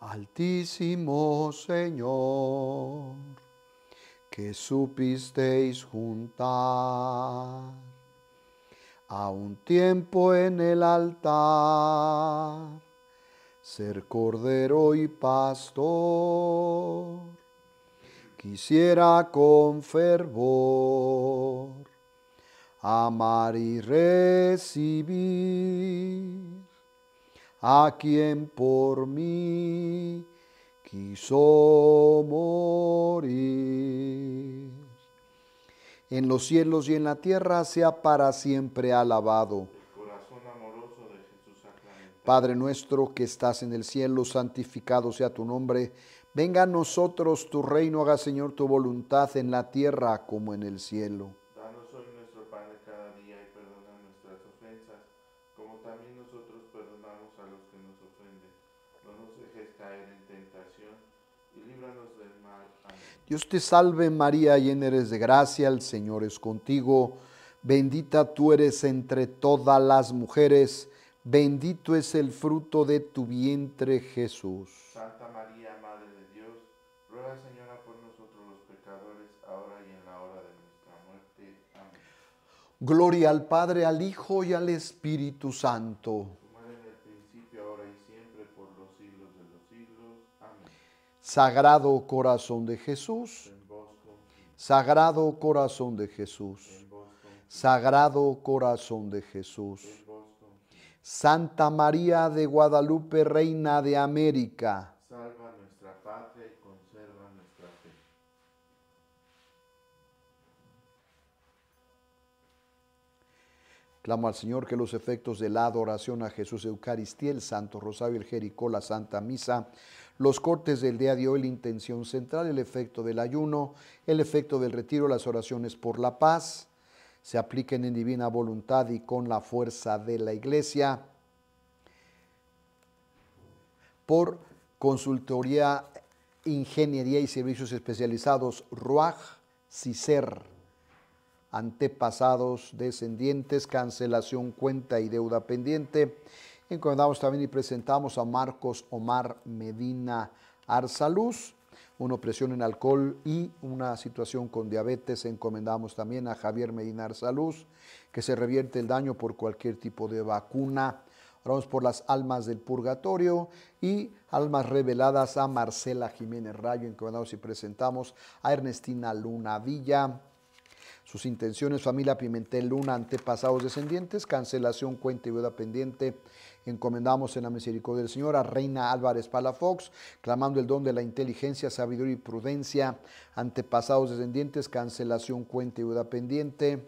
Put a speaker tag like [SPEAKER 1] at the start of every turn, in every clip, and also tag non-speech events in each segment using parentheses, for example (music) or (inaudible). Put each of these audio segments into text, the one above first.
[SPEAKER 1] Altísimo Señor, que supisteis juntar a un tiempo en el altar, ser cordero y pastor, quisiera con fervor amar y recibir a quien por mí quiso morir. En los cielos y en la tierra sea para siempre alabado. Padre nuestro que estás en el cielo, santificado sea tu nombre. Venga a nosotros tu reino, haga Señor tu voluntad en la tierra como en el cielo. Dios te salve María, llena eres de gracia, el Señor es contigo. Bendita tú eres entre todas las mujeres, bendito es el fruto de tu vientre Jesús. Santa María,
[SPEAKER 2] Madre de Dios, ruega Señora por nosotros los pecadores, ahora y en la hora de nuestra muerte. Amén.
[SPEAKER 1] Gloria al Padre, al Hijo y al Espíritu Santo Sagrado corazón de Jesús. Sagrado corazón de Jesús. Sagrado corazón de Jesús. Santa María de Guadalupe, Reina de América.
[SPEAKER 2] Salva nuestra patria y conserva nuestra fe.
[SPEAKER 1] Clamo al Señor que los efectos de la adoración a Jesús Eucaristía, el Santo Rosario, el Jericó, la Santa Misa, los cortes del día de hoy, la intención central, el efecto del ayuno, el efecto del retiro, las oraciones por la paz, se apliquen en divina voluntad y con la fuerza de la iglesia. Por consultoría, ingeniería y servicios especializados, Ruaj CICER, antepasados, descendientes, cancelación, cuenta y deuda pendiente Encomendamos también y presentamos a Marcos Omar Medina Arsaluz, una opresión en alcohol y una situación con diabetes. Encomendamos también a Javier Medina Arsaluz, que se revierte el daño por cualquier tipo de vacuna. Oramos por las almas del purgatorio y almas reveladas a Marcela Jiménez Rayo. Encomendamos y presentamos a Ernestina Luna Villa, sus intenciones, familia Pimentel Luna, antepasados descendientes, cancelación, cuenta y deuda pendiente. Encomendamos en la misericordia del Señor a Reina Álvarez Palafox, clamando el don de la inteligencia, sabiduría y prudencia, antepasados descendientes, cancelación, cuenta y deuda pendiente.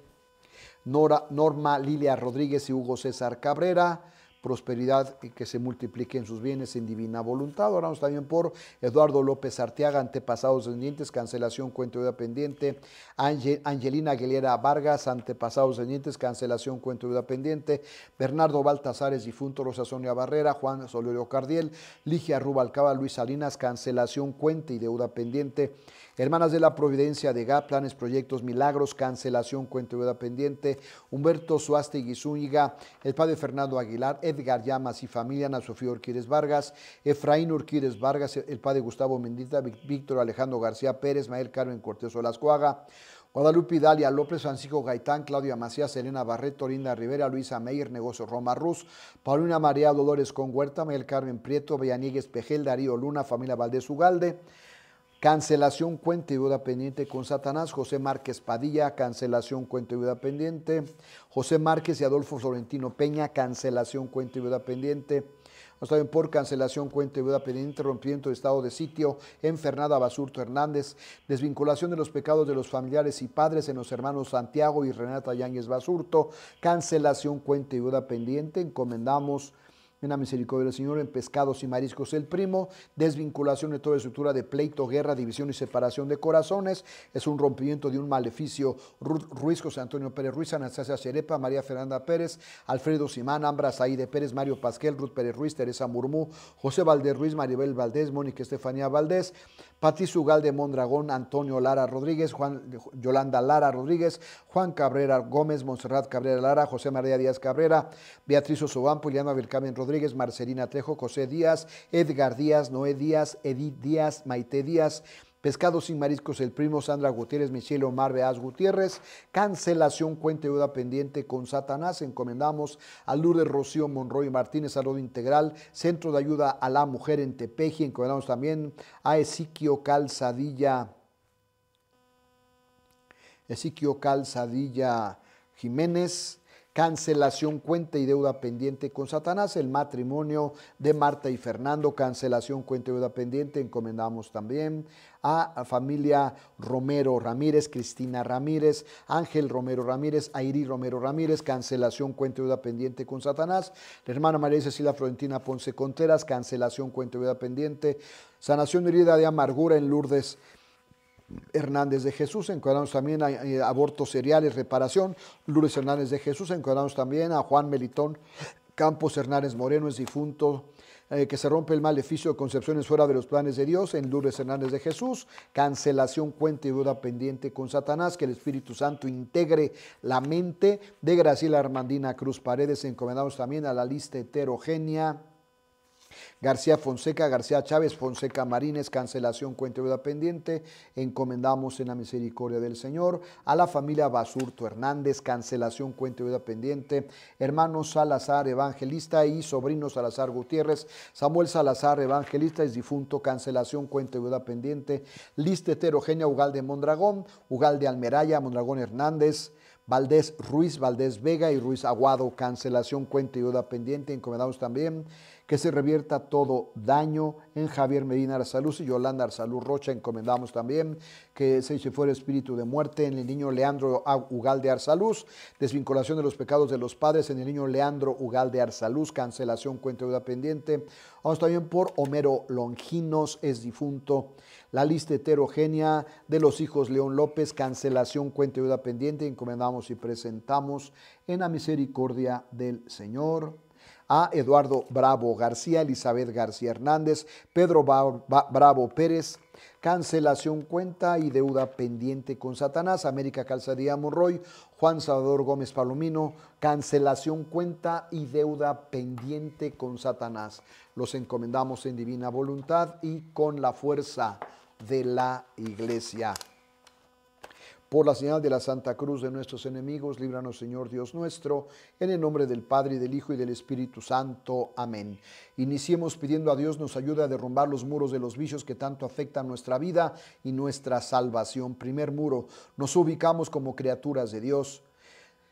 [SPEAKER 1] Nora, Norma Lilia Rodríguez y Hugo César Cabrera prosperidad y que se multipliquen sus bienes en divina voluntad. Oramos también por Eduardo López Arteaga, antepasados dientes, cancelación, cuenta y deuda pendiente. Angelina Aguilera Vargas, antepasados dientes cancelación, cuenta y deuda pendiente. Bernardo Baltasares, difunto Rosa Sonia Barrera, Juan Solorio Cardiel, Ligia Rubalcaba, Luis Salinas, cancelación, cuenta y deuda pendiente. Hermanas de la Providencia de GAP, planes, proyectos, milagros, cancelación, cuenta deuda pendiente. Humberto y Guizúñiga, el padre Fernando Aguilar, Edgar Llamas y familia, Ana Sofía Urquírez Vargas, Efraín Urquírez Vargas, el padre Gustavo Mendita, Víctor Alejandro García Pérez, Mael Carmen Cortés Olascuaga. Guadalupe Dalia López, Francisco Gaitán, Claudia Macías, Elena Barreto, Linda Rivera, Luisa Meyer, Negocio Roma Ruz, Paulina María Dolores Conhuerta, Mael Carmen Prieto, Villaniegues Pejel, Darío Luna, Familia Valdés Ugalde, Cancelación cuenta y duda pendiente con Satanás. José Márquez Padilla, cancelación cuenta y duda pendiente. José Márquez y Adolfo Florentino Peña, cancelación cuenta y duda pendiente. No saben por cancelación, cuenta y deuda pendiente, rompimiento de estado de sitio en Fernanda Basurto Hernández, desvinculación de los pecados de los familiares y padres en los hermanos Santiago y Renata Yáñez Basurto, cancelación, cuenta y deuda pendiente, encomendamos en misericordia del Señor, en pescados y mariscos el primo, desvinculación de toda estructura de pleito, guerra, división y separación de corazones, es un rompimiento de un maleficio, Ruiz José Antonio Pérez Ruiz, Anastasia Cerepa, María Fernanda Pérez, Alfredo Simán, Ambras de Pérez, Mario Pasquel, Ruth Pérez Ruiz, Teresa Murmú, José Valdés Ruiz, Maribel Valdés, Mónica Estefanía Valdés, Pati Sugal de Mondragón, Antonio Lara Rodríguez, Juan, Yolanda Lara Rodríguez, Juan Cabrera Gómez, Monserrat Cabrera Lara, José María Díaz Cabrera, Beatriz Osobán, Juliana Vilcámen Rodríguez, Marcelina Trejo, José Díaz, Edgar Díaz, Noé Díaz, Edith Díaz, Maite Díaz, Pescado sin mariscos, el primo Sandra Gutiérrez, Michelle Omar Gutiérrez. Cancelación, cuenta deuda pendiente con Satanás. Encomendamos a Lourdes Rocío Monroy Martínez, Salud Integral, Centro de Ayuda a la Mujer en Tepeji. Encomendamos también a Esiquio Calzadilla Ezequiel Calzadilla Jiménez, cancelación cuenta y deuda pendiente con Satanás, el matrimonio de Marta y Fernando, cancelación cuenta y deuda pendiente, encomendamos también a familia Romero Ramírez, Cristina Ramírez, Ángel Romero Ramírez, Airi Romero Ramírez, cancelación cuenta y deuda pendiente con Satanás, la hermana María Cecilia Florentina Ponce Conteras, cancelación cuenta y deuda pendiente, sanación herida de amargura en Lourdes Hernández de Jesús, encuadramos también a, eh, abortos seriales, reparación, Lourdes Hernández de Jesús, encuadramos también a Juan Melitón Campos Hernández Moreno, es difunto, eh, que se rompe el maleficio de concepciones fuera de los planes de Dios, en Lourdes Hernández de Jesús, cancelación, cuenta y duda pendiente con Satanás, que el Espíritu Santo integre la mente de Graciela Armandina Cruz Paredes, encomendamos también a la lista heterogénea García Fonseca, García Chávez, Fonseca Marines, cancelación cuenta deuda pendiente, encomendamos en la misericordia del Señor, a la familia Basurto Hernández, cancelación cuenta deuda pendiente, hermano Salazar Evangelista y sobrino Salazar Gutiérrez, Samuel Salazar Evangelista es difunto, cancelación cuenta deuda pendiente, lista heterogénea de Mondragón, de Almeraya, Mondragón Hernández, Valdés Ruiz, Valdés Vega y Ruiz Aguado, cancelación cuenta y deuda pendiente, encomendamos también que se revierta todo daño en Javier Medina Arsaluz y Yolanda Arsaluz Rocha. Encomendamos también que se eche fuera espíritu de muerte en el niño Leandro de Arsaluz, desvinculación de los pecados de los padres en el niño Leandro de Arsaluz, cancelación cuenta deuda pendiente. Vamos también por Homero Longinos, es difunto. La lista heterogénea de los hijos León López, cancelación cuenta deuda pendiente. Encomendamos y presentamos en la misericordia del Señor a Eduardo Bravo García, Elizabeth García Hernández, Pedro Bravo Pérez, cancelación cuenta y deuda pendiente con Satanás, América Calzadilla Monroy, Juan Salvador Gómez Palomino, cancelación cuenta y deuda pendiente con Satanás. Los encomendamos en divina voluntad y con la fuerza de la iglesia. Por la señal de la Santa Cruz de nuestros enemigos, líbranos Señor Dios nuestro, en el nombre del Padre, y del Hijo, y del Espíritu Santo. Amén. Iniciemos pidiendo a Dios nos ayude a derrumbar los muros de los vicios que tanto afectan nuestra vida y nuestra salvación. Primer muro, nos ubicamos como criaturas de Dios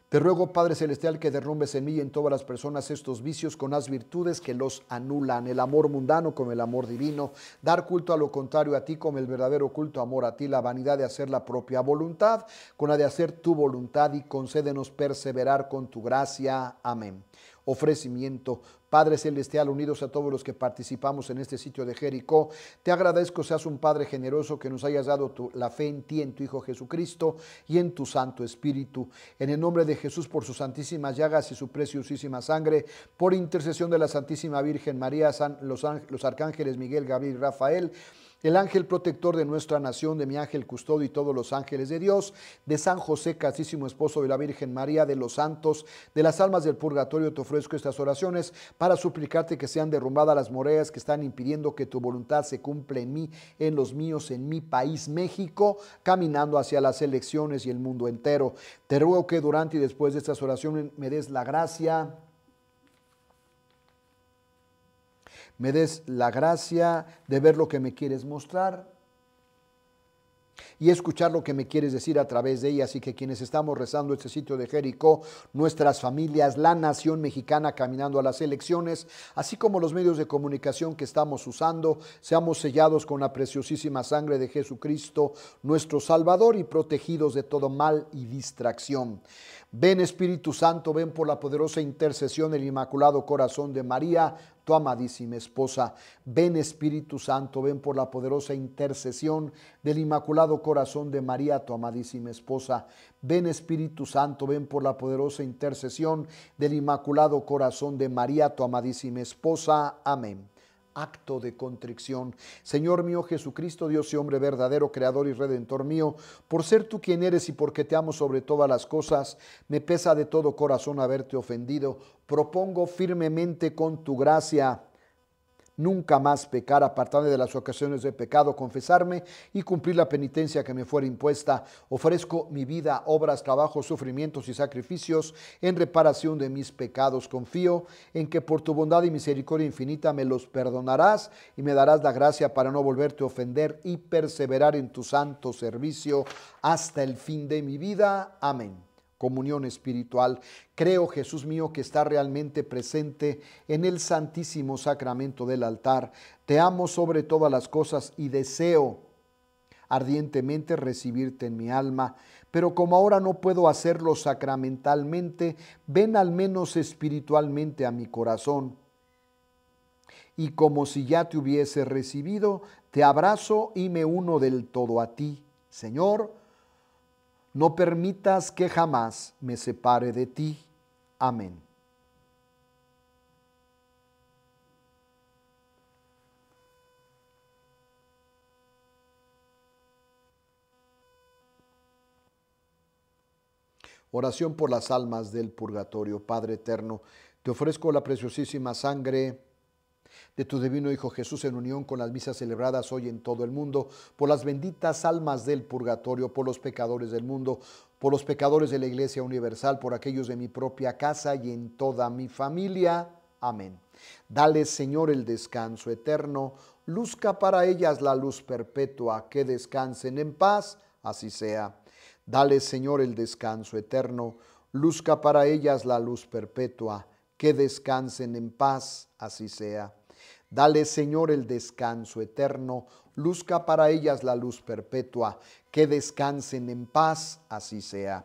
[SPEAKER 1] te ruego, Padre Celestial, que derrumbes en mí y en todas las personas estos vicios con las virtudes que los anulan, el amor mundano con el amor divino, dar culto a lo contrario a ti como el verdadero culto, amor a ti, la vanidad de hacer la propia voluntad, con la de hacer tu voluntad y concédenos perseverar con tu gracia. Amén ofrecimiento Padre Celestial, unidos a todos los que participamos en este sitio de Jericó, te agradezco, seas un Padre generoso que nos hayas dado la fe en ti, en tu Hijo Jesucristo y en tu Santo Espíritu. En el nombre de Jesús, por sus santísimas llagas y su preciosísima sangre, por intercesión de la Santísima Virgen María, San, los, los arcángeles Miguel, Gabriel y Rafael, el ángel protector de nuestra nación, de mi ángel custodio y todos los ángeles de Dios, de San José, casísimo esposo de la Virgen María, de los santos, de las almas del purgatorio, te ofrezco estas oraciones para suplicarte que sean derrumbadas las moreas que están impidiendo que tu voluntad se cumpla en mí, en los míos, en mi país, México, caminando hacia las elecciones y el mundo entero. Te ruego que durante y después de estas oraciones me des la gracia me des la gracia de ver lo que me quieres mostrar y escuchar lo que me quieres decir a través de ella. Así que quienes estamos rezando este sitio de Jericó, nuestras familias, la nación mexicana caminando a las elecciones, así como los medios de comunicación que estamos usando, seamos sellados con la preciosísima sangre de Jesucristo, nuestro Salvador, y protegidos de todo mal y distracción. Ven Espíritu Santo, ven por la poderosa intercesión del Inmaculado Corazón de María, tu amadísima esposa. Ven Espíritu Santo, ven por la poderosa intercesión del Inmaculado Corazón de María, tu amadísima esposa. Ven Espíritu Santo, ven por la poderosa intercesión del Inmaculado Corazón de María, tu amadísima esposa. Amén acto de contrición. Señor mío Jesucristo, Dios y hombre verdadero, creador y redentor mío, por ser tú quien eres y porque te amo sobre todas las cosas, me pesa de todo corazón haberte ofendido. Propongo firmemente con tu gracia nunca más pecar, apartarme de las ocasiones de pecado, confesarme y cumplir la penitencia que me fuera impuesta. Ofrezco mi vida, obras, trabajos, sufrimientos y sacrificios en reparación de mis pecados. Confío en que por tu bondad y misericordia infinita me los perdonarás y me darás la gracia para no volverte a ofender y perseverar en tu santo servicio hasta el fin de mi vida. Amén comunión espiritual. Creo, Jesús mío, que está realmente presente en el santísimo sacramento del altar. Te amo sobre todas las cosas y deseo ardientemente recibirte en mi alma. Pero como ahora no puedo hacerlo sacramentalmente, ven al menos espiritualmente a mi corazón. Y como si ya te hubiese recibido, te abrazo y me uno del todo a ti, Señor no permitas que jamás me separe de ti. Amén. Oración por las almas del purgatorio. Padre eterno, te ofrezco la preciosísima sangre de tu divino Hijo Jesús en unión con las misas celebradas hoy en todo el mundo, por las benditas almas del purgatorio, por los pecadores del mundo, por los pecadores de la Iglesia Universal, por aquellos de mi propia casa y en toda mi familia. Amén. Dale, Señor, el descanso eterno, luzca para ellas la luz perpetua, que descansen en paz, así sea. Dale, Señor, el descanso eterno, luzca para ellas la luz perpetua, que descansen en paz, así sea. Dale, Señor, el descanso eterno, luzca para ellas la luz perpetua, que descansen en paz, así sea.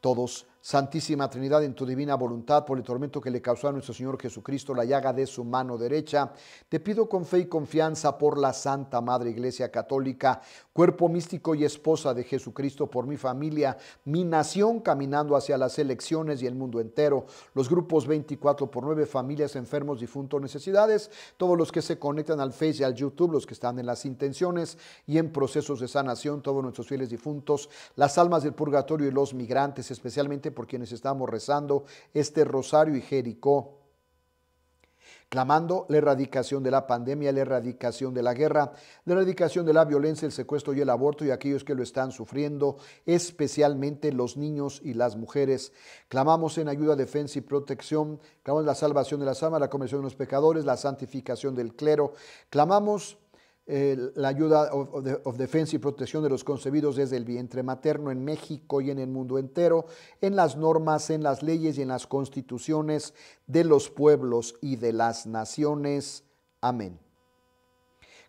[SPEAKER 1] Todos Santísima Trinidad, en tu divina voluntad, por el tormento que le causó a nuestro Señor Jesucristo la llaga de su mano derecha, te pido con fe y confianza por la Santa Madre Iglesia Católica, cuerpo místico y esposa de Jesucristo, por mi familia, mi nación caminando hacia las elecciones y el mundo entero, los grupos 24 por 9, familias, enfermos, difuntos, necesidades, todos los que se conectan al Facebook y al YouTube, los que están en las intenciones y en procesos de sanación, todos nuestros fieles difuntos, las almas del purgatorio y los migrantes, especialmente por quienes estamos rezando este rosario y Jericó, clamando la erradicación de la pandemia, la erradicación de la guerra, la erradicación de la violencia, el secuestro y el aborto y aquellos que lo están sufriendo, especialmente los niños y las mujeres. Clamamos en ayuda, defensa y protección, clamamos la salvación de las almas, la conversión de los pecadores, la santificación del clero, clamamos eh, la ayuda of, defensa y protección de los concebidos desde el vientre materno en México y en el mundo entero, en las normas, en las leyes y en las constituciones de los pueblos y de las naciones. Amén.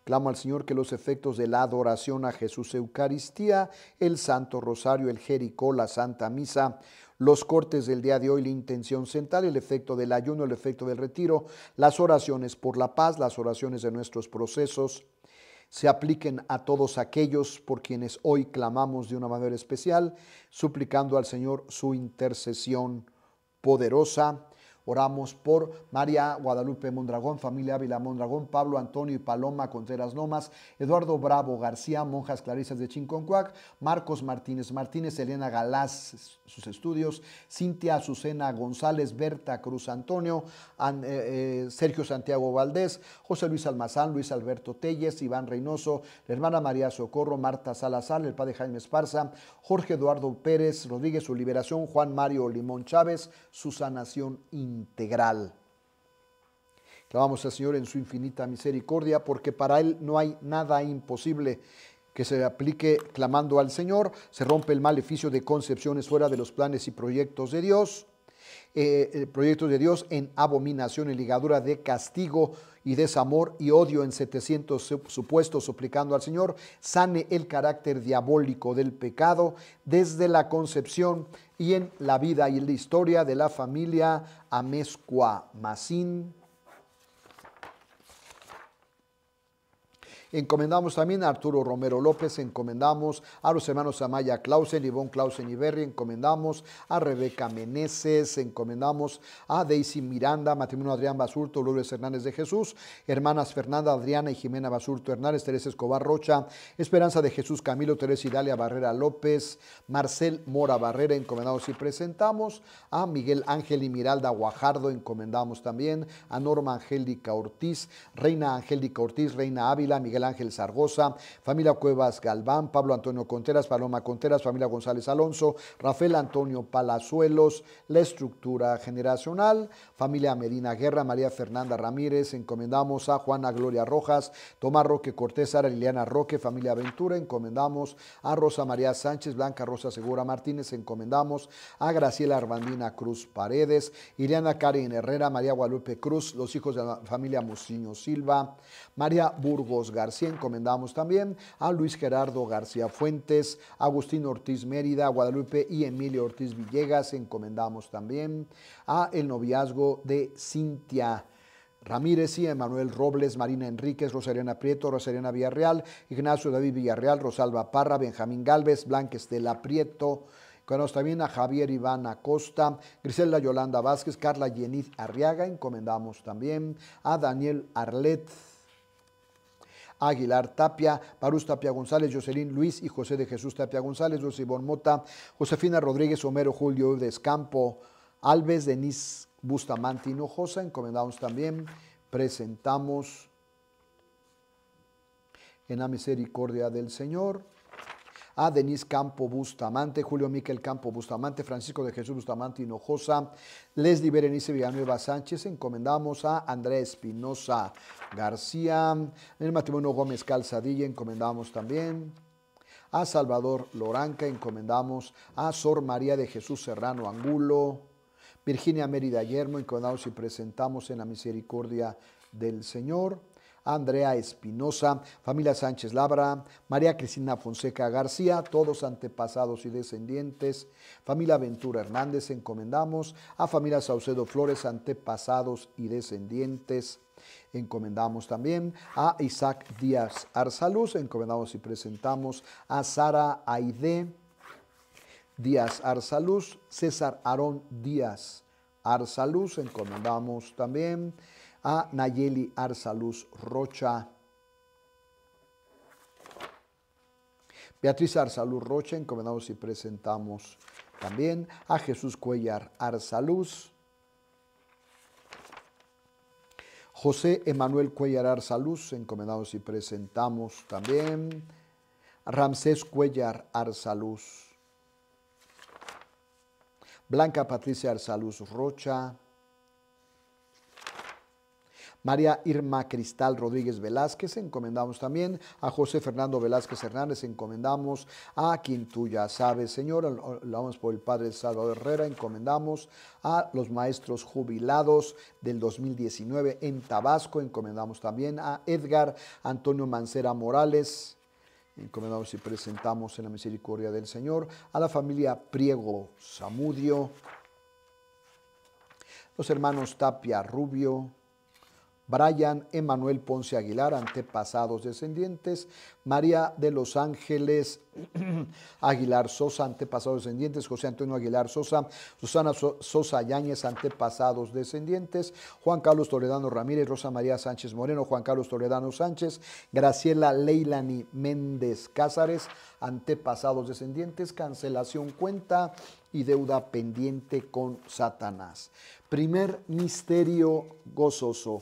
[SPEAKER 1] Clamo al Señor que los efectos de la adoración a Jesús Eucaristía, el Santo Rosario, el Jericó, la Santa Misa, los cortes del día de hoy, la intención central, el efecto del ayuno, el efecto del retiro, las oraciones por la paz, las oraciones de nuestros procesos se apliquen a todos aquellos por quienes hoy clamamos de una manera especial, suplicando al Señor su intercesión poderosa Oramos por María Guadalupe Mondragón, familia Ávila Mondragón, Pablo Antonio y Paloma Contreras Lomas, Eduardo Bravo García, monjas clarisas de Chinconcuac, Marcos Martínez Martínez, Elena Galás, sus estudios, Cintia Azucena González, Berta Cruz Antonio, eh, eh, Sergio Santiago Valdés, José Luis Almazán, Luis Alberto Telles, Iván Reynoso, la hermana María Socorro, Marta Salazar, el padre Jaime Esparza, Jorge Eduardo Pérez Rodríguez, su liberación, Juan Mario Limón Chávez, su sanación integral. Clamamos al Señor en su infinita misericordia, porque para Él no hay nada imposible que se aplique clamando al Señor. Se rompe el maleficio de concepciones fuera de los planes y proyectos de Dios. Eh, eh proyectos de Dios en abominación, y ligadura de castigo y desamor y odio en 700 supuestos, suplicando al Señor, sane el carácter diabólico del pecado desde la concepción y en la vida y la historia de la familia Amezcua Macín Encomendamos también a Arturo Romero López, encomendamos a los hermanos Amaya Clausen, Ivonne Clausen y encomendamos a Rebeca Meneses, encomendamos a Daisy Miranda, matrimonio Adrián Basurto, Lourdes Hernández de Jesús, hermanas Fernanda, Adriana y Jimena Basurto Hernández, Teresa Escobar Rocha, Esperanza de Jesús Camilo, Teresa Idalia Barrera López, Marcel Mora Barrera, encomendamos y presentamos a Miguel Ángel y Miralda Guajardo, encomendamos también a Norma Angélica Ortiz, Reina Angélica Ortiz, Reina Ávila, Miguel Ángel Zargoza, familia Cuevas Galván, Pablo Antonio Conteras, Paloma Conteras, familia González Alonso, Rafael Antonio Palazuelos, la estructura generacional, familia Medina Guerra, María Fernanda Ramírez, encomendamos a Juana Gloria Rojas, Tomás Roque Cortés, Sara Liliana Roque, familia Ventura, encomendamos a Rosa María Sánchez, Blanca Rosa Segura Martínez, encomendamos a Graciela Armandina Cruz Paredes, Ileana Karen Herrera, María Guadalupe Cruz, los hijos de la familia Musiño Silva, María Burgos García, encomendamos también a Luis Gerardo García Fuentes, Agustín Ortiz Mérida, Guadalupe y Emilio Ortiz Villegas, encomendamos también a el noviazgo de Cintia. Ramírez y Emanuel Robles, Marina Enríquez, Rosariana Prieto, Rosariana Villarreal, Ignacio David Villarreal, Rosalba Parra, Benjamín Galvez, de la Prieto, Conocemos también a Javier Iván Acosta, Griselda Yolanda Vázquez, Carla Yeniz Arriaga, encomendamos también a Daniel Arlet, Aguilar Tapia, Barús Tapia González, Jocelyn Luis y José de Jesús Tapia González, Bon Mota, Josefina Rodríguez, Homero Julio Descampo, Escampo, Alves, Denis Bustamante Hinojosa, encomendados también, presentamos en la misericordia del Señor a Denis Campo Bustamante, Julio Miquel Campo Bustamante, Francisco de Jesús Bustamante Hinojosa, Leslie Berenice Villanueva Sánchez, encomendamos a Andrés Espinosa García, el matrimonio Gómez Calzadilla, encomendamos también a Salvador Loranca, encomendamos a Sor María de Jesús Serrano Angulo, Virginia Mérida Yermo, encomendamos y presentamos en la misericordia del Señor. Andrea Espinosa, familia Sánchez Labra, María Cristina Fonseca García, todos antepasados y descendientes, familia Ventura Hernández, encomendamos a familia Saucedo Flores, antepasados y descendientes. Encomendamos también a Isaac Díaz Arsaluz, encomendamos y presentamos a Sara Aide Díaz Arsaluz, César Aarón Díaz Arsaluz, encomendamos también a Nayeli Arsaluz Rocha. Beatriz Arsaluz Rocha, encomendados y presentamos también a Jesús Cuellar Arsaluz. José Emanuel Cuellar Arsaluz, encomendados y presentamos también. Ramsés Cuellar Arsaluz. Blanca Patricia Arsaluz Rocha. María Irma Cristal Rodríguez Velázquez, encomendamos también a José Fernando Velázquez Hernández, encomendamos a quien tú ya sabes, Señor, lo vamos por el Padre Salvador Herrera, encomendamos a los maestros jubilados del 2019 en Tabasco, encomendamos también a Edgar Antonio Mancera Morales, encomendamos y presentamos en la misericordia del Señor a la familia Priego Samudio, los hermanos Tapia Rubio, Brian Emanuel Ponce Aguilar, antepasados descendientes, María de los Ángeles (clears throat) Aguilar Sosa, antepasados descendientes, José Antonio Aguilar Sosa, Susana Sosa Yáñez, antepasados descendientes, Juan Carlos Toledano Ramírez, Rosa María Sánchez Moreno, Juan Carlos Toledano Sánchez, Graciela Leilani Méndez Cázares, antepasados descendientes, cancelación cuenta y deuda pendiente con Satanás. Primer misterio gozoso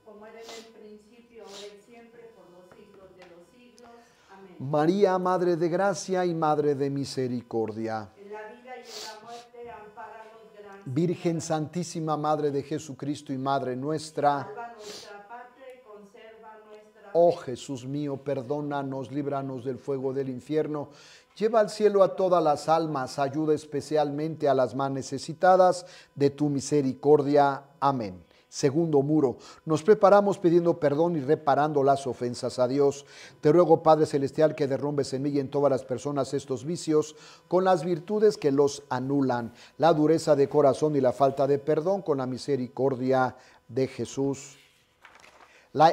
[SPEAKER 1] María, Madre de Gracia y Madre de Misericordia. Virgen Santísima, Madre de Jesucristo y Madre nuestra. nuestra oh Jesús mío, perdónanos, líbranos del fuego del infierno. Lleva al cielo a todas las almas, ayuda especialmente a las más necesitadas de tu misericordia. Amén segundo muro. Nos preparamos pidiendo perdón y reparando las ofensas a Dios. Te ruego, Padre Celestial, que en mí y en todas las personas estos vicios con las virtudes que los anulan, la dureza de corazón y la falta de perdón con la misericordia de Jesús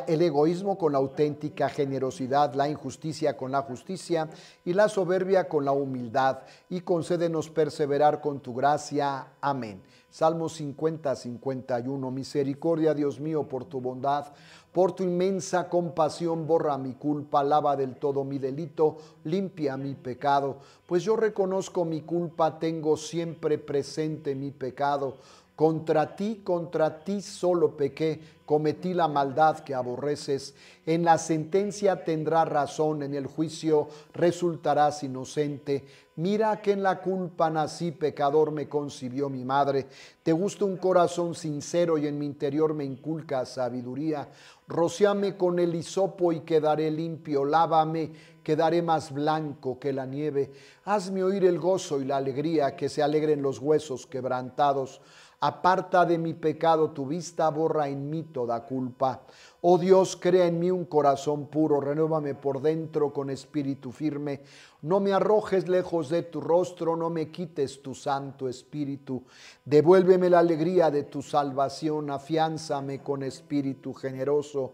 [SPEAKER 1] el egoísmo con la auténtica generosidad, la injusticia con la justicia y la soberbia con la humildad, y concédenos perseverar con tu gracia. Amén. Salmo 50, 51. Misericordia, Dios mío, por tu bondad, por tu inmensa compasión, borra mi culpa, lava del todo mi delito, limpia mi pecado, pues yo reconozco mi culpa, tengo siempre presente mi pecado contra ti, contra ti solo pequé, cometí la maldad que aborreces. En la sentencia tendrá razón, en el juicio resultarás inocente. Mira que en la culpa nací, pecador me concibió mi madre. Te gusta un corazón sincero y en mi interior me inculca sabiduría. Rociame con el hisopo y quedaré limpio. Lávame, quedaré más blanco que la nieve. Hazme oír el gozo y la alegría, que se alegren los huesos quebrantados Aparta de mi pecado tu vista, borra en mí toda culpa. Oh Dios, crea en mí un corazón puro, renuévame por dentro con espíritu firme. No me arrojes lejos de tu rostro, no me quites tu santo espíritu. Devuélveme la alegría de tu salvación, afianzame con espíritu generoso.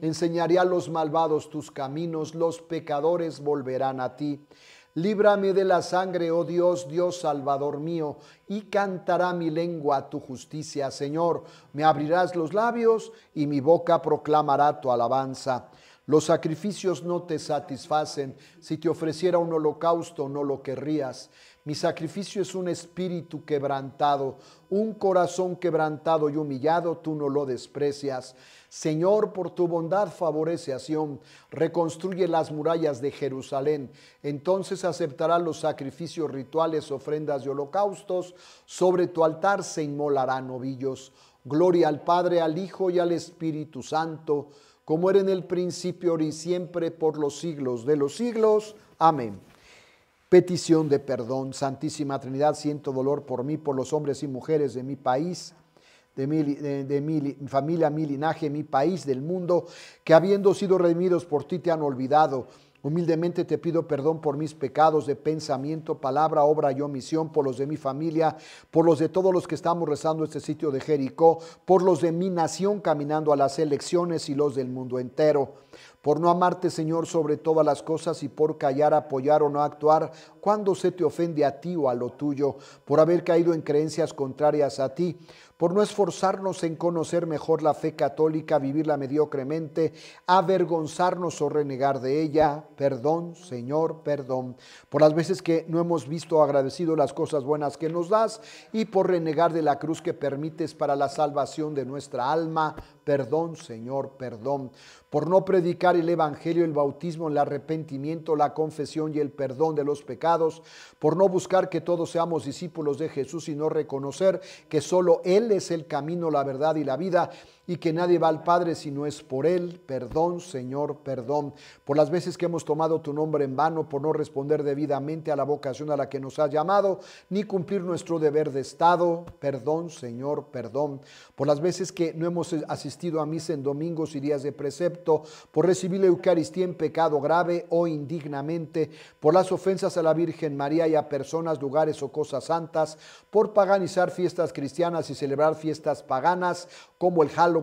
[SPEAKER 1] Enseñaré a los malvados tus caminos, los pecadores volverán a ti. Líbrame de la sangre, oh Dios, Dios salvador mío, y cantará mi lengua tu justicia, Señor. Me abrirás los labios y mi boca proclamará tu alabanza. Los sacrificios no te satisfacen. Si te ofreciera un holocausto, no lo querrías. Mi sacrificio es un espíritu quebrantado, un corazón quebrantado y humillado, tú no lo desprecias. Señor, por tu bondad favorece a Sión, reconstruye las murallas de Jerusalén. Entonces aceptará los sacrificios rituales, ofrendas y holocaustos. Sobre tu altar se inmolarán novillos. Gloria al Padre, al Hijo y al Espíritu Santo, como era en el principio, ahora y siempre, por los siglos de los siglos. Amén. Petición de perdón, Santísima Trinidad, siento dolor por mí, por los hombres y mujeres de mi país de mi, familia, mi linaje, mi país, del mundo, que habiendo sido redimidos por ti te han olvidado. Humildemente te pido perdón por mis pecados de pensamiento, palabra, obra y omisión, por los de mi familia, por los de todos los que estamos rezando este sitio de Jericó, por los de mi nación caminando a las elecciones y los del mundo entero por no amarte, Señor, sobre todas las cosas y por callar, apoyar o no actuar cuando se te ofende a ti o a lo tuyo, por haber caído en creencias contrarias a ti, por no esforzarnos en conocer mejor la fe católica, vivirla mediocremente, avergonzarnos o renegar de ella. Perdón, Señor, perdón, por las veces que no hemos visto agradecido las cosas buenas que nos das y por renegar de la cruz que permites para la salvación de nuestra alma. Perdón, Señor, perdón por no predicar el Evangelio, el bautismo, el arrepentimiento, la confesión y el perdón de los pecados, por no buscar que todos seamos discípulos de Jesús y no reconocer que solo Él es el camino, la verdad y la vida, y que nadie va al Padre si no es por Él. Perdón, Señor, perdón. Por las veces que hemos tomado tu nombre en vano, por no responder debidamente a la vocación a la que nos has llamado, ni cumplir nuestro deber de Estado. Perdón, Señor, perdón. Por las veces que no hemos asistido a misa en domingos y días de precepto, por recibir la Eucaristía en pecado grave o indignamente, por las ofensas a la Virgen María y a personas, lugares o cosas santas, por paganizar fiestas cristianas y celebrar fiestas paganas como el Halloween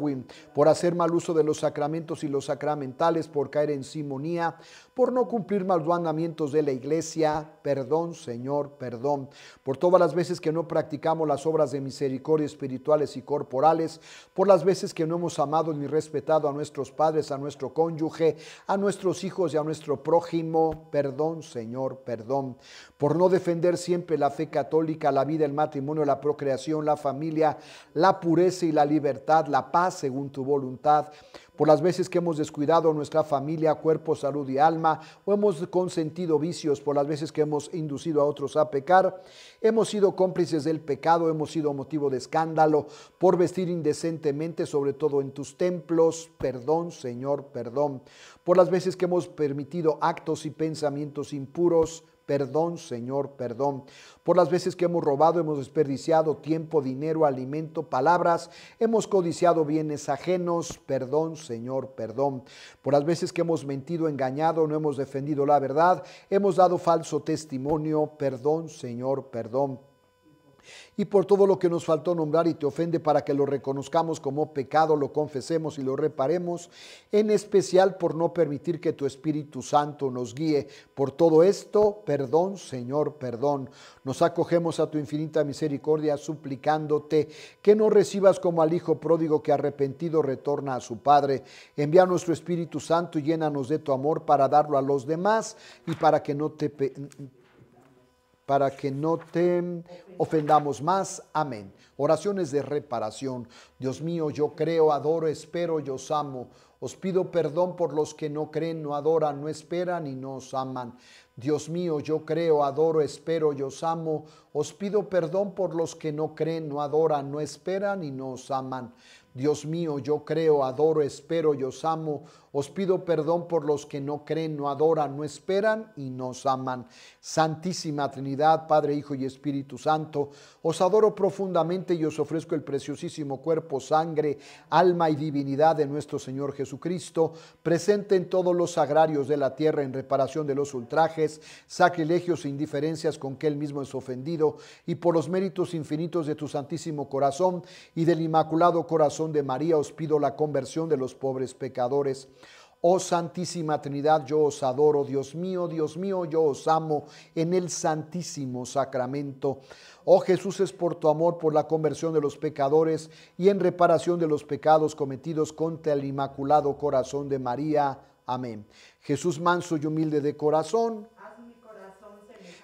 [SPEAKER 1] por hacer mal uso de los sacramentos y los sacramentales, por caer en simonía, por no cumplir los mandamientos de la iglesia. Perdón, Señor, perdón. Por todas las veces que no practicamos las obras de misericordia espirituales y corporales, por las veces que no hemos amado ni respetado a nuestros padres, a nuestro cónyuge, a nuestros hijos y a nuestro prójimo. Perdón, Señor, perdón. Por no defender siempre la fe católica, la vida, el matrimonio, la procreación, la familia, la pureza y la libertad, la paz según tu voluntad por las veces que hemos descuidado nuestra familia, cuerpo, salud y alma, o hemos consentido vicios, por las veces que hemos inducido a otros a pecar, hemos sido cómplices del pecado, hemos sido motivo de escándalo, por vestir indecentemente, sobre todo en tus templos, perdón, Señor, perdón, por las veces que hemos permitido actos y pensamientos impuros, Perdón, Señor, perdón. Por las veces que hemos robado, hemos desperdiciado tiempo, dinero, alimento, palabras, hemos codiciado bienes ajenos. Perdón, Señor, perdón. Por las veces que hemos mentido, engañado, no hemos defendido la verdad, hemos dado falso testimonio. Perdón, Señor, perdón y por todo lo que nos faltó nombrar y te ofende para que lo reconozcamos como pecado, lo confesemos y lo reparemos, en especial por no permitir que tu Espíritu Santo nos guíe. Por todo esto, perdón, Señor, perdón. Nos acogemos a tu infinita misericordia suplicándote que no recibas como al Hijo pródigo que arrepentido retorna a su Padre. Envía nuestro Espíritu Santo y llénanos de tu amor para darlo a los demás y para que no te para que no te ofendamos más. Amén. Oraciones de reparación. Dios mío, yo creo, adoro, espero, yo os amo. Os pido perdón por los que no creen, no adoran, no esperan y no os aman. Dios mío, yo creo, adoro, espero yo os amo. Os pido perdón por los que no creen, no adoran, no esperan y no os aman. Dios mío, yo creo, adoro, espero yo os amo. Os pido perdón por los que no creen, no adoran, no esperan y nos aman. Santísima Trinidad, Padre, Hijo y Espíritu Santo, os adoro profundamente y os ofrezco el preciosísimo cuerpo, sangre, alma y divinidad de nuestro Señor Jesucristo, presente en todos los sagrarios de la tierra en reparación de los ultrajes, sacrilegios e indiferencias con que él mismo es ofendido, y por los méritos infinitos de tu Santísimo Corazón y del Inmaculado Corazón de María, os pido la conversión de los pobres pecadores Oh Santísima Trinidad, yo os adoro, Dios mío, Dios mío, yo os amo en el Santísimo Sacramento. Oh Jesús, es por tu amor, por la conversión de los pecadores y en reparación de los pecados cometidos contra el Inmaculado Corazón de María. Amén. Jesús manso y humilde de corazón.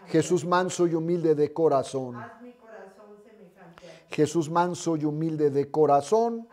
[SPEAKER 1] Jesús manso y humilde de corazón. corazón Jesús manso y humilde de corazón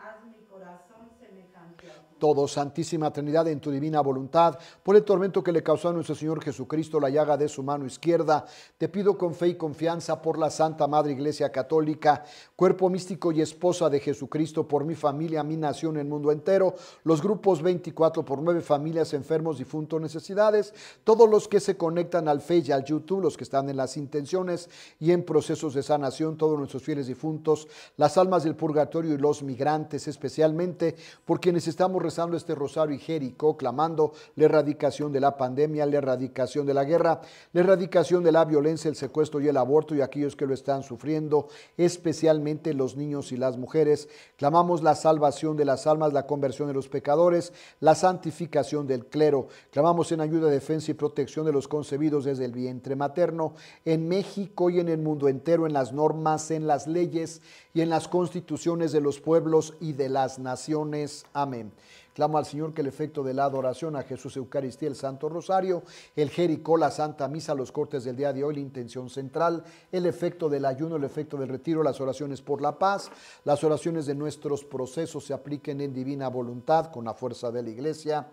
[SPEAKER 1] todo, Santísima Trinidad, en tu divina voluntad, por el tormento que le causó a nuestro Señor Jesucristo la llaga de su mano izquierda, te pido con fe y confianza por la Santa Madre Iglesia Católica, cuerpo místico y esposa de Jesucristo, por mi familia, mi nación, el mundo entero, los grupos 24 por 9 familias, enfermos, difuntos, necesidades, todos los que se conectan al fe y al YouTube, los que están en las intenciones y en procesos de sanación, todos nuestros fieles difuntos, las almas del purgatorio y los migrantes, especialmente por quienes estamos este rosario higérico, clamando la erradicación de la pandemia, la erradicación de la guerra, la erradicación de la violencia, el secuestro y el aborto y aquellos que lo están sufriendo, especialmente los niños y las mujeres. Clamamos la salvación de las almas, la conversión de los pecadores, la santificación del clero. Clamamos en ayuda, defensa y protección de los concebidos desde el vientre materno en México y en el mundo entero, en las normas, en las leyes y en las constituciones de los pueblos y de las naciones. Amén. Clamo al Señor que el efecto de la adoración a Jesús Eucaristía, el Santo Rosario, el Jericó, la Santa Misa, los cortes del día de hoy, la intención central, el efecto del ayuno, el efecto del retiro, las oraciones por la paz, las oraciones de nuestros procesos se apliquen en divina voluntad con la fuerza de la Iglesia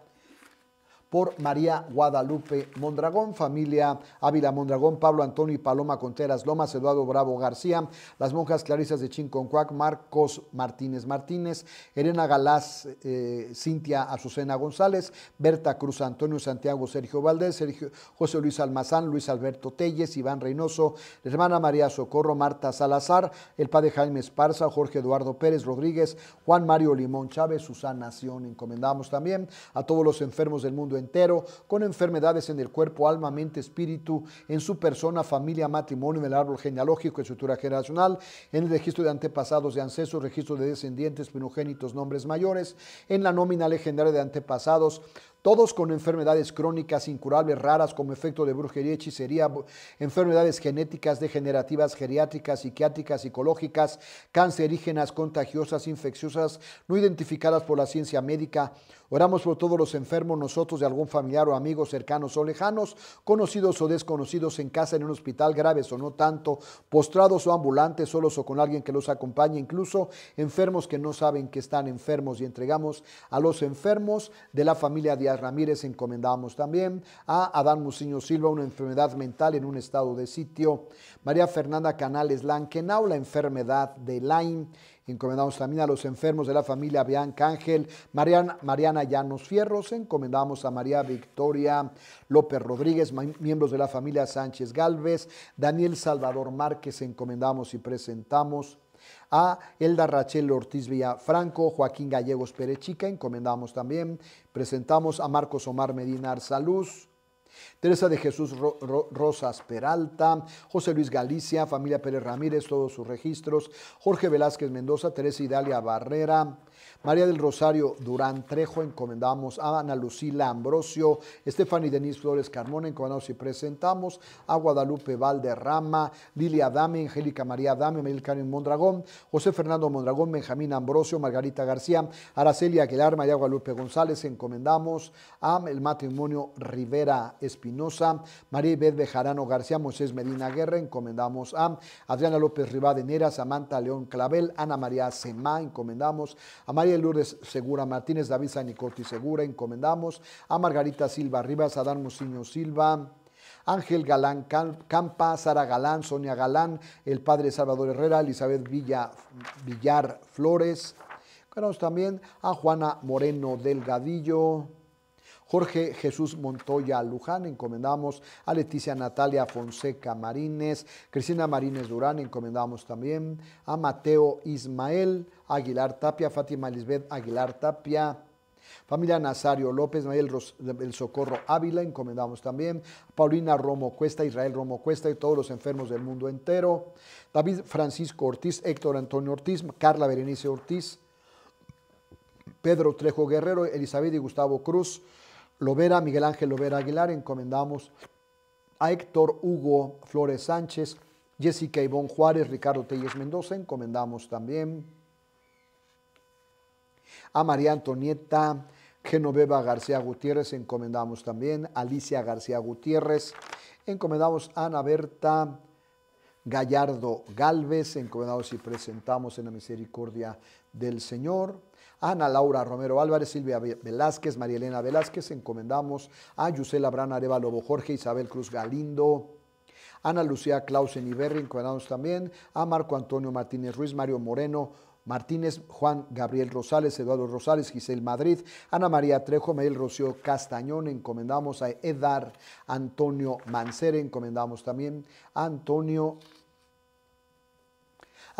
[SPEAKER 1] por María Guadalupe Mondragón, familia Ávila Mondragón, Pablo Antonio y Paloma Conteras Lomas, Eduardo Bravo García, las monjas Clarisas de Chinconcuac, Marcos Martínez Martínez, Elena Galás, eh, Cintia Azucena González, Berta Cruz Antonio Santiago Sergio Valdés, José Luis Almazán, Luis Alberto Telles, Iván Reynoso, la hermana María Socorro, Marta Salazar, el padre Jaime Esparza, Jorge Eduardo Pérez Rodríguez, Juan Mario Limón Chávez, Susana Nación. Encomendamos también a todos los enfermos del mundo entero, con enfermedades en el cuerpo, alma, mente, espíritu, en su persona, familia, matrimonio, en el árbol genealógico, estructura generacional, en el registro de antepasados de ancestros, registro de descendientes, primogénitos, nombres mayores, en la nómina legendaria de antepasados, todos con enfermedades crónicas incurables raras como efecto de brujería, y hechicería, enfermedades genéticas, degenerativas, geriátricas, psiquiátricas, psicológicas, cancerígenas, contagiosas, infecciosas, no identificadas por la ciencia médica. Oramos por todos los enfermos, nosotros de algún familiar o amigo, cercanos o lejanos, conocidos o desconocidos en casa, en un hospital, graves o no tanto, postrados o ambulantes, solos o con alguien que los acompañe, incluso enfermos que no saben que están enfermos y entregamos a los enfermos de la familia de Ramírez encomendamos también a Adán Muciño Silva una enfermedad mental en un estado de sitio, María Fernanda Canales Lanquenau la enfermedad de Lyme, Encomendamos también a los enfermos de la familia Bianca Ángel, Mariana, Mariana Llanos Fierros, encomendamos a María Victoria López Rodríguez, miembros de la familia Sánchez Galvez, Daniel Salvador Márquez, encomendamos y presentamos a Elda Rachel Ortiz Villafranco, Joaquín Gallegos Perechica, encomendamos también. Presentamos a Marcos Omar Medina Arzaluz, Teresa de Jesús Rosas Peralta, José Luis Galicia, familia Pérez Ramírez, todos sus registros, Jorge Velázquez Mendoza, Teresa Idalia Barrera, María del Rosario Durán Trejo, encomendamos a Ana Lucila Ambrosio, Estefany Denise Flores Carmona, encomendamos y presentamos a Guadalupe Valderrama, Lilia Dame, Angélica María Dame, Carmen Mondragón, José Fernando Mondragón, Benjamín Ambrosio, Margarita García, Araceli Aguilar, María Guadalupe González, encomendamos a el matrimonio Rivera Espinosa, María Ibed Bejarano García, Moisés Medina Guerra, encomendamos a Adriana López Rivadeneras, Samantha León Clavel, Ana María Semá, encomendamos a María Lourdes Segura Martínez, David Sanicorti Segura, encomendamos a Margarita Silva Rivas, Adán Mucinho Silva, Ángel Galán Campa, Sara Galán, Sonia Galán, el padre Salvador Herrera, Elizabeth Villa, Villar Flores, también a Juana Moreno Delgadillo, Jorge Jesús Montoya Luján, encomendamos a Leticia Natalia Fonseca Marínez, Cristina Marínez Durán, encomendamos también a Mateo Ismael Aguilar Tapia, Fátima Lisbeth Aguilar Tapia. Familia Nazario López, Mayel del Socorro Ávila, encomendamos también. Paulina Romo Cuesta, Israel Romo Cuesta y todos los enfermos del mundo entero. David Francisco Ortiz, Héctor Antonio Ortiz, Carla Berenice Ortiz, Pedro Trejo Guerrero, Elizabeth y Gustavo Cruz, Lovera, Miguel Ángel Lovera Aguilar, encomendamos a Héctor Hugo Flores Sánchez, Jessica Ivon Juárez, Ricardo Telles Mendoza, encomendamos también a María Antonieta Genoveva García Gutiérrez, encomendamos también a Alicia García Gutiérrez, encomendamos a Ana Berta Gallardo Galvez, encomendamos y presentamos en la misericordia del Señor. Ana Laura Romero Álvarez, Silvia Velázquez, María Elena Velázquez, encomendamos a Yusela Brana Arevalo Jorge, Isabel Cruz Galindo, Ana Lucía Clausen y encomendamos también a Marco Antonio Martínez Ruiz, Mario Moreno, Martínez, Juan Gabriel Rosales, Eduardo Rosales, Giselle Madrid, Ana María Trejo, Mael Rocío Castañón, encomendamos a Edar Antonio Mancera, encomendamos también a Antonio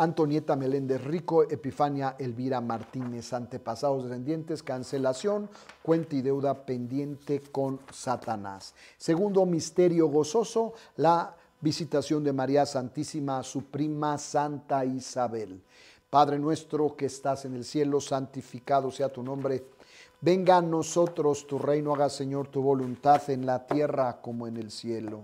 [SPEAKER 1] Antonieta Meléndez Rico, Epifania Elvira Martínez, antepasados descendientes, cancelación, cuenta y deuda pendiente con Satanás. Segundo misterio gozoso, la visitación de María Santísima su prima Santa Isabel. Padre nuestro que estás en el cielo, santificado sea tu nombre. Venga a nosotros tu reino, haga Señor tu voluntad en la tierra como en el cielo.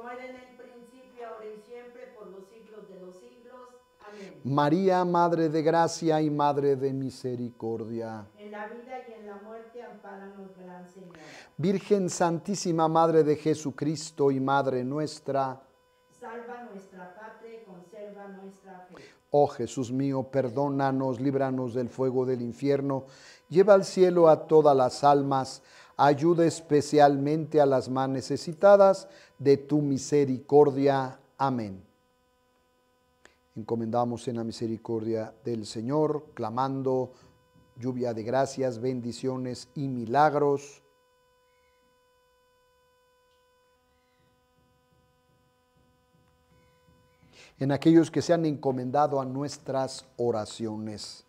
[SPEAKER 1] María, Madre de Gracia y Madre de Misericordia.
[SPEAKER 2] En la vida y en la muerte, amparanos, Gran Señor.
[SPEAKER 1] Virgen Santísima, Madre de Jesucristo y Madre nuestra.
[SPEAKER 2] Salva nuestra patria y conserva nuestra fe.
[SPEAKER 1] Oh Jesús mío, perdónanos, líbranos del fuego del infierno, lleva al cielo a todas las almas, ayuda especialmente a las más necesitadas de tu misericordia. Amén. Encomendamos en la misericordia del Señor, clamando lluvia de gracias, bendiciones y milagros. en aquellos que se han encomendado a nuestras oraciones.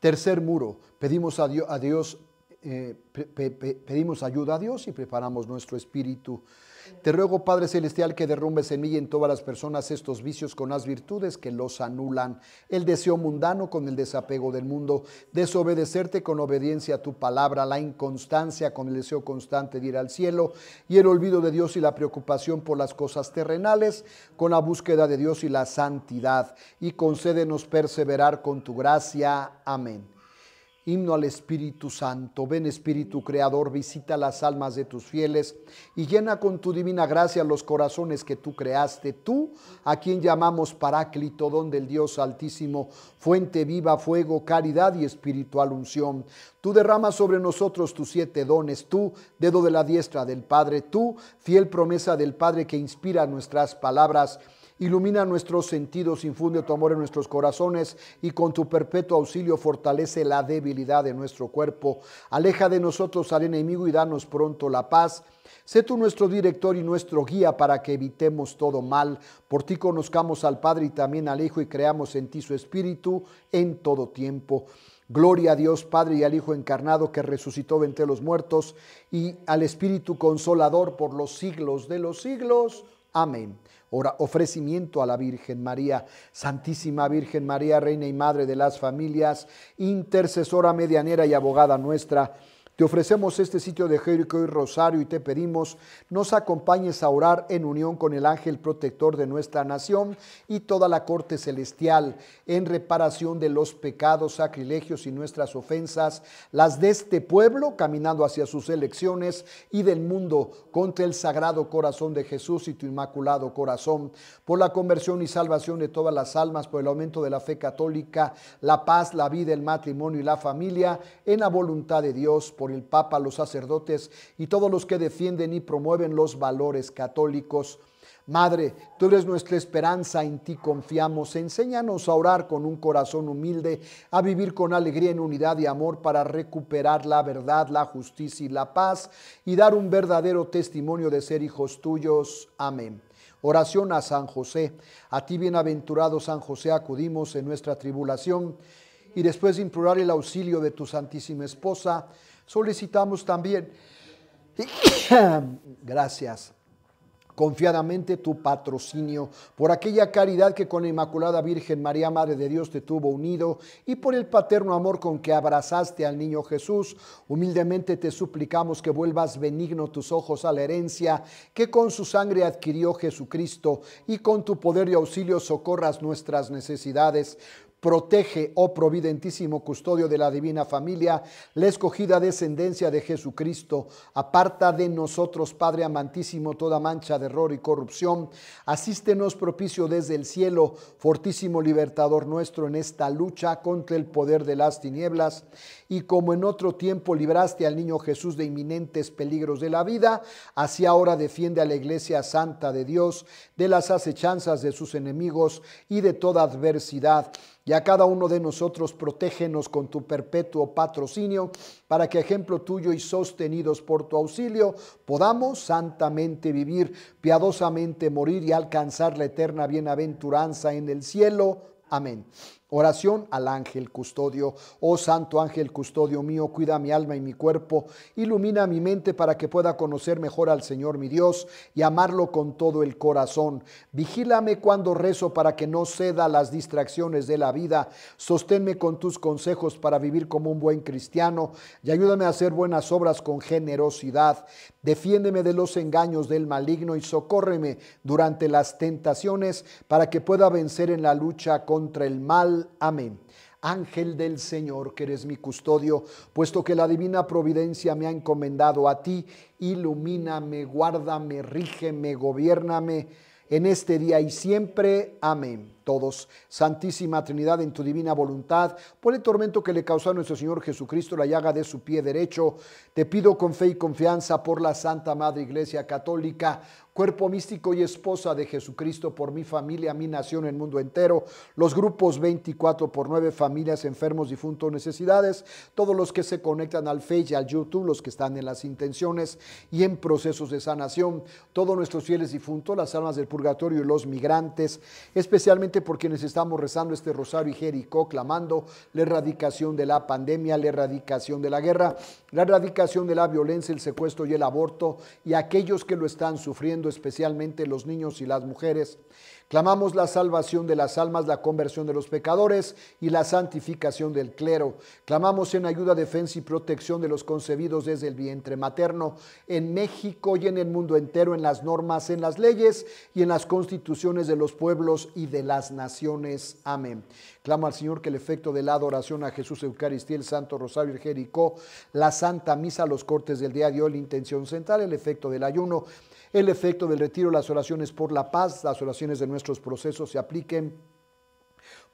[SPEAKER 1] Tercer muro, pedimos a Dios, eh, pedimos ayuda a Dios y preparamos nuestro espíritu te ruego, Padre Celestial, que derrumbes en mí y en todas las personas estos vicios con las virtudes que los anulan, el deseo mundano con el desapego del mundo, desobedecerte con obediencia a tu palabra, la inconstancia con el deseo constante de ir al cielo y el olvido de Dios y la preocupación por las cosas terrenales, con la búsqueda de Dios y la santidad, y concédenos perseverar con tu gracia. Amén. Himno al Espíritu Santo. Ven Espíritu Creador, visita las almas de tus fieles y llena con tu divina gracia los corazones que tú creaste. Tú, a quien llamamos Paráclito, don del Dios Altísimo, fuente viva, fuego, caridad y espiritual unción. Tú derramas sobre nosotros tus siete dones. Tú, dedo de la diestra del Padre. Tú, fiel promesa del Padre que inspira nuestras palabras. Ilumina nuestros sentidos, infunde tu amor en nuestros corazones y con tu perpetuo auxilio fortalece la debilidad de nuestro cuerpo. Aleja de nosotros al enemigo y danos pronto la paz. Sé tú nuestro director y nuestro guía para que evitemos todo mal. Por ti conozcamos al Padre y también al Hijo y creamos en ti su Espíritu en todo tiempo. Gloria a Dios Padre y al Hijo encarnado que resucitó entre los muertos y al Espíritu Consolador por los siglos de los siglos. Amén ofrecimiento a la Virgen María. Santísima Virgen María, Reina y Madre de las familias, intercesora medianera y abogada nuestra, te ofrecemos este sitio de Jericó y Rosario y te pedimos nos acompañes a orar en unión con el ángel protector de nuestra nación y toda la corte celestial en reparación de los pecados, sacrilegios y nuestras ofensas, las de este pueblo caminando hacia sus elecciones y del mundo contra el sagrado corazón de Jesús y tu inmaculado corazón, por la conversión y salvación de todas las almas, por el aumento de la fe católica, la paz, la vida, el matrimonio y la familia, en la voluntad de Dios, por el Papa, los sacerdotes y todos los que defienden y promueven los valores católicos. Madre, tú eres nuestra esperanza, en ti confiamos. Enséñanos a orar con un corazón humilde, a vivir con alegría en unidad y amor para recuperar la verdad, la justicia y la paz y dar un verdadero testimonio de ser hijos tuyos. Amén. Oración a San José. A ti, bienaventurado San José, acudimos en nuestra tribulación y después de implorar el auxilio de tu Santísima Esposa, Solicitamos también, (coughs) gracias, confiadamente tu patrocinio, por aquella caridad que con la Inmaculada Virgen María, Madre de Dios, te tuvo unido, y por el paterno amor con que abrazaste al niño Jesús, humildemente te suplicamos que vuelvas benigno tus ojos a la herencia que con su sangre adquirió Jesucristo, y con tu poder y auxilio socorras nuestras necesidades, protege, oh providentísimo custodio de la divina familia, la escogida descendencia de Jesucristo, aparta de nosotros, Padre amantísimo, toda mancha de error y corrupción, asístenos propicio desde el cielo, fortísimo libertador nuestro en esta lucha contra el poder de las tinieblas, y como en otro tiempo libraste al niño Jesús de inminentes peligros de la vida, así ahora defiende a la iglesia santa de Dios de las acechanzas de sus enemigos y de toda adversidad. Y a cada uno de nosotros protégenos con tu perpetuo patrocinio, para que ejemplo tuyo y sostenidos por tu auxilio podamos santamente vivir, piadosamente morir y alcanzar la eterna bienaventuranza en el cielo. Amén. Oración al ángel custodio. Oh santo ángel custodio mío, cuida mi alma y mi cuerpo, ilumina mi mente para que pueda conocer mejor al Señor mi Dios y amarlo con todo el corazón. Vigílame cuando rezo para que no ceda a las distracciones de la vida. Sosténme con tus consejos para vivir como un buen cristiano y ayúdame a hacer buenas obras con generosidad. Defiéndeme de los engaños del maligno y socórreme durante las tentaciones para que pueda vencer en la lucha contra el mal Amén. Ángel del Señor, que eres mi custodio, puesto que la divina providencia me ha encomendado a ti, ilumíname, guárdame, rígeme, gobiername en este día y siempre. Amén todos. Santísima Trinidad, en tu divina voluntad, por el tormento que le causó a nuestro Señor Jesucristo la llaga de su pie derecho, te pido con fe y confianza por la Santa Madre Iglesia Católica, cuerpo místico y esposa de Jesucristo, por mi familia, mi nación, el mundo entero, los grupos 24 por 9, familias, enfermos, difuntos, necesidades, todos los que se conectan al Facebook y al YouTube, los que están en las intenciones y en procesos de sanación, todos nuestros fieles difuntos, las almas del purgatorio y los migrantes, especialmente por quienes estamos rezando este rosario y Jericó, clamando la erradicación de la pandemia, la erradicación de la guerra, la erradicación de la violencia, el secuestro y el aborto, y aquellos que lo están sufriendo, especialmente los niños y las mujeres. Clamamos la salvación de las almas, la conversión de los pecadores y la santificación del clero. Clamamos en ayuda, defensa y protección de los concebidos desde el vientre materno en México y en el mundo entero, en las normas, en las leyes y en las constituciones de los pueblos y de las naciones. Amén. Clamo al Señor que el efecto de la adoración a Jesús Eucaristía, el Santo Rosario Jericó, la Santa Misa, los cortes del día de hoy, la intención central, el efecto del ayuno, el efecto del retiro, las oraciones por la paz, las oraciones de nuestros procesos se apliquen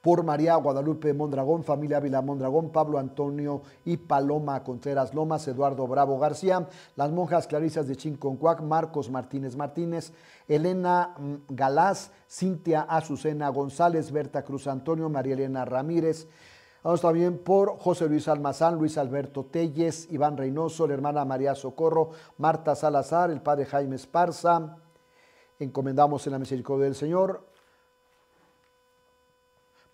[SPEAKER 1] por María Guadalupe Mondragón, familia Ávila Mondragón, Pablo Antonio y Paloma Contreras Lomas, Eduardo Bravo García, las monjas Clarisas de Chinconcuac, Marcos Martínez Martínez, Elena mm, Galás, Cintia Azucena González, Berta Cruz Antonio, María Elena Ramírez, Vamos también por José Luis Almazán, Luis Alberto Telles, Iván Reynoso, la hermana María Socorro, Marta Salazar, el padre Jaime Esparza. Encomendamos en la misericordia del Señor.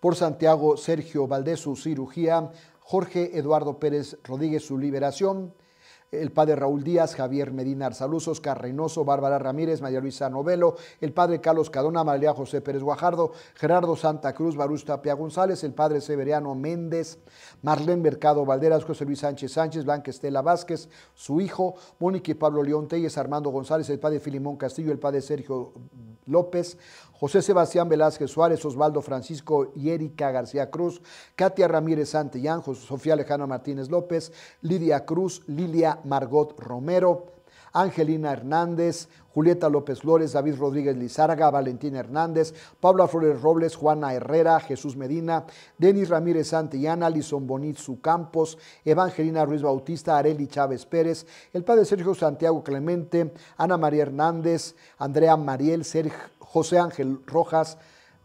[SPEAKER 1] Por Santiago Sergio Valdés, su cirugía. Jorge Eduardo Pérez Rodríguez, su liberación el padre Raúl Díaz, Javier Medina Arzaluz, Oscar Reynoso, Bárbara Ramírez, María Luisa Novelo, el padre Carlos Cadona, María José Pérez Guajardo, Gerardo Santa Cruz, Barusta Pia González, el padre Severiano Méndez, Marlene Mercado Valderas, José Luis Sánchez Sánchez, Blanca Estela Vázquez, su hijo, Mónica y Pablo León Telles, Armando González, el padre Filimón Castillo, el padre Sergio López, José Sebastián Velázquez Suárez, Osvaldo Francisco y Erika García Cruz, Katia Ramírez Santillán, Sofía Alejandra Martínez López, Lidia Cruz, Lilia Margot Romero, Angelina Hernández, Julieta López Flores, David Rodríguez Lizárraga, Valentina Hernández, Paula Flores Robles, Juana Herrera, Jesús Medina, Denis Ramírez Santillán, Alison Bonitzu Campos, Evangelina Ruiz Bautista, Areli Chávez Pérez, el padre Sergio Santiago Clemente, Ana María Hernández, Andrea Mariel, Sergio José Ángel Rojas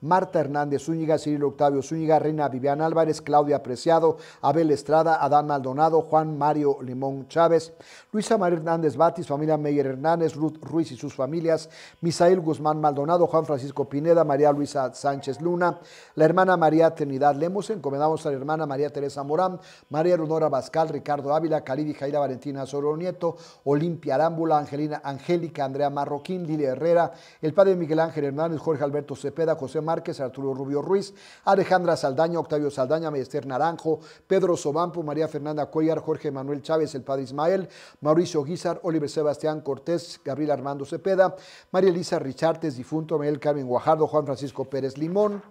[SPEAKER 1] Marta Hernández Zúñiga, Cirilo Octavio Zúñiga, Reina Viviana Álvarez, Claudia Preciado, Abel Estrada, Adán Maldonado, Juan Mario Limón Chávez, Luisa María Hernández Batis, familia Meyer Hernández, Ruth Ruiz y sus familias, Misael Guzmán Maldonado, Juan Francisco Pineda, María Luisa Sánchez Luna, la hermana María Trinidad Lemos, encomendamos a la hermana María Teresa Morán, María Leonora Bascal, Ricardo Ávila, y Jaira Valentina Soro Nieto, Olimpia Arámbula, Angelina Angélica, Andrea Marroquín, Lilia Herrera, el padre Miguel Ángel Hernández, Jorge Alberto Cepeda, José Mar Arturo Rubio Ruiz, Alejandra Saldaña, Octavio Saldaña, Meester Naranjo, Pedro Sobampo, María Fernanda Cuellar, Jorge Manuel Chávez, el padre Ismael, Mauricio Guizar, Oliver Sebastián Cortés, Gabriel Armando Cepeda, María Elisa Richartes, difunto, Mel Carmen Guajardo, Juan Francisco Pérez Limón.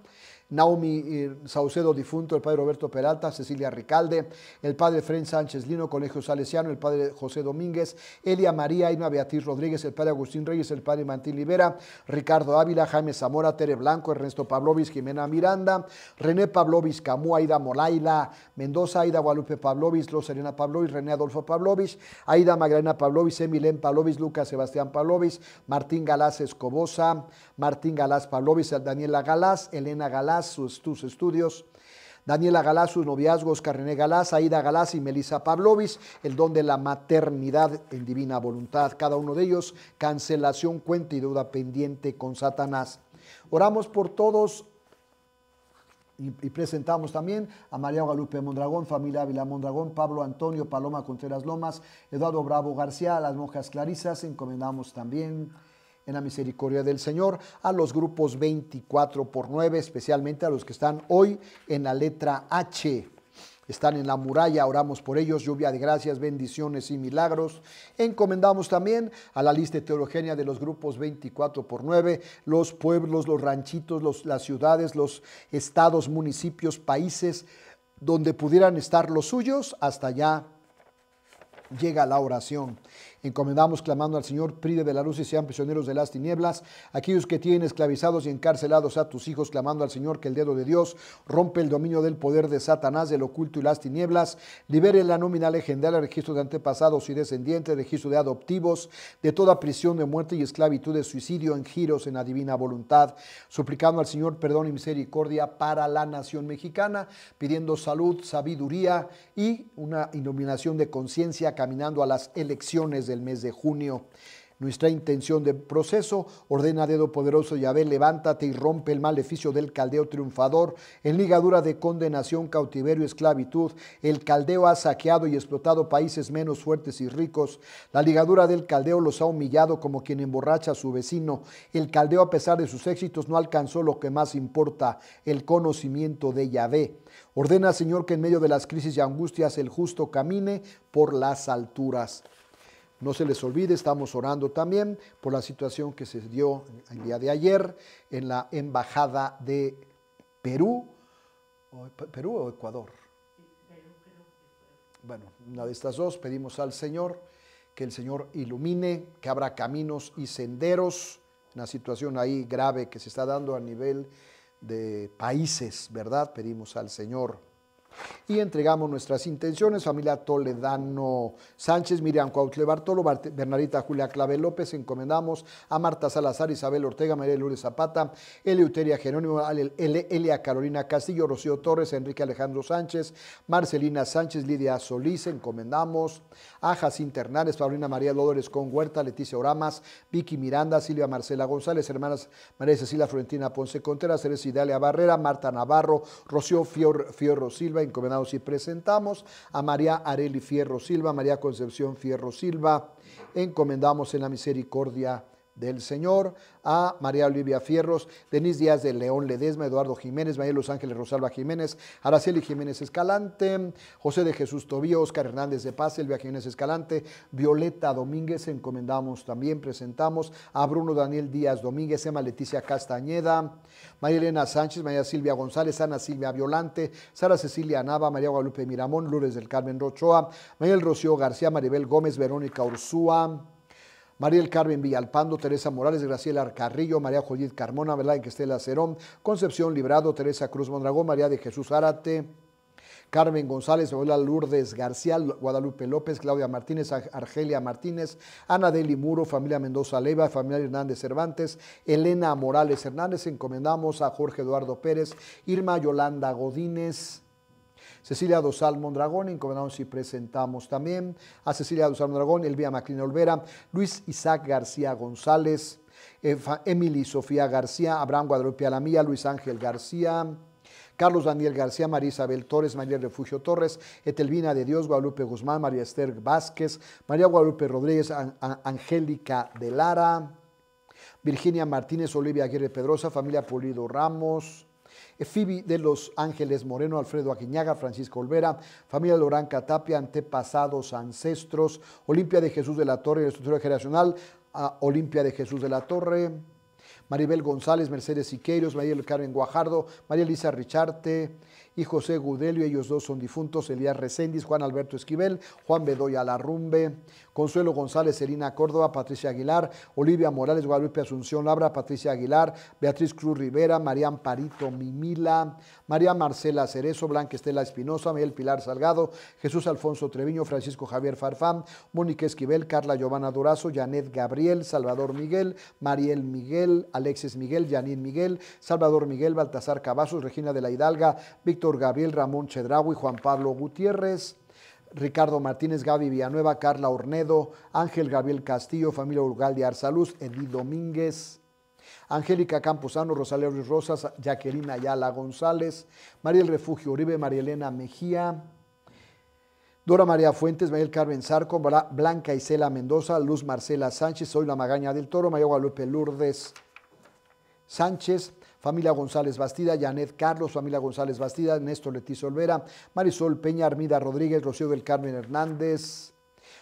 [SPEAKER 1] Naomi eh, Saucedo, difunto, el padre Roberto Peralta, Cecilia Ricalde, el padre Fren Sánchez Lino, Colegio Salesiano, el padre José Domínguez, Elia María, Irma Beatriz Rodríguez, el padre Agustín Reyes, el padre Mantín Libera, Ricardo Ávila, Jaime Zamora, Tere Blanco, Ernesto Pablovis Jimena Miranda, René Pablovis, Camu, Aida Molaila, Mendoza, Aida Guadalupe Pablovis, Serena Pablovis, René Adolfo Pablovis, Aida Magdalena Pablovis, Emilén Pablovis, Lucas Sebastián Pablovis, Martín Galás Escobosa, Martín Galás Pablovis, Daniela Galás, Elena Galás, tus sus, estudios. Daniela Galás, sus noviazgos, Carrené Galás, Aida Galás y Melissa Pavlovis, el don de la maternidad en divina voluntad, cada uno de ellos, cancelación, cuenta y deuda pendiente con Satanás. Oramos por todos y, presentamos también a María Guadalupe Mondragón, familia Ávila Mondragón, Pablo Antonio Paloma Contreras Lomas, Eduardo Bravo García, las monjas Clarisas, encomendamos también en la misericordia del Señor, a los grupos 24 por 9, especialmente a los que están hoy en la letra H. Están en la muralla, oramos por ellos, lluvia de gracias, bendiciones y milagros. Encomendamos también a la lista heterogénea de los grupos 24 por 9, los pueblos, los ranchitos, las ciudades, los estados, municipios, países, donde pudieran estar los suyos, hasta allá llega la oración. Encomendamos clamando al Señor, pride de la luz y sean prisioneros de las tinieblas. Aquellos que tienen esclavizados y encarcelados a tus hijos, clamando al Señor que el dedo de Dios rompe el dominio del poder de Satanás, del oculto y las tinieblas. Libere la nómina legendaria, registro de antepasados y descendientes, registro de adoptivos, de toda prisión de muerte y esclavitud de suicidio en giros en la divina voluntad. Suplicando al Señor perdón y misericordia para la nación mexicana, pidiendo salud, sabiduría y una iluminación de conciencia caminando a las elecciones de el mes de junio. Nuestra intención de proceso ordena dedo poderoso Yahvé, levántate y rompe el maleficio del caldeo triunfador. En ligadura de condenación, cautiverio, esclavitud, el caldeo ha saqueado y explotado países menos fuertes y ricos. La ligadura del caldeo los ha humillado como quien emborracha a su vecino. El caldeo, a pesar de sus éxitos, no alcanzó lo que más importa, el conocimiento de Yahvé. Ordena, Señor, que en medio de las crisis y angustias el justo camine por las alturas. No se les olvide, estamos orando también por la situación que se dio el día de ayer en la Embajada de Perú, o, Perú o Ecuador. Bueno, una de estas dos, pedimos al Señor que el Señor ilumine, que abra caminos y senderos, una situación ahí grave que se está dando a nivel de países, ¿verdad? Pedimos al Señor y entregamos nuestras intenciones, familia Toledano Sánchez, Miriam Cuautle Bartolo, Bernadita Julia Clave López, encomendamos a Marta Salazar, Isabel Ortega, María Lourdes Zapata, Eleuteria Jerónimo, Elia Carolina Castillo, Rocío Torres, Enrique Alejandro Sánchez, Marcelina Sánchez, Lidia Solís, encomendamos a Jacinta Paulina María López con Huerta, Leticia Oramas, Vicky Miranda, Silvia Marcela González, hermanas María Cecilia Florentina Ponce Contreras, Ceres Idalia Barrera, Marta Navarro, Rocío Fior, Fiorro Silva, encomendados y presentamos. A María Areli Fierro Silva, María Concepción Fierro Silva, encomendamos en la misericordia del Señor, a María Olivia Fierros, Denis Díaz de León Ledesma, Eduardo Jiménez, María Los Ángeles Rosalba Jiménez, Araceli Jiménez Escalante, José de Jesús Tobío, Oscar Hernández de Paz, Elvia Jiménez Escalante, Violeta Domínguez, encomendamos también, presentamos a Bruno Daniel Díaz Domínguez, Emma Leticia Castañeda, María Elena Sánchez, María Silvia González, Ana Silvia Violante, Sara Cecilia Nava, María Guadalupe Miramón, Lourdes del Carmen Rochoa, María Rocío García, Maribel Gómez, Verónica Ursúa, María del Carmen Villalpando, Teresa Morales, Graciela Arcarrillo, María Judith Carmona, Belén Estela Cerón, Concepción Librado, Teresa Cruz Mondragón, María de Jesús Árate, Carmen González, Ola Lourdes García, Guadalupe López, Claudia Martínez, Argelia Martínez, Ana Deli Muro, familia Mendoza Leva, familia Hernández Cervantes, Elena Morales Hernández, encomendamos a Jorge Eduardo Pérez, Irma Yolanda Godínez, Cecilia Dosal Mondragón, encomendamos y presentamos también a Cecilia Dosal Mondragón, Elvia Maclina Olvera, Luis Isaac García González, Emily Sofía García, Abraham Guadalupe Alamía, Luis Ángel García. Carlos Daniel García, María Isabel Torres, María Refugio Torres, Etelvina de Dios, Guadalupe Guzmán, María Esther Vázquez, María Guadalupe Rodríguez, Angélica de Lara, Virginia Martínez, Olivia Aguirre Pedrosa, familia Pulido Ramos, Efibi de Los Ángeles Moreno, Alfredo Aguiñaga, Francisco Olvera, familia Loranca Tapia, antepasados, ancestros, Olimpia de Jesús de la Torre, estructura generacional, Olimpia de Jesús de la Torre, Maribel González, Mercedes Siqueiros, María Carmen Guajardo, María Elisa Richarte y José Gudelio, ellos dos son difuntos, Elías Reséndiz, Juan Alberto Esquivel, Juan Bedoya Larrumbe, Consuelo González, Serina Córdoba, Patricia Aguilar, Olivia Morales, Guadalupe Asunción Labra, Patricia Aguilar, Beatriz Cruz Rivera, Marían Parito Mimila, María Marcela Cerezo, Blanca Estela Espinosa, Miguel Pilar Salgado, Jesús Alfonso Treviño, Francisco Javier Farfán, Mónica Esquivel, Carla Giovanna Durazo, Janet Gabriel, Salvador Miguel, Mariel Miguel, Alexis Miguel, Janine Miguel, Salvador Miguel, Baltasar Cavazos, Regina de la Hidalga, Víctor Gabriel, Ramón Chedraui, Juan Pablo Gutiérrez, Ricardo Martínez, Gaby Villanueva, Carla Ornedo, Ángel Gabriel Castillo, familia Urgal de Arsaluz, Edith Domínguez, Angélica Camposano, Rosalía Rosas, Jacqueline Ayala González, María del Refugio Uribe, María Elena Mejía, Dora María Fuentes, Mayel Carmen Zarco, Blanca Isela Mendoza, Luz Marcela Sánchez, Soy la Magaña del Toro, María Guadalupe Lourdes Sánchez, familia González Bastida, Janet Carlos, familia González Bastida, Néstor Letiz Olvera, Marisol Peña, Armida Rodríguez, Rocío del Carmen Hernández,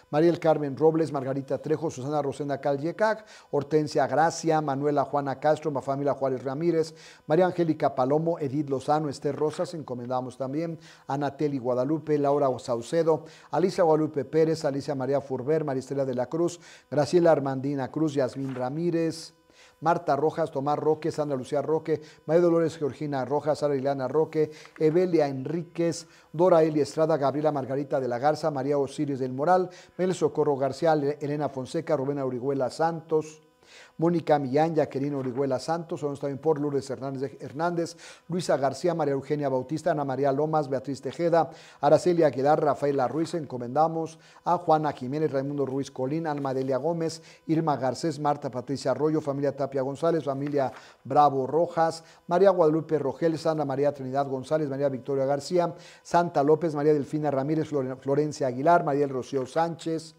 [SPEAKER 1] María Carmen Robles, Margarita Trejo, Susana Rosenda Callecac, Hortensia Gracia, Manuela Juana Castro, familia Juárez Ramírez, María Angélica Palomo, Edith Lozano, Esther Rosas, encomendamos también, Anateli Guadalupe, Laura Saucedo, Alicia Guadalupe Pérez, Alicia María Furber, Maristela de la Cruz, Graciela Armandina Cruz, Yasmín Ramírez, Marta Rojas, Tomás Roque, Sandra Lucía Roque, María Dolores Georgina Rojas, Sara Liliana Roque, Evelia Enríquez, Dora Eli Estrada, Gabriela Margarita de la Garza, María Osiris del Moral, Mel Socorro García, Elena Fonseca, Rubén Aurigüela Santos, Mónica Millán, Jaqueline Orihuela Santos, también por Lourdes Hernández, Hernández, Luisa García, María Eugenia Bautista, Ana María Lomas, Beatriz Tejeda, Araceli Aguilar, Rafaela Ruiz, encomendamos a Juana Jiménez, Raimundo Ruiz Colín, Alma Delia Gómez, Irma Garcés, Marta Patricia Arroyo, familia Tapia González, familia Bravo Rojas, María Guadalupe Rogel, Sandra María Trinidad González, María Victoria García, Santa López, María Delfina Ramírez, Florencia Aguilar, María del Rocío Sánchez,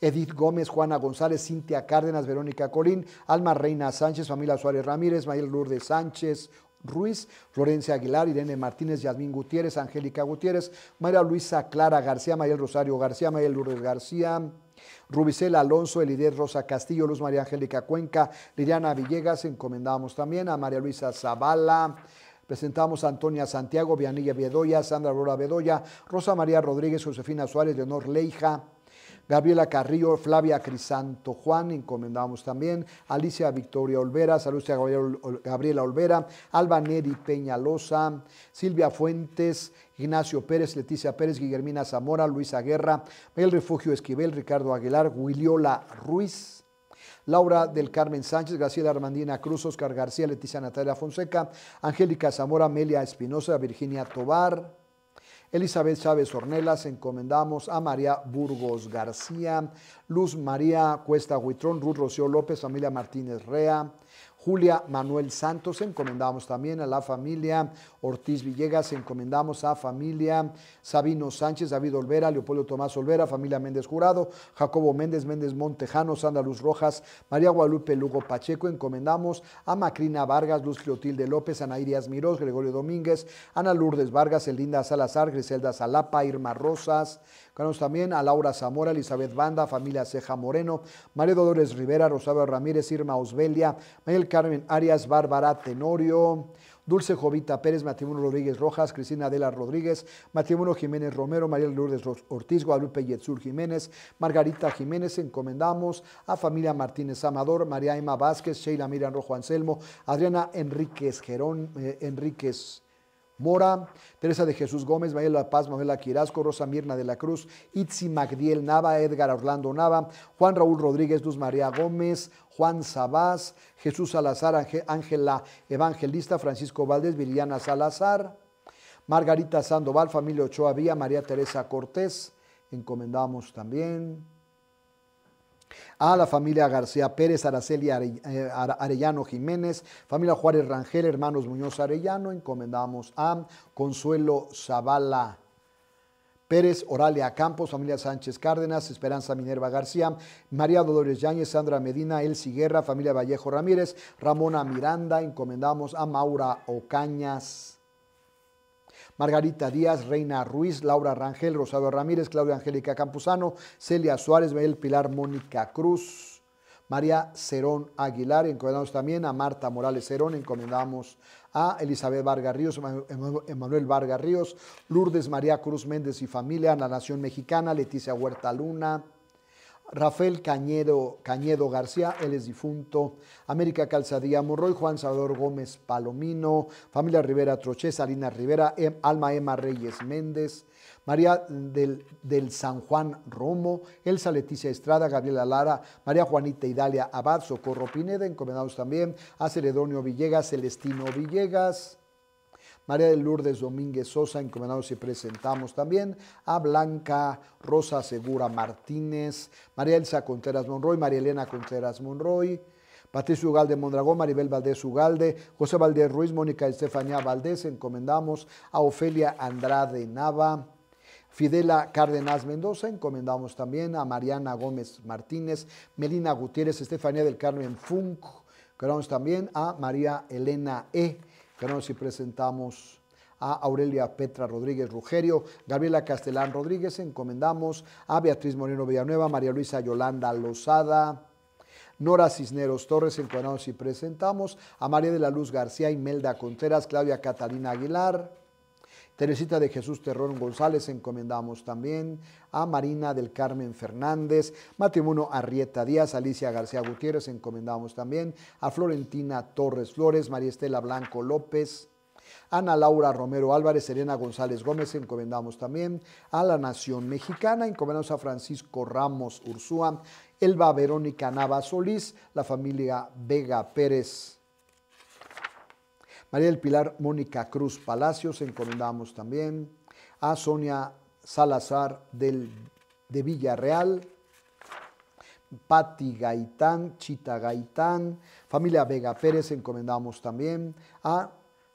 [SPEAKER 1] Edith Gómez, Juana González, Cintia Cárdenas, Verónica Colín, Alma Reina Sánchez, Familia Suárez Ramírez, Mayel Lourdes Sánchez, Ruiz, Florencia Aguilar, Irene Martínez, Yasmín Gutiérrez, Angélica Gutiérrez, María Luisa Clara García, María Rosario García, Mayel Lourdes García, Rubicel Alonso, Elidez Rosa Castillo, Luz María Angélica Cuenca, Liliana Villegas, encomendamos también a María Luisa Zavala, Presentamos a Antonia Santiago, Vianilla Bedoya, Sandra Aurora Bedoya, Rosa María Rodríguez, Josefina Suárez, Leonor Leija, Gabriela Carrillo, Flavia Crisanto Juan, encomendamos también, Alicia Victoria Olvera, saludos Gabriela Olvera, Alba Neri Peñalosa, Silvia Fuentes, Ignacio Pérez, Leticia Pérez, Guillermina Zamora, Luisa Guerra, Miguel Refugio Esquivel, Ricardo Aguilar, Wiliola Ruiz, Laura del Carmen Sánchez, Graciela Armandina Cruz, Oscar García, Leticia Natalia Fonseca, Angélica Zamora, Amelia Espinosa, Virginia Tobar, Elizabeth Chávez Ornelas, encomendamos a María Burgos García, Luz María Cuesta Huitrón, Ruth Rocío López, familia Martínez Rea, Julia Manuel Santos, encomendamos también a la familia Ortiz Villegas, encomendamos a familia Sabino Sánchez, David Olvera, Leopoldo Tomás Olvera, familia Méndez Jurado, Jacobo Méndez, Méndez Montejano, Sandra Luz Rojas, María Guadalupe Lugo Pacheco, encomendamos a Macrina Vargas, Luz Clotilde López, Ana Irias Mirós, Gregorio Domínguez, Ana Lourdes Vargas, Elinda Salazar, Griselda Salapa, Irma Rosas, ganos también a Laura Zamora, Elizabeth Banda, familia Ceja Moreno, María Dolores Rivera, Rosario Ramírez, Irma Osbelia, Manuel Carmen Arias, Bárbara Tenorio, Dulce Jovita Pérez, Matrimonio Rodríguez Rojas, Cristina Adela Rodríguez, Matrimonio Jiménez Romero, María Lourdes Ortiz, Guadalupe Yetzur Jiménez, Margarita Jiménez, encomendamos a familia Martínez Amador, María Emma Vázquez, Sheila Miriam Rojo Anselmo, Adriana Enríquez Gerón, eh, Enríquez Mora, Teresa de Jesús Gómez, Mayela Paz, Manuela Quirasco, Rosa Mirna de la Cruz, Itzi Magdiel Nava, Edgar Orlando Nava, Juan Raúl Rodríguez, Luz María Gómez, Juan Sabás, Jesús Salazar, Ángela Evangelista, Francisco Valdés, Viliana Salazar, Margarita Sandoval, familia Ochoa Vía, María Teresa Cortés, encomendamos también a la familia García Pérez, Araceli eh, Arellano Jiménez, familia Juárez Rangel, hermanos Muñoz Arellano, encomendamos a Consuelo Zavala. Pérez, Oralia Campos, familia Sánchez Cárdenas, Esperanza Minerva García, María Dolores Yáñez, Sandra Medina, El Guerra, familia Vallejo Ramírez, Ramona Miranda, encomendamos a Maura Ocañas. Margarita Díaz, Reina Ruiz, Laura Rangel, Rosado Ramírez, Claudia Angélica Campuzano, Celia Suárez, Miguel Pilar, Mónica Cruz. María Cerón Aguilar, encomendamos también a Marta Morales Cerón, encomendamos a Elizabeth Vargas Ríos, Emanuel Vargas Ríos, Lourdes María Cruz Méndez y familia, La Nación Mexicana, Leticia Huerta Luna, Rafael Cañedo, Cañedo García, él es difunto, América Calzadilla Morroy, Juan Salvador Gómez Palomino, familia Rivera Trochés, Alina Rivera, em, Alma Emma Reyes Méndez, María del, San Juan Romo, Elsa Leticia Estrada, Gabriela Lara, María Juanita Idalia Abad, Socorro Pineda, encomendados también a Celedonio Villegas, Celestino Villegas, María de Lourdes Domínguez Sosa, encomendamos y presentamos también a Blanca Rosa Segura Martínez, María Elsa Contreras Monroy, María Elena Contreras Monroy, Patricio Ugalde Mondragón, Maribel Valdés Ugalde, José Valdés Ruiz, Mónica Estefanía Valdés, encomendamos a Ofelia Andrade Nava, Fidela Cárdenas Mendoza, encomendamos también a Mariana Gómez Martínez, Melina Gutiérrez, Estefanía del Carmen Funk, encomendamos también a María Elena E. Encuentramos y presentamos a Aurelia Petra Rodríguez Rugerio, Gabriela Castelán Rodríguez, encomendamos a Beatriz Moreno Villanueva, María Luisa Yolanda Lozada, Nora Cisneros Torres, encuadrados y presentamos a María de la Luz García, Imelda Contreras, Claudia Catalina Aguilar, Teresita de Jesús Terrón González encomendamos también, a Marina del Carmen Fernández, Matrimonio Arrieta Díaz, Alicia García Gutiérrez encomendamos también, a Florentina Torres Flores, María Estela Blanco López, Ana Laura Romero Álvarez, Serena González Gómez, encomendamos también a la Nación Mexicana, encomendamos a Francisco Ramos Ursúa, Elba Verónica Nava Solís, la familia Vega Pérez María del Pilar Mónica Cruz Palacios, encomendamos también a Sonia Salazar del, de Villarreal, Patti Gaitán, Chita Gaitán, familia Vega Pérez, encomendamos también a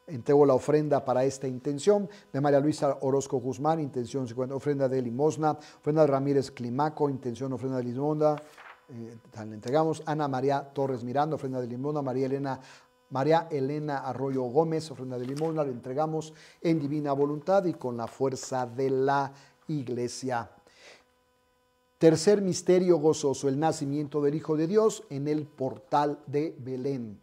[SPEAKER 1] entrego la ofrenda para esta intención de María Luisa Orozco Guzmán, intención ofrenda de limosna, ofrenda de Ramírez Climaco, intención ofrenda de limosna, la eh, le entregamos Ana María Torres Miranda, ofrenda de limosna, María Elena María Elena Arroyo Gómez, ofrenda de limón, la entregamos en divina voluntad y con la fuerza de la iglesia. Tercer misterio gozoso, el nacimiento del Hijo de Dios en el portal de Belén.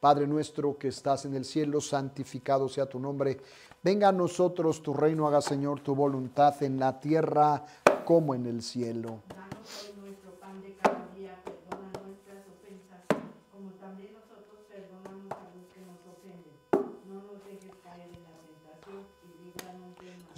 [SPEAKER 1] Padre nuestro que estás en el cielo, santificado sea tu nombre. Venga a nosotros tu reino, haga Señor tu voluntad en la tierra como en el cielo.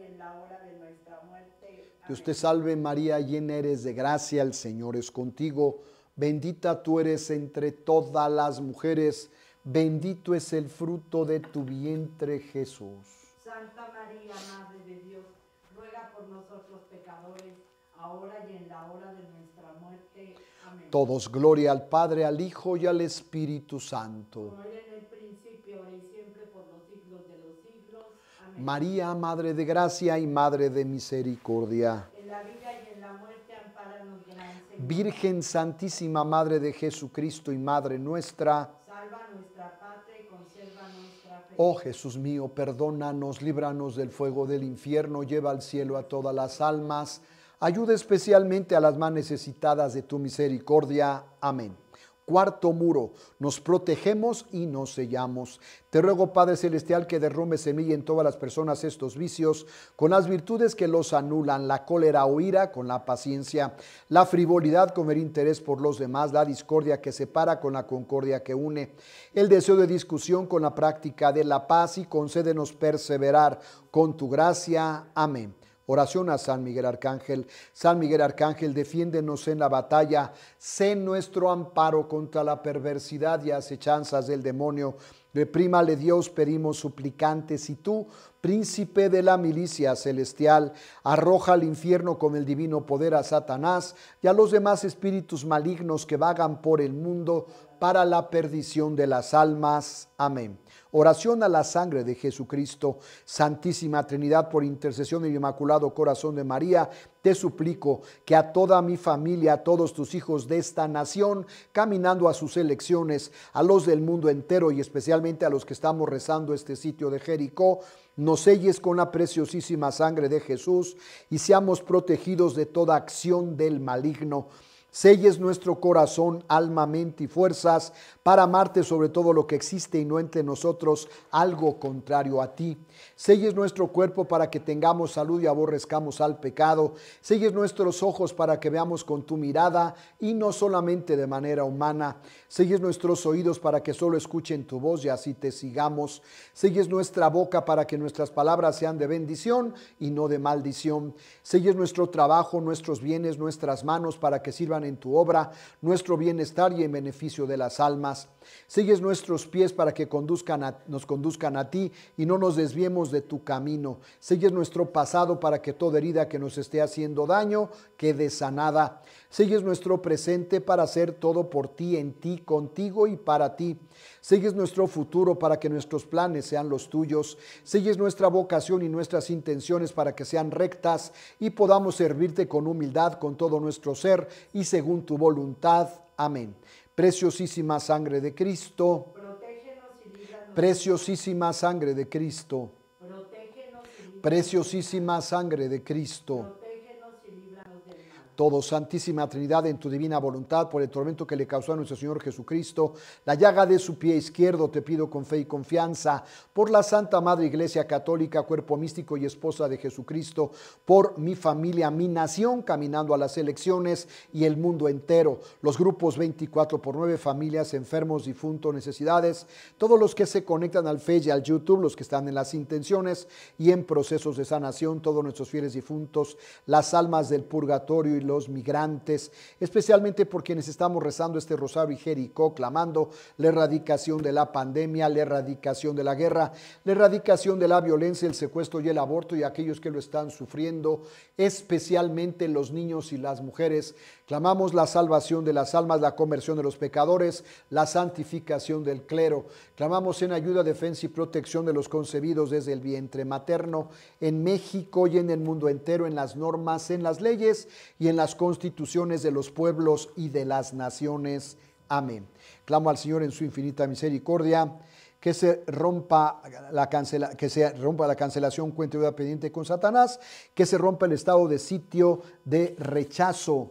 [SPEAKER 2] y en la hora de nuestra
[SPEAKER 1] muerte. Dios te salve María, llena eres de gracia, el Señor es contigo. Bendita tú eres entre todas las mujeres, bendito es el fruto de tu vientre Jesús.
[SPEAKER 2] Santa María, Madre de Dios, ruega por nosotros pecadores, ahora y en la hora de nuestra muerte.
[SPEAKER 1] Amén. Todos gloria al Padre, al Hijo y al Espíritu Santo. María, Madre de Gracia y Madre de Misericordia. En
[SPEAKER 2] la vida y en la muerte,
[SPEAKER 1] Virgen Santísima, Madre de Jesucristo y Madre nuestra. Oh Jesús mío, perdónanos, líbranos del fuego del infierno, lleva al cielo a todas las almas. Ayuda especialmente a las más necesitadas de tu misericordia. Amén. Cuarto muro, nos protegemos y nos sellamos. Te ruego, Padre Celestial, que derrumbe semilla en todas las personas estos vicios, con las virtudes que los anulan, la cólera o ira con la paciencia, la frivolidad con el interés por los demás, la discordia que separa con la concordia que une, el deseo de discusión con la práctica de la paz y concédenos perseverar con tu gracia. Amén. Oración a San Miguel Arcángel. San Miguel Arcángel, defiéndenos en la batalla, sé nuestro amparo contra la perversidad y acechanzas del demonio. Reprímale Dios, pedimos suplicantes, y tú, príncipe de la milicia celestial, arroja al infierno con el divino poder a Satanás y a los demás espíritus malignos que vagan por el mundo para la perdición de las almas. Amén. Oración a la sangre de Jesucristo. Santísima Trinidad, por intercesión del Inmaculado Corazón de María, te suplico que a toda mi familia, a todos tus hijos de esta nación, caminando a sus elecciones, a los del mundo entero y especialmente a los que estamos rezando este sitio de Jericó, nos selles con la preciosísima sangre de Jesús y seamos protegidos de toda acción del maligno. Selles nuestro corazón, alma, mente y fuerzas para amarte sobre todo lo que existe y no entre nosotros algo contrario a ti. Selles nuestro cuerpo para que tengamos salud y aborrezcamos al pecado. Selles nuestros ojos para que veamos con tu mirada y no solamente de manera humana. Selles nuestros oídos para que solo escuchen tu voz y así te sigamos. Selles nuestra boca para que nuestras palabras sean de bendición y no de maldición. Selles nuestro trabajo, nuestros bienes, nuestras manos para que sirvan en tu obra nuestro bienestar y en beneficio de las almas. Sigues nuestros pies para que conduzcan nos conduzcan a ti y no nos desviemos de tu camino. Sigues nuestro pasado para que toda herida que nos esté haciendo daño quede sanada. Sigues nuestro presente para hacer todo por ti, en ti, contigo y para ti. Sigues nuestro futuro para que nuestros planes sean los tuyos. Sigues nuestra vocación y nuestras intenciones para que sean rectas y podamos servirte con humildad, con todo nuestro ser y según tu voluntad. Amén. Preciosísima sangre de Cristo. Preciosísima sangre de Cristo. Preciosísima sangre de Cristo. Todo, Santísima Trinidad, en tu divina voluntad, por el tormento que le causó a nuestro Señor Jesucristo, la llaga de su pie izquierdo, te pido con fe y confianza, por la Santa Madre Iglesia Católica, cuerpo místico y esposa de Jesucristo, por mi familia, mi nación, caminando a las elecciones y el mundo entero, los grupos 24 por 9, familias, enfermos, difuntos, necesidades, todos los que se conectan al fe y al YouTube, los que están en las intenciones y en procesos de sanación, todos nuestros fieles difuntos, las almas del purgatorio y los migrantes, especialmente por quienes estamos rezando este rosario y Jericó, clamando la erradicación de la pandemia, la erradicación de la guerra, la erradicación de la violencia, el secuestro y el aborto y aquellos que lo están sufriendo, especialmente los niños y las mujeres. Clamamos la salvación de las almas, la conversión de los pecadores, la santificación del clero. Clamamos en ayuda, defensa y protección de los concebidos desde el vientre materno en México y en el mundo entero, en las normas, en las leyes y en las constituciones de los pueblos y de las naciones. Amén. Clamo al Señor en su infinita misericordia que se rompa la, cancela, que se rompa la cancelación cuenta pendiente con Satanás, que se rompa el estado de sitio de rechazo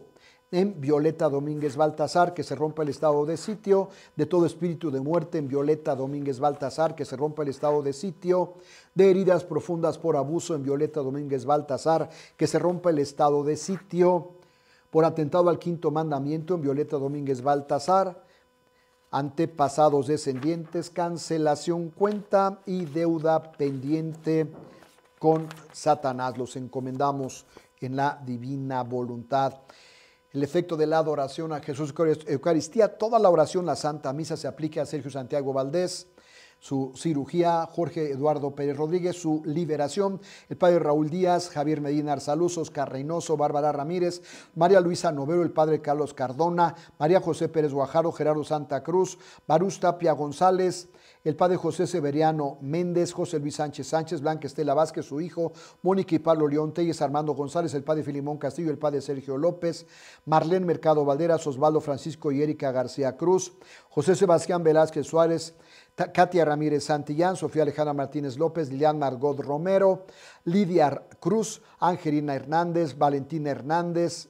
[SPEAKER 1] en Violeta Domínguez Baltasar, que se rompa el estado de sitio, de todo espíritu de muerte en Violeta Domínguez Baltasar, que se rompa el estado de sitio, de heridas profundas por abuso en Violeta Domínguez Baltasar, que se rompa el estado de sitio, por atentado al quinto mandamiento en Violeta Domínguez Baltasar, antepasados descendientes, cancelación cuenta y deuda pendiente con Satanás. Los encomendamos en la divina voluntad el efecto de la adoración a Jesús Eucaristía, toda la oración, la Santa Misa se aplica a Sergio Santiago Valdés, su cirugía, Jorge Eduardo Pérez Rodríguez, su liberación, el padre Raúl Díaz, Javier Medina Arzaluz, Oscar Reynoso, Bárbara Ramírez, María Luisa Novero, el padre Carlos Cardona, María José Pérez Guajaro, Gerardo Santa Cruz, Barús Tapia González, el padre José Severiano Méndez, José Luis Sánchez Sánchez, Blanca Estela Vázquez, su hijo, Mónica y Pablo León Telles, Armando González, el padre Filimón Castillo, el padre Sergio López, Marlene Mercado Valderas, Osvaldo Francisco y Erika García Cruz, José Sebastián Velázquez Suárez, Katia Ramírez Santillán, Sofía Alejandra Martínez López, Lilian Margot Romero, Lidia Cruz, Angelina Hernández, Valentina Hernández,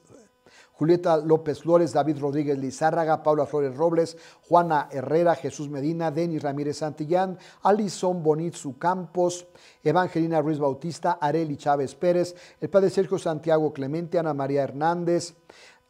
[SPEAKER 1] Julieta López Flores, David Rodríguez Lizárraga, Paula Flores Robles, Juana Herrera, Jesús Medina, Denis Ramírez Santillán, Alison Bonitzu Campos, Evangelina Ruiz Bautista, Areli Chávez Pérez, el padre Sergio Santiago Clemente, Ana María Hernández,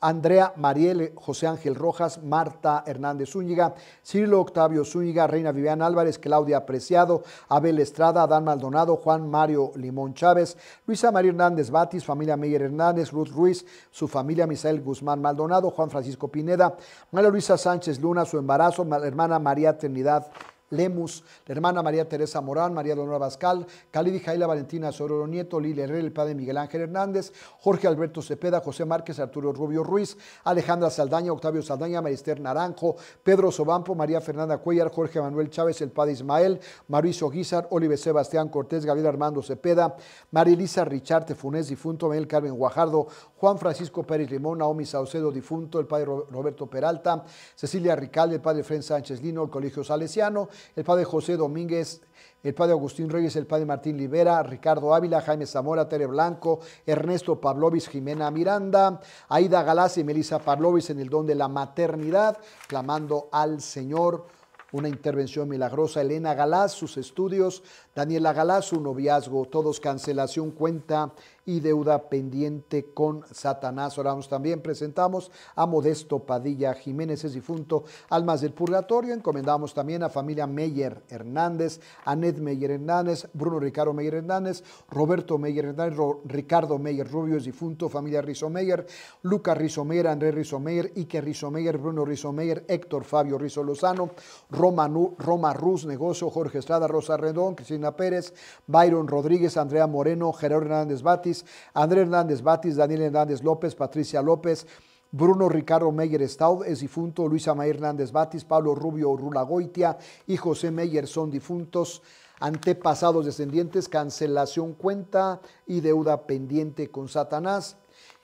[SPEAKER 1] Andrea Mariel, José Ángel Rojas, Marta Hernández Zúñiga, Cirilo Octavio Zúñiga, Reina Viviana Álvarez, Claudia Preciado, Abel Estrada, Adán Maldonado, Juan Mario Limón Chávez, Luisa María Hernández Batis, familia Meyer Hernández, Ruth Ruiz, su familia Misael Guzmán Maldonado, Juan Francisco Pineda, María Luisa Sánchez Luna, su embarazo, hermana María Trinidad Lemus, la hermana María Teresa Morán, María Donora Bascal, Calidi Jaila Valentina Sororo Nieto, Lili Herrera, el padre Miguel Ángel Hernández, Jorge Alberto Cepeda, José Márquez, Arturo Rubio Ruiz, Alejandra Saldaña, Octavio Saldaña, Marister Naranjo, Pedro Sobampo, María Fernanda Cuellar, Jorge Manuel Chávez, el padre Ismael, Mauricio Guizar, Oliver Sebastián Cortés, Gabriel Armando Cepeda, María Elisa Richarte Funes difunto, Mel Carmen Guajardo, Juan Francisco Pérez Limón, Naomi Saucedo, difunto, el padre Roberto Peralta, Cecilia Ricalde, el padre Fren Sánchez Lino, el Colegio Salesiano, el padre José Domínguez, el padre Agustín Reyes, el padre Martín Libera, Ricardo Ávila, Jaime Zamora, Tere Blanco, Ernesto Pavlovis, Jimena Miranda, Aida Galás y Melissa Pavlovis en el don de la maternidad, clamando al Señor una intervención milagrosa. Elena Galás, sus estudios Daniela galazo un noviazgo, todos cancelación, cuenta y deuda pendiente con Satanás. Oramos también, presentamos a Modesto Padilla Jiménez, es difunto, Almas del Purgatorio. Encomendamos también a familia Meyer Hernández, Anet Meyer Hernández, Bruno Ricardo Meyer Hernández, Roberto Meyer Hernández, Ricardo Meyer Rubio, es difunto, familia Rizomeyer, Lucas Rizomeyer, Andrés Rizomeyer, Ike Meyer Bruno Meyer Héctor Fabio Rizo Lozano, Roma, Roma Ruz, negocio, Jorge Estrada, Rosa Redón, Cristina Pérez, Byron Rodríguez, Andrea Moreno, Gerardo Hernández Batis, Andrés Hernández Batis, Daniel Hernández López, Patricia López, Bruno Ricardo Meyer Staud es difunto, Luisa May Hernández Batis, Pablo Rubio Goitia y José Meyer son difuntos, antepasados descendientes, cancelación cuenta y deuda pendiente con Satanás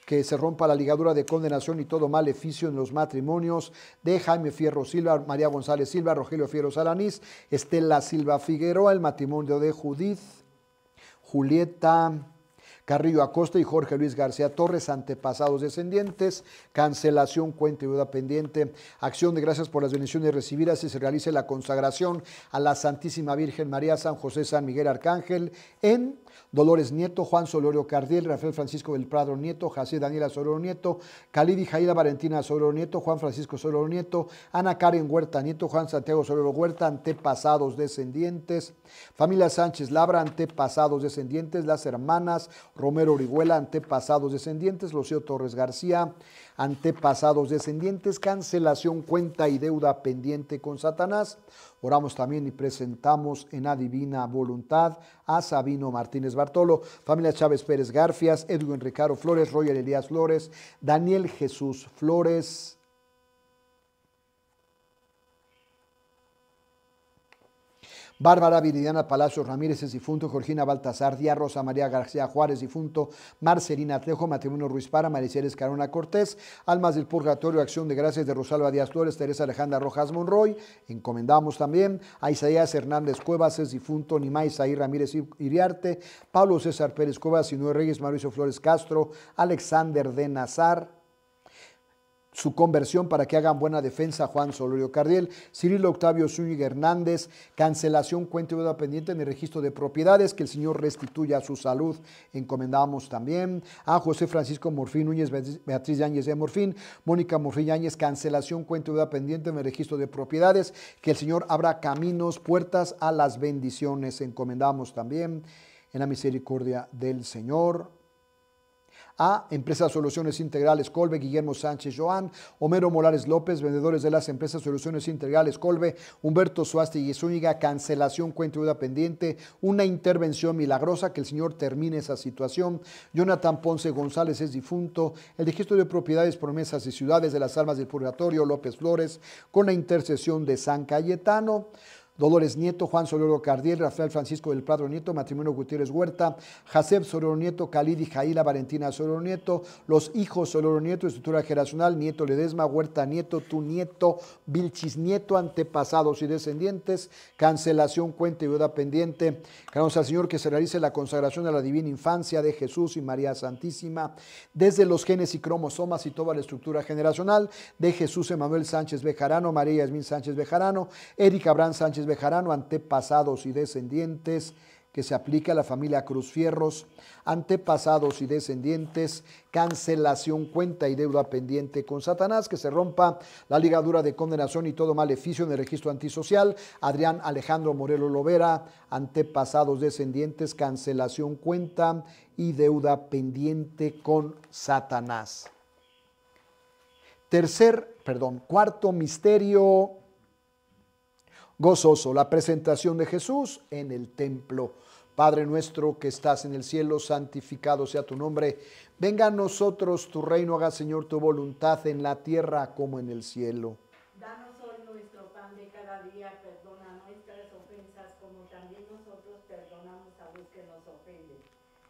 [SPEAKER 1] que se rompa la ligadura de condenación y todo maleficio en los matrimonios de Jaime Fierro Silva, María González Silva, Rogelio Fierro Salanís, Estela Silva Figueroa, el matrimonio de Judith, Julieta. Carrillo Acosta y Jorge Luis García Torres, antepasados descendientes, cancelación, cuenta y duda pendiente, acción de gracias por las bendiciones recibidas y se realice la consagración a la Santísima Virgen María San José San Miguel Arcángel en Dolores Nieto, Juan Solorio Cardiel, Rafael Francisco del Prado Nieto, José Daniela Solorio Nieto, y Jaida Valentina Solorio Nieto, Juan Francisco Solorio Nieto, Ana Karen Huerta Nieto, Juan Santiago Solorio Huerta, antepasados descendientes, familia Sánchez Labra, antepasados descendientes, las hermanas Romero Orihuela, antepasados descendientes, Lucio Torres García, antepasados descendientes, cancelación cuenta y deuda pendiente con Satanás, Oramos también y presentamos en adivina voluntad a Sabino Martínez Bartolo, familia Chávez Pérez Garfias, Edwin Ricardo Flores, Roger Elías Flores, Daniel Jesús Flores, Bárbara Viridiana Palacios Ramírez es difunto, Georgina Baltasar Díaz, Rosa María García Juárez difunto, Marcelina Trejo, Matrimonio Ruiz Para, Maricel Escarona Cortés, Almas del Purgatorio, Acción de Gracias de Rosalba Díaz Flores, Teresa Alejandra Rojas Monroy, encomendamos también a Isaías Hernández Cuevas es difunto, Nimai Isaí Ramírez Iriarte, Pablo César Pérez Cuevas, Sinue Reyes, Mauricio Flores Castro, Alexander de Nazar, su conversión para que hagan buena defensa Juan Solorio Cardiel, Cirilo Octavio Zúñiga Hernández, cancelación cuenta deuda pendiente en el registro de propiedades, que el Señor restituya su salud, encomendamos también a José Francisco Morfín Núñez, Beatriz Yáñez de Morfín, Mónica Morfín Yáñez, cancelación cuenta deuda pendiente en el registro de propiedades, que el Señor abra caminos, puertas a las bendiciones, encomendamos también en la misericordia del Señor a Empresas Soluciones Integrales Colbe, Guillermo Sánchez Joan, Homero Molares López, vendedores de las Empresas Soluciones Integrales Colbe, Humberto Suaste y Zúñiga, cancelación, cuenta deuda pendiente, una intervención milagrosa, que el señor termine esa situación. Jonathan Ponce González es difunto, el registro de propiedades, promesas y ciudades de las almas del purgatorio, López Flores, con la intercesión de San Cayetano. Dolores Nieto, Juan Soloro Cardiel, Rafael Francisco del Prado Nieto, Matrimonio Gutiérrez Huerta, Jaceb Soloro Nieto, Khalid y Jaila Valentina Soloro Nieto, los hijos Soloro Nieto, estructura generacional, Nieto Ledesma, Huerta Nieto, Tu Nieto, Vilchis Nieto, antepasados y descendientes, cancelación, cuenta y Vida pendiente. Queremos al Señor que se realice la consagración de la divina infancia de Jesús y María Santísima, desde los genes y cromosomas y toda la estructura generacional de Jesús Emanuel Sánchez Bejarano, María Yasmín Sánchez Bejarano, Erika Abraham Sánchez Bejarano, antepasados y descendientes, que se aplica a la familia Cruz Fierros, antepasados y descendientes, cancelación, cuenta y deuda pendiente con Satanás, que se rompa la ligadura de condenación y todo maleficio en el registro antisocial, Adrián Alejandro Morelo Lovera, antepasados descendientes, cancelación, cuenta y deuda pendiente con Satanás. Tercer, perdón, cuarto misterio gozoso la presentación de Jesús en el templo. Padre nuestro que estás en el cielo, santificado sea tu nombre. Venga a nosotros tu reino, haga Señor tu voluntad en la tierra como en el cielo. Danos
[SPEAKER 2] hoy nuestro pan de cada día, perdona nuestras ofensas como también nosotros perdonamos a los que nos ofenden.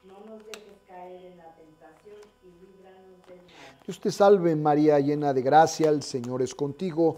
[SPEAKER 1] No nos dejes caer en la tentación y líbranos del mal. Dios te salve María, llena de gracia, el Señor es contigo.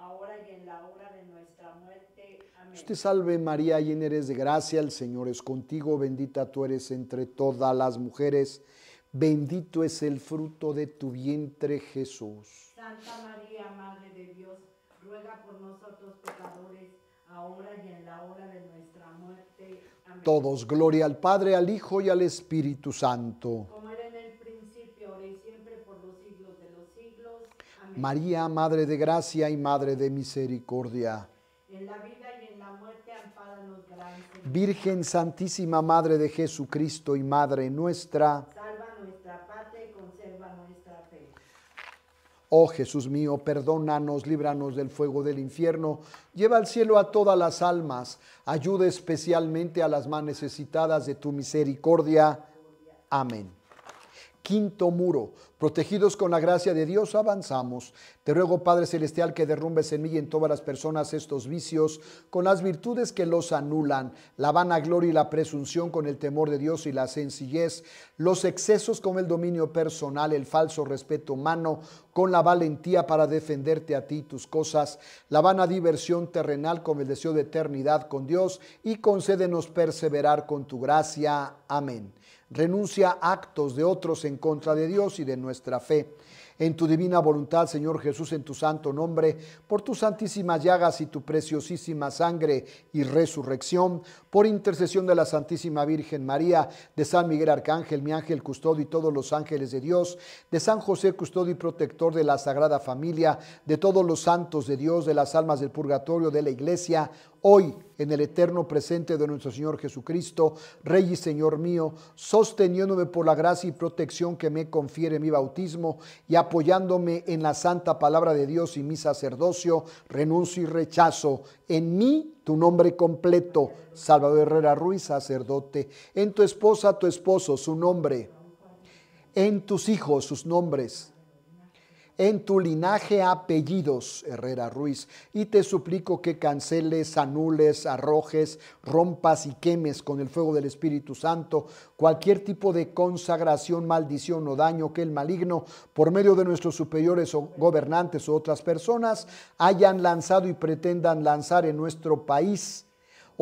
[SPEAKER 2] ahora y
[SPEAKER 1] en la hora de nuestra muerte. Amén. Te salve María, llena eres de gracia, el Señor es contigo, bendita tú eres entre todas las mujeres, bendito es el fruto de tu vientre Jesús.
[SPEAKER 2] Santa María, Madre de Dios, ruega por nosotros pecadores, ahora y en la hora de nuestra muerte. Amén. Todos,
[SPEAKER 1] gloria al Padre, al Hijo y al Espíritu Santo María, Madre de Gracia y Madre de Misericordia.
[SPEAKER 2] En la vida y en la muerte,
[SPEAKER 1] Virgen Santísima, Madre de Jesucristo y Madre nuestra.
[SPEAKER 2] Salva nuestra patria y conserva nuestra fe.
[SPEAKER 1] Oh Jesús mío, perdónanos, líbranos del fuego del infierno, lleva al cielo a todas las almas, ayuda especialmente a las más necesitadas de tu misericordia. Amén quinto muro. Protegidos con la gracia de Dios, avanzamos. Te ruego, Padre Celestial, que derrumbes en mí y en todas las personas estos vicios, con las virtudes que los anulan, la gloria y la presunción con el temor de Dios y la sencillez, los excesos con el dominio personal, el falso respeto humano, con la valentía para defenderte a ti y tus cosas, la vana diversión terrenal con el deseo de eternidad con Dios, y concédenos perseverar con tu gracia. Amén renuncia a actos de otros en contra de Dios y de nuestra fe. En tu divina voluntad, Señor Jesús, en tu santo nombre, por tus santísimas llagas y tu preciosísima sangre y resurrección, por intercesión de la Santísima Virgen María, de San Miguel Arcángel, mi ángel custodio y todos los ángeles de Dios, de San José custodio y protector de la Sagrada Familia, de todos los santos de Dios, de las almas del purgatorio, de la iglesia, hoy en el eterno presente de nuestro Señor Jesucristo, Rey y Señor mío, sosteniéndome por la gracia y protección que me confiere mi bautismo y apoyándome en la santa palabra de Dios y mi sacerdocio, renuncio y rechazo en mí tu nombre completo, Salvador Herrera Ruiz, sacerdote, en tu esposa, tu esposo, su nombre, en tus hijos, sus nombres en tu linaje apellidos, Herrera Ruiz, y te suplico que canceles, anules, arrojes, rompas y quemes con el fuego del Espíritu Santo cualquier tipo de consagración, maldición o daño que el maligno, por medio de nuestros superiores o gobernantes o otras personas, hayan lanzado y pretendan lanzar en nuestro país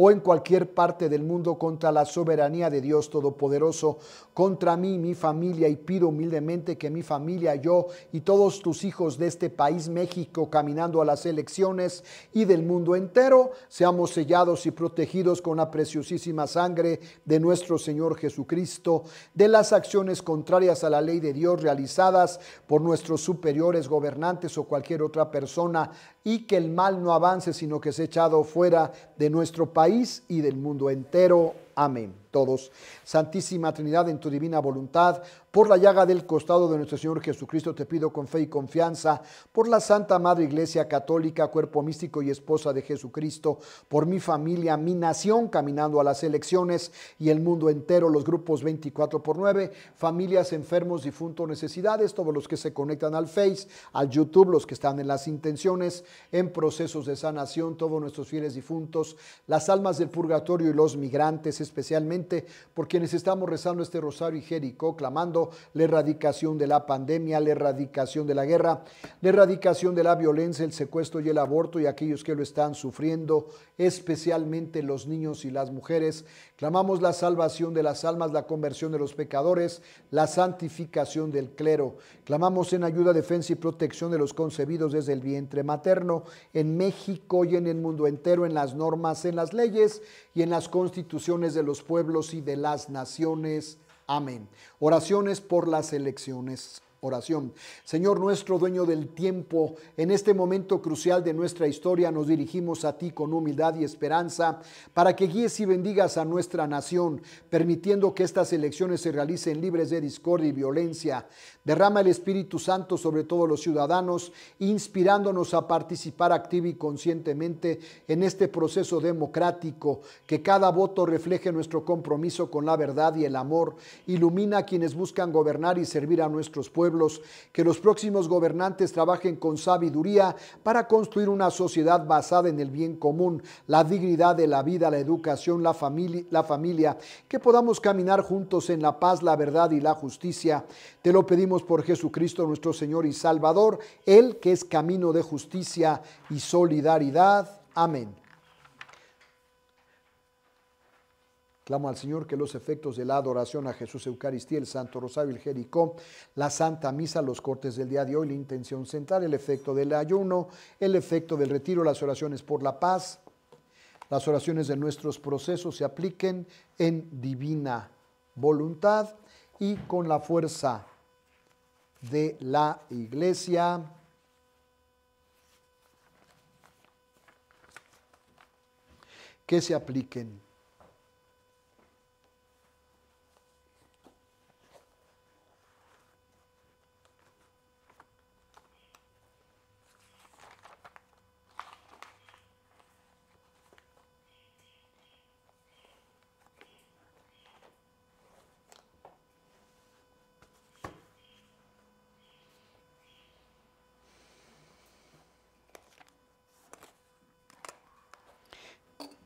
[SPEAKER 1] o en cualquier parte del mundo contra la soberanía de Dios Todopoderoso, contra mí, mi familia, y pido humildemente que mi familia, yo y todos tus hijos de este país, México, caminando a las elecciones y del mundo entero, seamos sellados y protegidos con la preciosísima sangre de nuestro Señor Jesucristo, de las acciones contrarias a la ley de Dios realizadas por nuestros superiores, gobernantes o cualquier otra persona y que el mal no avance, sino que ha echado fuera de nuestro país y del mundo entero. Amén. Todos, Santísima Trinidad, en tu divina voluntad, por la llaga del costado de nuestro Señor Jesucristo, te pido con fe y confianza, por la Santa Madre Iglesia Católica, cuerpo místico y esposa de Jesucristo, por mi familia, mi nación, caminando a las elecciones y el mundo entero, los grupos 24 por 9, familias, enfermos, difuntos, necesidades, todos los que se conectan al Face, al YouTube, los que están en las intenciones, en procesos de sanación, todos nuestros fieles difuntos, las almas del purgatorio y los migrantes, especialmente por quienes estamos rezando este rosario y clamando la erradicación de la pandemia, la erradicación de la guerra, la erradicación de la violencia, el secuestro y el aborto y aquellos que lo están sufriendo, especialmente los niños y las mujeres. Clamamos la salvación de las almas, la conversión de los pecadores, la santificación del clero. Clamamos en ayuda, defensa y protección de los concebidos desde el vientre materno en México y en el mundo entero, en las normas, en las leyes y en las constituciones de los pueblos y de las naciones. Amén. Oraciones por las elecciones. Oración. Señor nuestro, dueño del tiempo, en este momento crucial de nuestra historia nos dirigimos a ti con humildad y esperanza para que guíes y bendigas a nuestra nación, permitiendo que estas elecciones se realicen libres de discordia y violencia. Derrama el Espíritu Santo sobre todos los ciudadanos, inspirándonos a participar activa y conscientemente en este proceso democrático, que cada voto refleje nuestro compromiso con la verdad y el amor, ilumina a quienes buscan gobernar y servir a nuestros pueblos, que los próximos gobernantes trabajen con sabiduría para construir una sociedad basada en el bien común, la dignidad de la vida, la educación, la familia, la familia que podamos caminar juntos en la paz, la verdad y la justicia. Te lo pedimos por Jesucristo nuestro Señor y Salvador, el que es camino de justicia y solidaridad. Amén. Clamo al Señor que los efectos de la adoración a Jesús Eucaristía, el Santo Rosario, el Jericó, la Santa Misa, los cortes del día de hoy, la intención central, el efecto del ayuno, el efecto del retiro, las oraciones por la paz, las oraciones de nuestros procesos se apliquen en divina voluntad y con la fuerza de la iglesia. que se apliquen.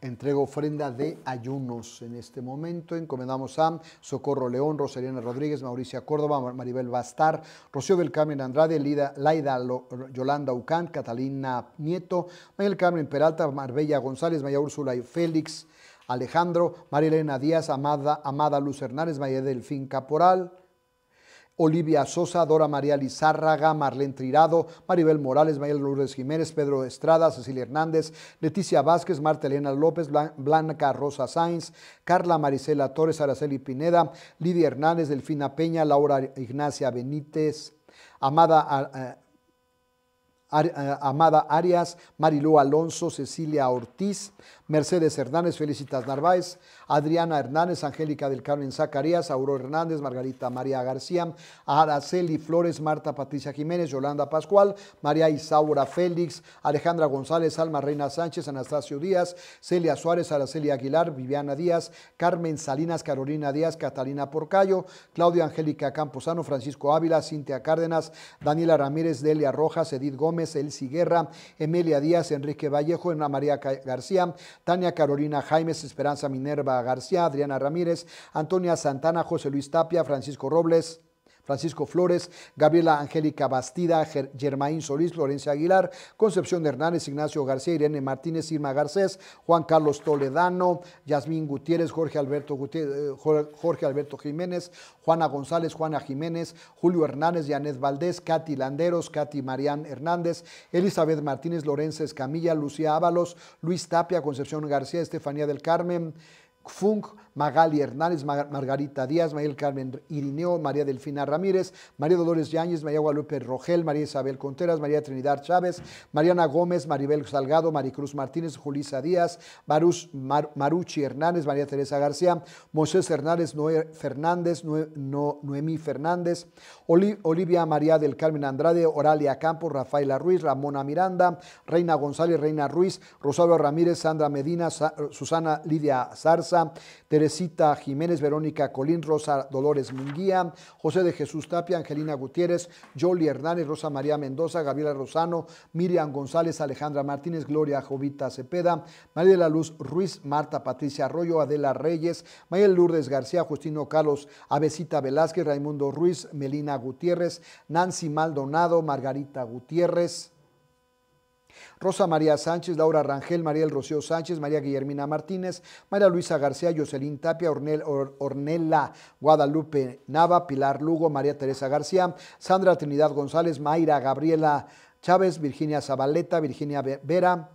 [SPEAKER 1] entrega ofrenda de ayunos en este momento. Encomendamos a Socorro León, Rosalina Rodríguez, Mauricia Córdoba, Maribel Bastar, Rocío del Andrade, Lida, Laida Yolanda Ucán, Catalina Nieto, Mayel Carmen Peralta, Marbella González, Maya Úrsula y Félix, Alejandro, María Elena Díaz, Amada, Amada Luz Hernández, Maya Delfín Caporal, Olivia Sosa, Dora María Lizárraga, Marlene Trirado, Maribel Morales, Mayel Lourdes Jiménez, Pedro Estrada, Cecilia Hernández, Leticia Vázquez, Marta Elena López, Blanca Rosa Sainz, Carla Marisela Torres, Araceli Pineda, Lidia Hernández, Delfina Peña, Laura Ignacia Benítez, Amada... Eh, eh, Amada Arias, Marilú Alonso, Cecilia Ortiz, Mercedes Hernández, Felicitas Narváez, Adriana Hernández, Angélica del Carmen Zacarías, Auro Hernández, Margarita María García, Araceli Flores, Marta Patricia Jiménez, Yolanda Pascual, María Isaura Félix, Alejandra González, Alma Reina Sánchez, Anastasio Díaz, Celia Suárez, Araceli Aguilar, Viviana Díaz, Carmen Salinas, Carolina Díaz, Catalina Porcayo, Claudia Angélica Camposano, Francisco Ávila, Cintia Cárdenas, Daniela Ramírez, Delia Rojas, Edith Gómez, Elsie Guerra, Emilia Díaz, Enrique Vallejo, Ana María García, Tania Carolina Jaimes, Esperanza Minerva García, Adriana Ramírez, Antonia Santana, José Luis Tapia, Francisco Robles, Francisco Flores, Gabriela Angélica Bastida, Germaín Solís, Florencia Aguilar, Concepción Hernández, Ignacio García, Irene Martínez, Irma Garcés, Juan Carlos Toledano, Yasmín Gutiérrez, Jorge Alberto, Gutiérrez, eh, Jorge Alberto Jiménez, Juana González, Juana Jiménez, Julio Hernández, Yanet Valdés, Katy Landeros, Katy Marián Hernández, Elizabeth Martínez, Lorenz Escamilla, Lucía Ábalos, Luis Tapia, Concepción García, Estefanía del Carmen, que fungo Magali Hernández, Margarita Díaz, María Carmen Irineo, María Delfina Ramírez, María Dolores Yáñez, María Guadalupe Rogel, María Isabel Conteras, María Trinidad Chávez, Mariana Gómez, Maribel Salgado, Maricruz Martínez, Julisa Díaz, Maruchi Hernández, María Teresa García, Moisés Hernández, Noé Fernández, Noemí Fernández, Olivia María del Carmen Andrade, Oralia Campos, Rafaela Ruiz, Ramona Miranda, Reina González, Reina Ruiz, Rosario Ramírez, Sandra Medina, Susana Lidia Zarza, Teresita Jiménez, Verónica Colín, Rosa Dolores Munguía, José de Jesús Tapia, Angelina Gutiérrez, Jolie Hernández, Rosa María Mendoza, Gabriela Rosano, Miriam González, Alejandra Martínez, Gloria Jovita Cepeda, María de la Luz Ruiz, Marta Patricia Arroyo, Adela Reyes, Mayel Lourdes García, Justino Carlos, Avesita Velázquez, Raimundo Ruiz, Melina Gutiérrez, Nancy Maldonado, Margarita Gutiérrez, Rosa María Sánchez, Laura Rangel, María El Rocío Sánchez, María Guillermina Martínez, María Luisa García, Jocelyn Tapia, Ornella Guadalupe Nava, Pilar Lugo, María Teresa García, Sandra Trinidad González, Mayra Gabriela Chávez, Virginia Zabaleta, Virginia Vera,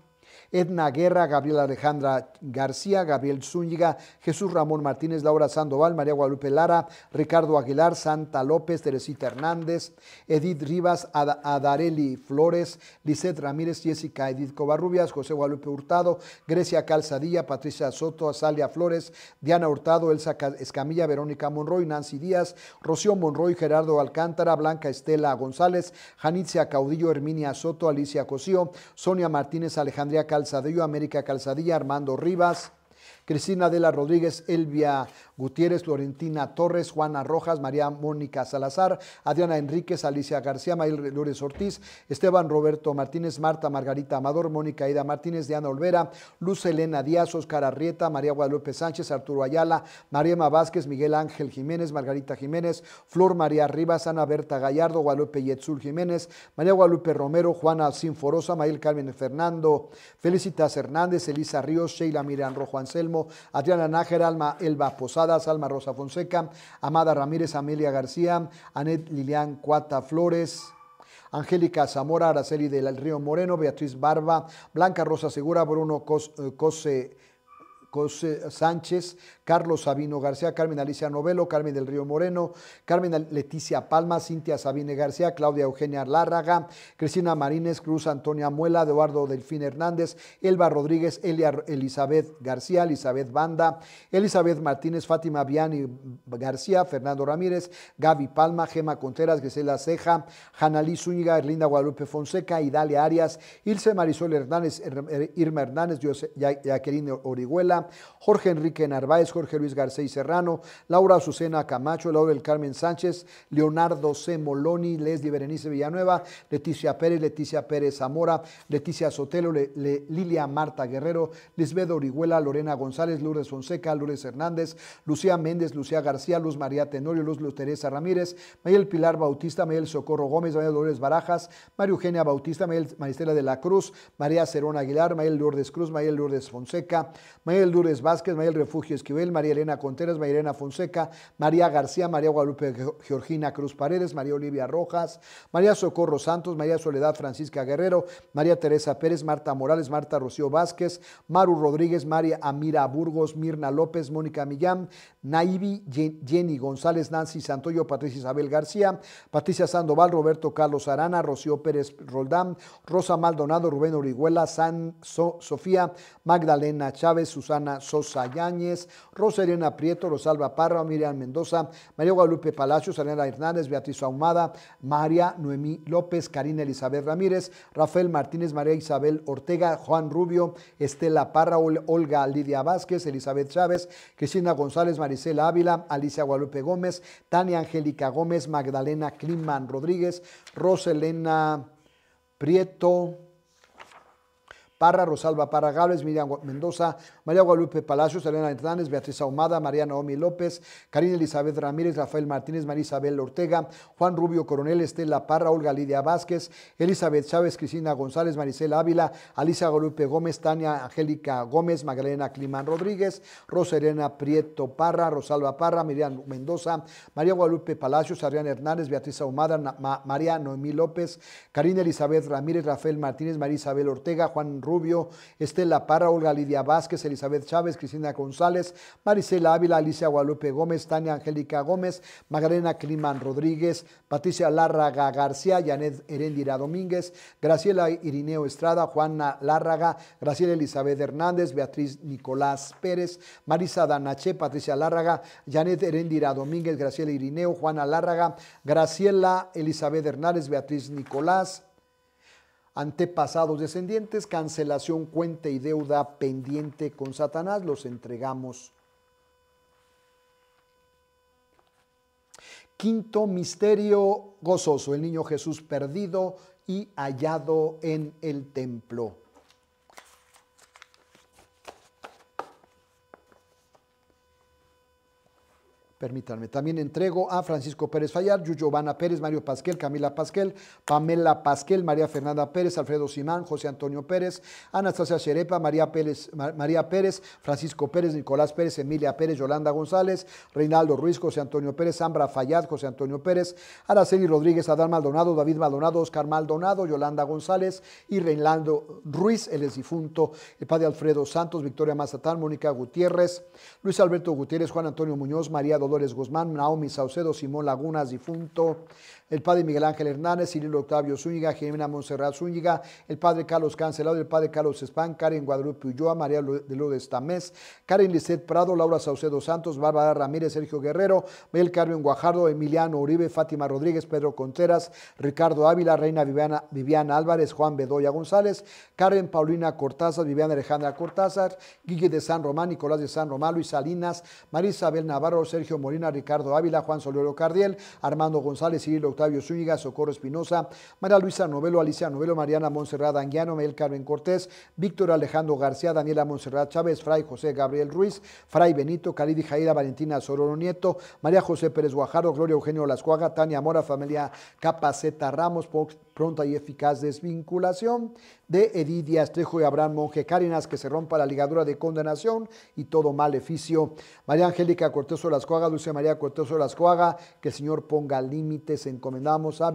[SPEAKER 1] Edna Guerra, Gabriela Alejandra García, Gabriel Zúñiga, Jesús Ramón Martínez, Laura Sandoval, María Guadalupe Lara, Ricardo Aguilar, Santa López, Teresita Hernández, Edith Rivas, Adareli Flores, Lisette Ramírez, Jessica Edith Covarrubias, José Guadalupe Hurtado, Grecia Calzadilla, Patricia Soto, Azalia Flores, Diana Hurtado, Elsa Escamilla, Verónica Monroy, Nancy Díaz, Rocío Monroy, Gerardo Alcántara, Blanca Estela González, Janitzia Caudillo, Herminia Soto, Alicia Cosío, Sonia Martínez, Alejandría Calzadilla, Calzadillo, América Calzadilla, Armando Rivas, Cristina Adela Rodríguez, Elvia Gutiérrez, Florentina Torres, Juana Rojas, María Mónica Salazar, Adriana Enríquez, Alicia García, Mayel López Ortiz, Esteban Roberto Martínez, Marta Margarita Amador, Mónica Ida Martínez, Diana Olvera, Luz Elena Díaz, Oscar Arrieta, María Guadalupe Sánchez, Arturo Ayala, Emma Vázquez, Miguel Ángel Jiménez, Margarita Jiménez, Flor María Rivas, Ana Berta Gallardo, Guadalupe Yetzul Jiménez, María Guadalupe Romero, Juana Sinforosa, Mayel Carmen Fernando, Felicitas Hernández, Elisa Ríos, Sheila Mirán Rojo Anselmo, Adriana Nájera, Alma Elba Posadas, Alma Rosa Fonseca, Amada Ramírez, Amelia García, Anet Lilian Cuata Flores, Angélica Zamora, Araceli del Río Moreno, Beatriz Barba, Blanca Rosa Segura, Bruno eh, Cose José Sánchez, Carlos Sabino García, Carmen Alicia Novelo, Carmen del Río Moreno, Carmen Leticia Palma, Cintia Sabine García, Claudia Eugenia Lárraga, Cristina Marínez, Cruz Antonia Muela, Eduardo Delfín Hernández, Elba Rodríguez, Elia Elizabeth García, Elizabeth Banda, Elizabeth Martínez, Fátima Viani García, Fernando Ramírez, Gaby Palma, Gema Conteras, Gisela Ceja, Janalí Zúñiga, Erlinda Guadalupe Fonseca, Idalia Arias, Ilse Marisol Hernández, Irma Hernández, josé Jaqueline Orihuela, Jorge Enrique Narváez, Jorge Luis Garcés Serrano, Laura Azucena Camacho, Laura del Carmen Sánchez, Leonardo C. Moloni, Leslie Berenice Villanueva, Leticia Pérez, Leticia Pérez Zamora, Leticia Sotelo, Lilia Marta Guerrero, Lisbeth Orihuela, Lorena González, Lourdes Fonseca, Lourdes Hernández, Lucía Méndez, Lucía García, Luz María Tenorio, Luz, Luz Teresa Ramírez, Mayel Pilar Bautista, Mayel Socorro Gómez, Mayel Dolores Barajas, María Eugenia Bautista, Mayel Maristela de la Cruz, María Cerón Aguilar, Mayel Lourdes Cruz, Mayel Lourdes Fonseca, Mayel Maribel Vázquez, Mayel Refugio Esquivel, María Elena Conteras, María Elena Fonseca, María García, María Guadalupe Georgina Cruz Paredes, María Olivia Rojas, María Socorro Santos, María Soledad Francisca Guerrero, María Teresa Pérez, Marta Morales, Marta Rocío Vázquez, Maru Rodríguez, María Amira Burgos, Mirna López, Mónica Millán, Naibi Jenny González, Nancy Santoyo, Patricia Isabel García, Patricia Sandoval, Roberto Carlos Arana, Rocío Pérez Roldán, Rosa Maldonado, Rubén Orihuela, San Sofía, Magdalena Chávez, Susana Ana Sosa Yáñez, Roselena Prieto, Rosalba Parra, Miriam Mendoza, María Guadalupe Palacios, Elena Hernández, Beatriz Ahumada, María Noemí López, Karina Elizabeth Ramírez, Rafael Martínez, María Isabel Ortega, Juan Rubio, Estela Parra, Olga Lidia Vázquez, Elizabeth Chávez, Cristina González, Maricela Ávila, Alicia Guadalupe Gómez, Tania Angélica Gómez, Magdalena Kliman Rodríguez, Roselena Prieto, Parra, Rosalba Parra Gales, Miriam Mendoza, María Guadalupe Palacios, Elena Hernández, Beatriz Ahumada, María Naomi López, Karina Elizabeth Ramírez, Rafael Martínez, María Isabel Ortega, Juan Rubio Coronel, Estela Parra, Olga Lidia Vázquez, Elizabeth Chávez, Cristina González, Maricela Ávila, Alicia Guadalupe Gómez, Tania Angélica Gómez, Magdalena Climán Rodríguez, Rosa Elena Prieto Parra, Rosalba Parra, Miriam Mendoza, María Guadalupe Palacios, Adriana Hernández, Beatriz Ahumada, María Noemí López, Karina Elizabeth Ramírez, Rafael Martínez, María Isabel Ortega, Juan Rubio, Estela Parra, Olga Lidia Vázquez, Elizabeth Chávez, Cristina González, Marisela Ávila, Alicia Guadalupe Gómez, Tania Angélica Gómez, Magdalena Climán Rodríguez, Patricia Lárraga García, Janet Herendira Domínguez, Graciela Irineo Estrada, Juana Lárraga, Graciela Elizabeth Hernández, Beatriz Nicolás Pérez, Marisa Danache, Patricia Lárraga, Janet Herendira Domínguez, Graciela Irineo, Juana Lárraga, Graciela Elizabeth Hernández, Beatriz Nicolás, antepasados, descendientes, cancelación, cuenta y deuda pendiente con Satanás, los entregamos. Quinto misterio gozoso, el niño Jesús perdido y hallado en el templo. Permítanme, también entrego a Francisco Pérez Fallar, Giovanna Pérez, Mario Pasquel, Camila Pasquel, Pamela Pasquel, María Fernanda Pérez, Alfredo Simán, José Antonio Pérez, Anastasia Cherepa, María Pérez, María Pérez, Francisco Pérez, Nicolás Pérez, Emilia Pérez, Yolanda González, Reinaldo Ruiz, José Antonio Pérez, Ambra Fallad, José Antonio Pérez, Araceli Rodríguez, Adán Maldonado, David Maldonado, Oscar Maldonado, Yolanda González y Reinaldo Ruiz, el difunto el padre Alfredo Santos, Victoria Mazatán, Mónica Gutiérrez, Luis Alberto Gutiérrez, Juan Antonio Muñoz, María Dolores Guzmán, Naomi Saucedo, Simón Lagunas, difunto, el padre Miguel Ángel Hernández, Cirilo Octavio Zúñiga, Jimena Monserrat Zúñiga, el padre Carlos Cancelado, el padre Carlos Espán, Karen Guadalupe Ulloa, María de Lourdes Tamés, Karen Lisset Prado, Laura Saucedo Santos, Bárbara Ramírez, Sergio Guerrero, Mel Carmen Guajardo, Emiliano Uribe, Fátima Rodríguez, Pedro Conteras, Ricardo Ávila, Reina Viviana, Viviana Álvarez, Juan Bedoya González, Karen Paulina Cortázar, Viviana Alejandra Cortázar, Guille de San Román, Nicolás de San Román, Luis Salinas, María Isabel Navarro, Sergio Morina, Ricardo Ávila, Juan Solero Cardiel, Armando González, Cirilo Octavio Zúñiga, Socorro Espinosa, María Luisa Novelo, Alicia Novelo, Mariana Monserrat Anguiano, Mel Carmen Cortés, Víctor Alejandro García, Daniela Monserrat Chávez, Fray José Gabriel Ruiz, Fray Benito, Caridi Jaira Valentina Sororo Nieto, María José Pérez Guajardo, Gloria Eugenio Lascuaga, Tania Mora, familia Capaceta Ramos, Pox, pronta y eficaz desvinculación de Edidia Estrejo y Abraham Monje Carinas que se rompa la ligadura de condenación y todo maleficio. María Angélica Cortés Olascoaga, Dulce María Cortés Olascoaga, que el Señor ponga límites, encomendamos a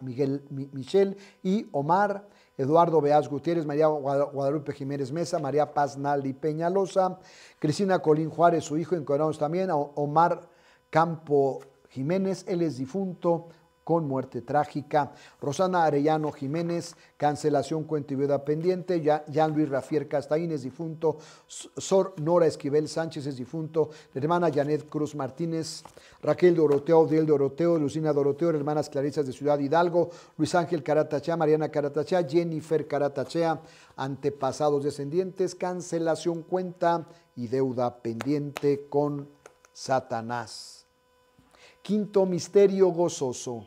[SPEAKER 1] Miguel, Michel y Omar. Eduardo Beaz Gutiérrez, María Guadalupe Jiménez Mesa, María Paz Nali Peñalosa, Cristina Colín Juárez, su hijo, encomendamos también a Omar Campo Jiménez, él es difunto, con muerte trágica. Rosana Arellano Jiménez, cancelación cuenta y deuda pendiente. Jean Luis Rafier Castaín es difunto. Sor Nora Esquivel Sánchez es difunto. hermana Janet Cruz Martínez, Raquel Doroteo, Odiel Doroteo, Lucina Doroteo, hermanas Clarisas de Ciudad Hidalgo, Luis Ángel Caratachea, Mariana Caratachea, Jennifer Caratachea, antepasados descendientes, cancelación cuenta y deuda pendiente con Satanás. Quinto misterio gozoso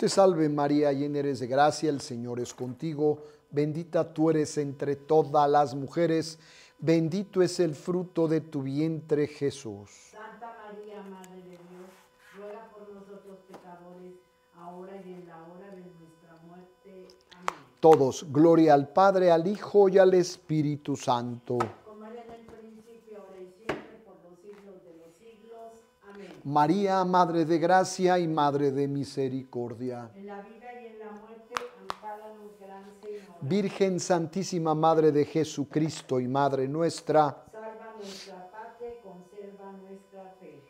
[SPEAKER 1] te salve María, llena eres de gracia, el Señor es contigo, bendita tú eres entre todas las mujeres, bendito es el fruto de tu vientre Jesús.
[SPEAKER 2] Santa María, Madre de Dios, ruega por nosotros pecadores, ahora y
[SPEAKER 1] en la hora de nuestra muerte. Amén. Todos, gloria al Padre, al Hijo y al Espíritu Santo. María, Madre de Gracia y Madre de Misericordia.
[SPEAKER 2] En la vida y en la muerte, gran
[SPEAKER 1] Señor. Virgen Santísima, Madre de Jesucristo y Madre nuestra.
[SPEAKER 2] Salva nuestra paz y conserva nuestra fe.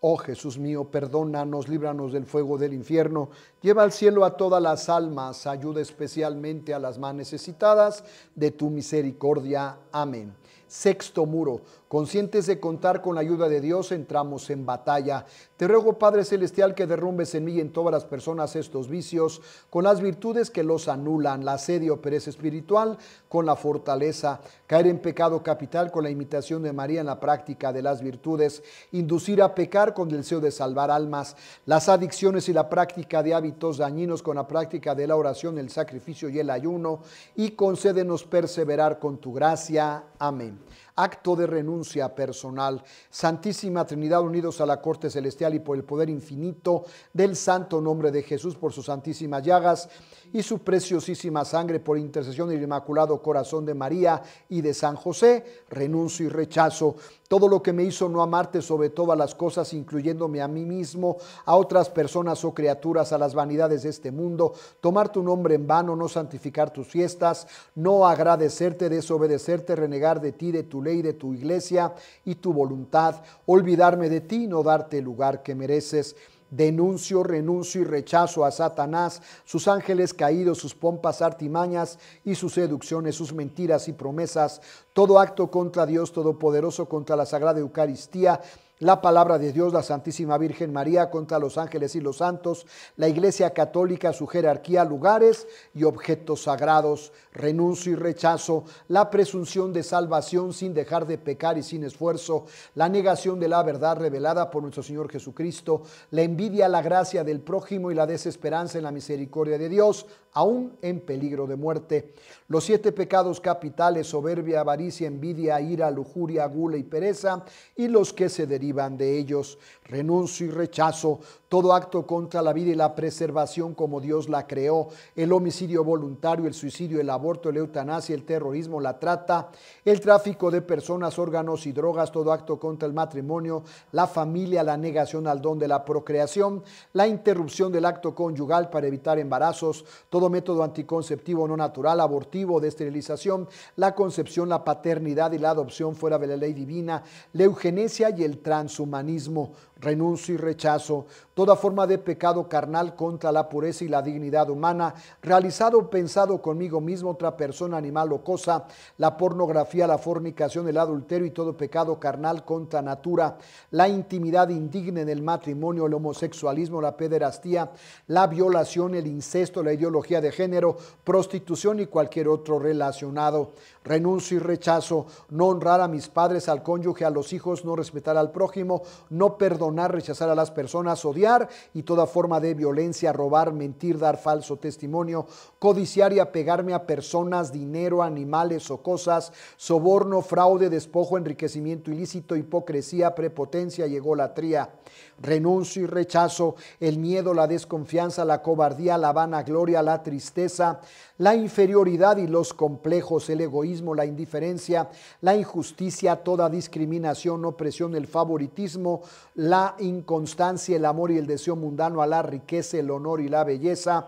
[SPEAKER 1] Oh Jesús mío, perdónanos, líbranos del fuego del infierno, lleva al cielo a todas las almas, ayuda especialmente a las más necesitadas de tu misericordia. Amén. Sexto muro Conscientes de contar con la ayuda de Dios, entramos en batalla. Te ruego, Padre Celestial, que derrumbes en mí y en todas las personas estos vicios, con las virtudes que los anulan, la asedio pereza espiritual, con la fortaleza, caer en pecado capital con la imitación de María en la práctica de las virtudes, inducir a pecar con el deseo de salvar almas, las adicciones y la práctica de hábitos dañinos con la práctica de la oración, el sacrificio y el ayuno, y concédenos perseverar con tu gracia. Amén acto de renuncia personal. Santísima Trinidad, unidos a la corte celestial y por el poder infinito del santo nombre de Jesús, por sus santísimas llagas y su preciosísima sangre, por intercesión del Inmaculado Corazón de María y de San José, renuncio y rechazo todo lo que me hizo no amarte sobre todas las cosas, incluyéndome a mí mismo, a otras personas o criaturas, a las vanidades de este mundo, tomar tu nombre en vano, no santificar tus fiestas, no agradecerte, desobedecerte, renegar de ti, de tu ley, de tu iglesia y tu voluntad, olvidarme de ti no darte el lugar que mereces. Denuncio, renuncio y rechazo a Satanás, sus ángeles caídos, sus pompas, artimañas y sus seducciones, sus mentiras y promesas, todo acto contra Dios Todopoderoso, contra la Sagrada Eucaristía la palabra de Dios, la Santísima Virgen María contra los ángeles y los santos, la Iglesia Católica, su jerarquía, lugares y objetos sagrados, renuncio y rechazo, la presunción de salvación sin dejar de pecar y sin esfuerzo, la negación de la verdad revelada por nuestro Señor Jesucristo, la envidia, la gracia del prójimo y la desesperanza en la misericordia de Dios, aún en peligro de muerte. Los siete pecados capitales, soberbia, avaricia, envidia, ira, lujuria, gula y pereza, y los que se derivan Iban de ellos. Renuncio y rechazo todo acto contra la vida y la preservación como Dios la creó, el homicidio voluntario, el suicidio, el aborto, la eutanasia, el terrorismo, la trata, el tráfico de personas, órganos y drogas, todo acto contra el matrimonio, la familia, la negación al don de la procreación, la interrupción del acto conyugal para evitar embarazos, todo método anticonceptivo no natural, abortivo, de esterilización, la concepción, la paternidad y la adopción fuera de la ley divina, la eugenesia y el transhumanismo renuncio y rechazo toda forma de pecado carnal contra la pureza y la dignidad humana, realizado o pensado conmigo mismo, otra persona, animal o cosa, la pornografía, la fornicación, el adulterio y todo pecado carnal contra natura, la intimidad indigna en el matrimonio, el homosexualismo, la pederastía, la violación, el incesto, la ideología de género, prostitución y cualquier otro relacionado. Renuncio y rechazo, no honrar a mis padres, al cónyuge, a los hijos, no respetar al prójimo, no perdonar rechazar a las personas, odiar y toda forma de violencia, robar, mentir, dar falso testimonio, codiciar y apegarme a personas, dinero, animales o cosas, soborno, fraude, despojo, enriquecimiento ilícito, hipocresía, prepotencia y egolatría renuncio y rechazo el miedo, la desconfianza, la cobardía, la vanagloria, la tristeza, la inferioridad y los complejos, el egoísmo, la indiferencia, la injusticia, toda discriminación, opresión, el favoritismo, la inconstancia, el amor y el deseo mundano a la riqueza, el honor y la belleza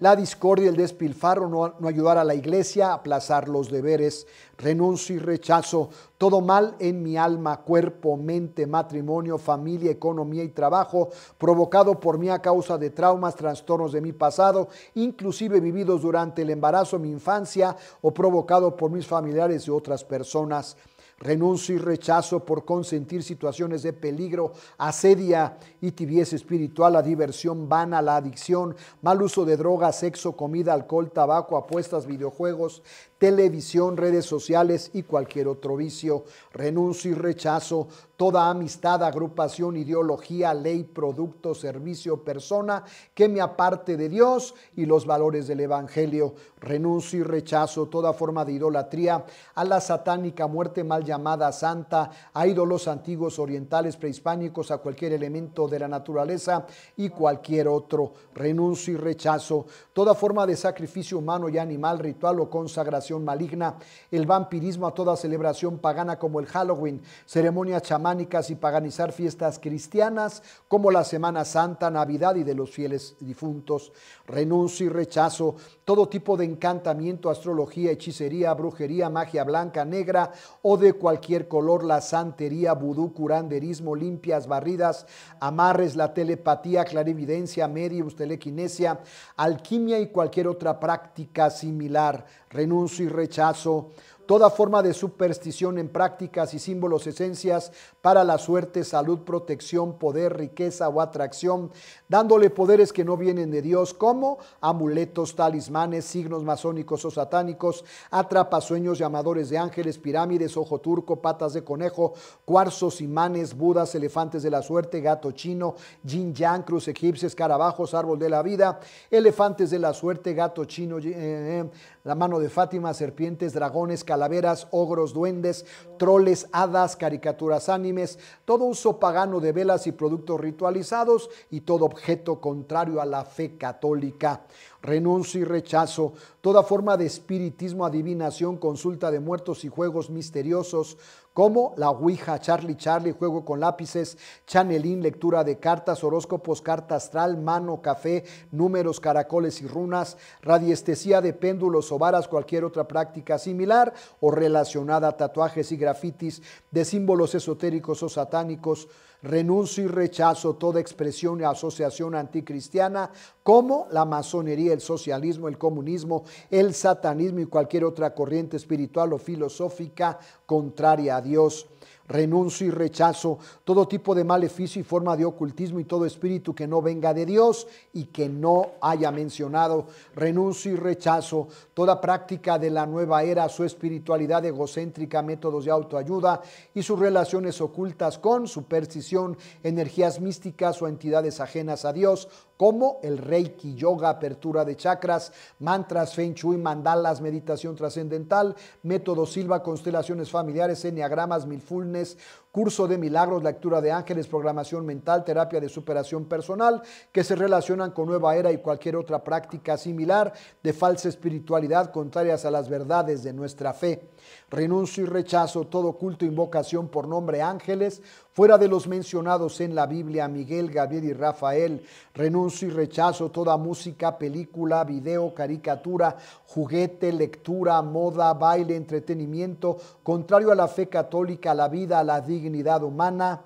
[SPEAKER 1] la discordia el despilfarro, no, no ayudar a la iglesia, aplazar los deberes, renuncio y rechazo, todo mal en mi alma, cuerpo, mente, matrimonio, familia, economía y trabajo, provocado por mí a causa de traumas, trastornos de mi pasado, inclusive vividos durante el embarazo, mi infancia o provocado por mis familiares y otras personas Renuncio y rechazo por consentir situaciones de peligro, asedia y tibieza espiritual, la diversión vana, la adicción, mal uso de drogas, sexo, comida, alcohol, tabaco, apuestas, videojuegos, televisión, redes sociales y cualquier otro vicio. Renuncio y rechazo toda amistad, agrupación, ideología, ley, producto, servicio, persona que me aparte de Dios y los valores del Evangelio. Renuncio y rechazo toda forma de idolatría a la satánica muerte mal llamada santa, a ídolos antiguos, orientales, prehispánicos, a cualquier elemento de la naturaleza y cualquier otro. Renuncio y rechazo toda forma de sacrificio humano y animal, ritual o consagración maligna, el vampirismo a toda celebración pagana como el Halloween, ceremonias chamánicas y paganizar fiestas cristianas como la Semana Santa, Navidad y de los fieles difuntos, renuncio y rechazo, todo tipo de encantamiento, astrología, hechicería, brujería, magia blanca, negra o de cualquier color, la santería, vudú, curanderismo, limpias, barridas, amarres, la telepatía, clarividencia, mediums, telequinesia, alquimia y cualquier otra práctica similar renuncio y rechazo toda forma de superstición en prácticas y símbolos, esencias para la suerte, salud, protección, poder, riqueza o atracción, dándole poderes que no vienen de Dios como amuletos, talismanes, signos masónicos o satánicos, atrapasueños, llamadores de ángeles, pirámides, ojo turco, patas de conejo, cuarzos, imanes, budas, elefantes de la suerte, gato chino, yin yang, cruz egipcia, escarabajos, árbol de la vida, elefantes de la suerte, gato chino, eh, eh, la mano de Fátima, serpientes, dragones, calaveras, ogros, duendes, troles, hadas, caricaturas ánimes, todo uso pagano de velas y productos ritualizados y todo objeto contrario a la fe católica. Renuncio y rechazo toda forma de espiritismo, adivinación, consulta de muertos y juegos misteriosos, como la Ouija, Charlie Charlie, juego con lápices, Chanelín, lectura de cartas, horóscopos, carta astral, mano, café, números, caracoles y runas, radiestesía de péndulos o varas, cualquier otra práctica similar o relacionada a tatuajes y grafitis de símbolos esotéricos o satánicos Renuncio y rechazo toda expresión y asociación anticristiana como la masonería, el socialismo, el comunismo, el satanismo y cualquier otra corriente espiritual o filosófica contraria a Dios renuncio y rechazo todo tipo de maleficio y forma de ocultismo y todo espíritu que no venga de Dios y que no haya mencionado. Renuncio y rechazo toda práctica de la nueva era, su espiritualidad egocéntrica, métodos de autoayuda y sus relaciones ocultas con superstición, energías místicas o entidades ajenas a Dios como el Reiki, yoga, apertura de chakras, mantras, feng shui, mandalas, meditación trascendental, método Silva, constelaciones familiares, enneagramas, milfulnes, curso de milagros, lectura de ángeles, programación mental, terapia de superación personal, que se relacionan con nueva era y cualquier otra práctica similar de falsa espiritualidad contrarias a las verdades de nuestra fe. Renuncio y rechazo todo culto, e invocación por nombre ángeles, fuera de los mencionados en la Biblia, Miguel, Gabriel y Rafael. Renuncio y rechazo toda música, película, video, caricatura, juguete, lectura, moda, baile, entretenimiento, contrario a la fe católica, a la vida, a la dignidad humana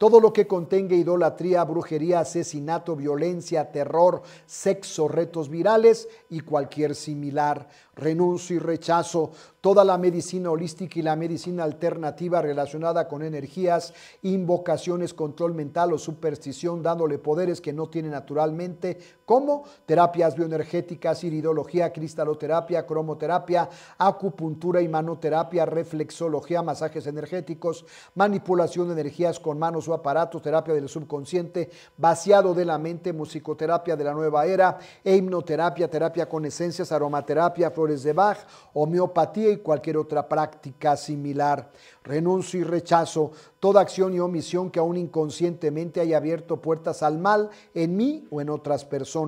[SPEAKER 1] todo lo que contenga idolatría, brujería, asesinato, violencia, terror, sexo, retos virales y cualquier similar. Renuncio y rechazo toda la medicina holística y la medicina alternativa relacionada con energías, invocaciones, control mental o superstición, dándole poderes que no tiene naturalmente como terapias bioenergéticas, iridología, cristaloterapia, cromoterapia, acupuntura y manoterapia, reflexología, masajes energéticos, manipulación de energías con manos o aparatos, terapia del subconsciente, vaciado de la mente, musicoterapia de la nueva era, e hipnoterapia, terapia con esencias, aromaterapia, flores de Bach, homeopatía y cualquier otra práctica similar. Renuncio y rechazo toda acción y omisión que aún inconscientemente haya abierto puertas al mal en mí o en otras personas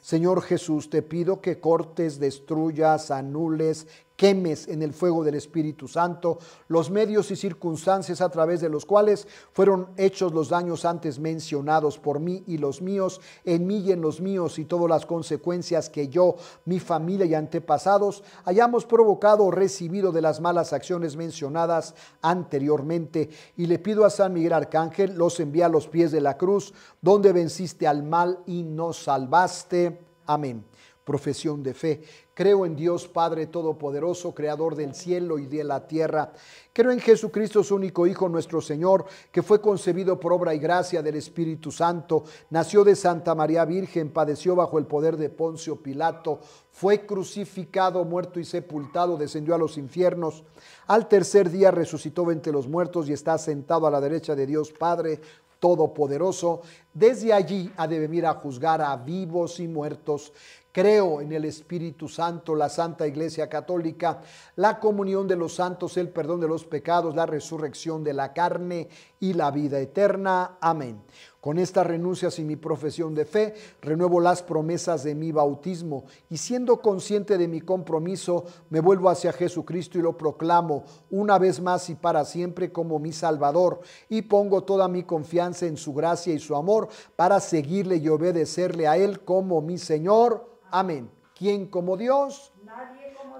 [SPEAKER 1] Señor Jesús, te pido que cortes, destruyas, anules, quemes en el fuego del Espíritu Santo los medios y circunstancias a través de los cuales fueron hechos los daños antes mencionados por mí y los míos, en mí y en los míos, y todas las consecuencias que yo, mi familia y antepasados hayamos provocado o recibido de las malas acciones mencionadas anteriormente. Y le pido a San Miguel Arcángel, los envía a los pies de la cruz, donde venciste al mal y nos salvaste. Amén. Profesión de fe Creo en Dios Padre Todopoderoso, Creador del cielo y de la tierra. Creo en Jesucristo, su único Hijo, nuestro Señor, que fue concebido por obra y gracia del Espíritu Santo, nació de Santa María Virgen, padeció bajo el poder de Poncio Pilato, fue crucificado, muerto y sepultado, descendió a los infiernos. Al tercer día resucitó entre los muertos y está sentado a la derecha de Dios Padre Todopoderoso desde allí ha de venir a juzgar a vivos y muertos. Creo en el Espíritu Santo, la Santa Iglesia Católica, la comunión de los santos, el perdón de los pecados, la resurrección de la carne y la vida eterna. Amén. Con estas renuncias y mi profesión de fe, renuevo las promesas de mi bautismo y siendo consciente de mi compromiso, me vuelvo hacia Jesucristo y lo proclamo una vez más y para siempre como mi Salvador y pongo toda mi confianza en su gracia y su amor para seguirle y obedecerle a Él como mi Señor. Amén. ¿Quién como Dios?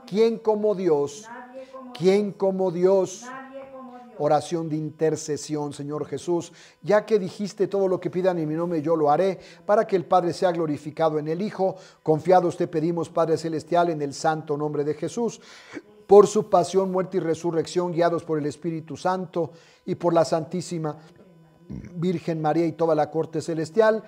[SPEAKER 1] ¿Quién como Dios? ¿Quién como Dios? Oración de intercesión, Señor Jesús, ya que dijiste todo lo que pidan en mi nombre, yo lo haré, para que el Padre sea glorificado en el Hijo. Confiados te pedimos, Padre Celestial, en el santo nombre de Jesús por su pasión, muerte y resurrección, guiados por el Espíritu Santo y por la Santísima Virgen María y toda la corte celestial,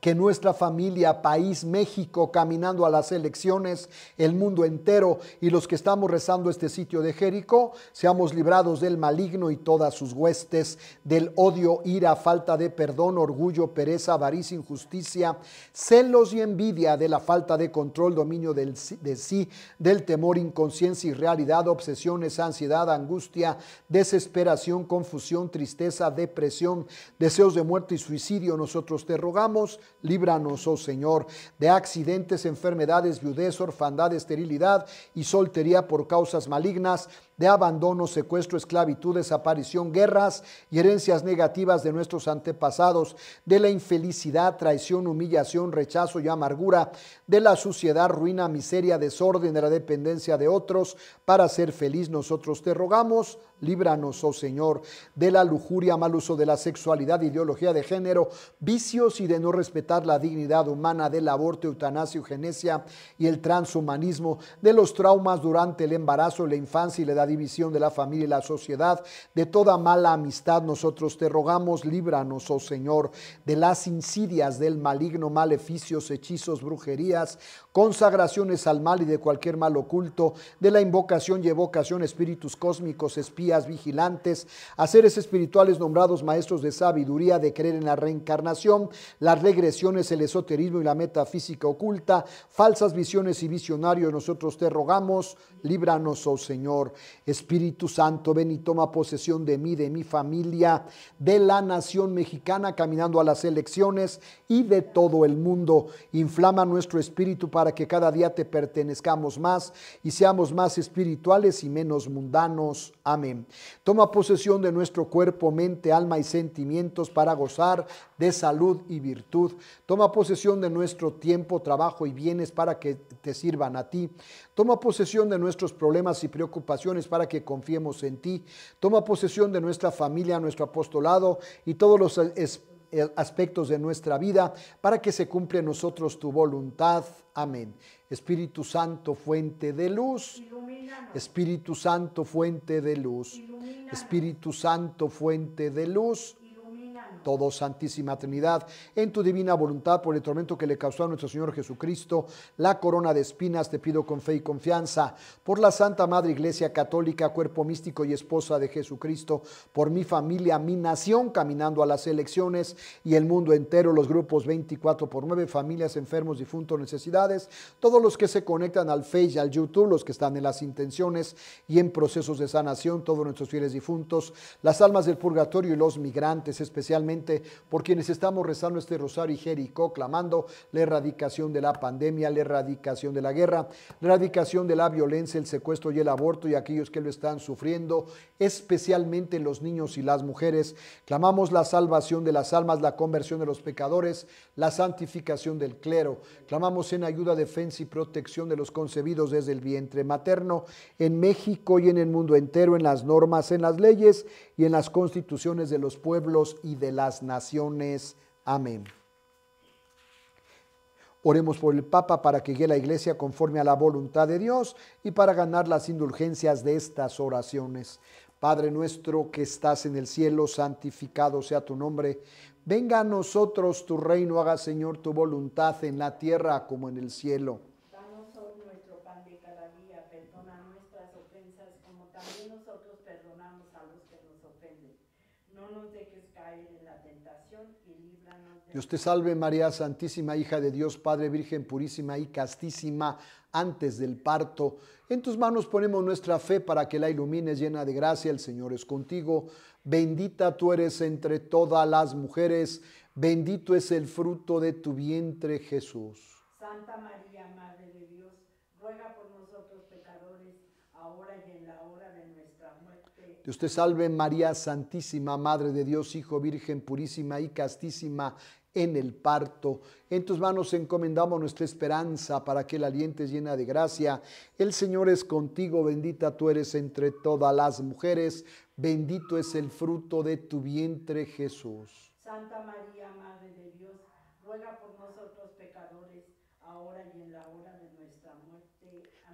[SPEAKER 1] que nuestra familia, país, México, caminando a las elecciones, el mundo entero y los que estamos rezando este sitio de Jericó, seamos librados del maligno y todas sus huestes, del odio, ira, falta de perdón, orgullo, pereza, avaricia, injusticia, celos y envidia, de la falta de control, dominio de sí, del temor, inconsciencia y realidad, obsesiones, ansiedad, angustia, desesperación, confusión, tristeza, depresión, deseos de muerte y suicidio. Nosotros te rogamos líbranos, oh Señor, de accidentes, enfermedades, viudez, orfandad, esterilidad y soltería por causas malignas de abandono, secuestro, esclavitud, desaparición, guerras y herencias negativas de nuestros antepasados, de la infelicidad, traición, humillación, rechazo y amargura, de la suciedad, ruina, miseria, desorden, de la dependencia de otros, para ser feliz nosotros te rogamos, líbranos, oh Señor, de la lujuria, mal uso de la sexualidad, ideología de género, vicios y de no respetar la dignidad humana del aborto, eutanasia, eugenesia y el transhumanismo, de los traumas durante el embarazo, la infancia y la edad división de la familia y la sociedad, de toda mala amistad, nosotros te rogamos, líbranos, oh Señor, de las insidias del maligno, maleficios, hechizos, brujerías, consagraciones al mal y de cualquier mal oculto, de la invocación y evocación espíritus cósmicos, espías, vigilantes, a seres espirituales nombrados maestros de sabiduría, de creer en la reencarnación, las regresiones, el esoterismo y la metafísica oculta, falsas visiones y visionarios, nosotros te rogamos, líbranos, oh Señor. Espíritu Santo, ven y toma posesión de mí, de mi familia, de la nación mexicana, caminando a las elecciones y de todo el mundo. Inflama nuestro espíritu para para que cada día te pertenezcamos más y seamos más espirituales y menos mundanos. Amén. Toma posesión de nuestro cuerpo, mente, alma y sentimientos para gozar de salud y virtud. Toma posesión de nuestro tiempo, trabajo y bienes para que te sirvan a ti. Toma posesión de nuestros problemas y preocupaciones para que confiemos en ti. Toma posesión de nuestra familia, nuestro apostolado y todos los eh, aspectos de nuestra vida para que se cumpla nosotros tu voluntad. Amén. Espíritu Santo, fuente de luz. Espíritu Santo, fuente de luz. Espíritu Santo, fuente de luz todo, Santísima Trinidad, en tu divina voluntad, por el tormento que le causó a nuestro Señor Jesucristo, la corona de espinas, te pido con fe y confianza, por la Santa Madre Iglesia Católica, cuerpo místico y esposa de Jesucristo, por mi familia, mi nación, caminando a las elecciones y el mundo entero, los grupos 24 por 9, familias, enfermos, difuntos, necesidades, todos los que se conectan al Face y al YouTube, los que están en las intenciones y en procesos de sanación, todos nuestros fieles difuntos, las almas del purgatorio y los migrantes, especialmente por quienes estamos rezando este rosario y Jericó, clamando la erradicación de la pandemia, la erradicación de la guerra, la erradicación de la violencia, el secuestro y el aborto y aquellos que lo están sufriendo, especialmente los niños y las mujeres. Clamamos la salvación de las almas, la conversión de los pecadores, la santificación del clero. Clamamos en ayuda, defensa y protección de los concebidos desde el vientre materno en México y en el mundo entero, en las normas, en las leyes y en las constituciones de los pueblos y de las naciones. Amén. Oremos por el Papa para que guíe la Iglesia conforme a la voluntad de Dios y para ganar las indulgencias de estas oraciones. Padre nuestro que estás en el cielo, santificado sea tu nombre. Venga a nosotros tu reino, haga Señor tu voluntad en la tierra como en el cielo. Dios te salve María Santísima, hija de Dios, Padre Virgen purísima y castísima antes del parto. En tus manos ponemos nuestra fe para que la ilumines llena de gracia. El Señor es contigo. Bendita tú eres entre todas las mujeres. Bendito es el fruto de tu vientre, Jesús.
[SPEAKER 2] Santa María, Madre de Dios, ruega por nosotros pecadores, ahora y en la hora de nuestra muerte.
[SPEAKER 1] Dios te salve María Santísima, Madre de Dios, Hijo Virgen purísima y castísima en el parto. En tus manos encomendamos nuestra esperanza para que la es llena de gracia. El Señor es contigo, bendita tú eres entre todas las mujeres, bendito es el fruto de tu vientre Jesús.
[SPEAKER 2] Santa María, Madre de Dios, ruega por nosotros pecadores, ahora y en la hora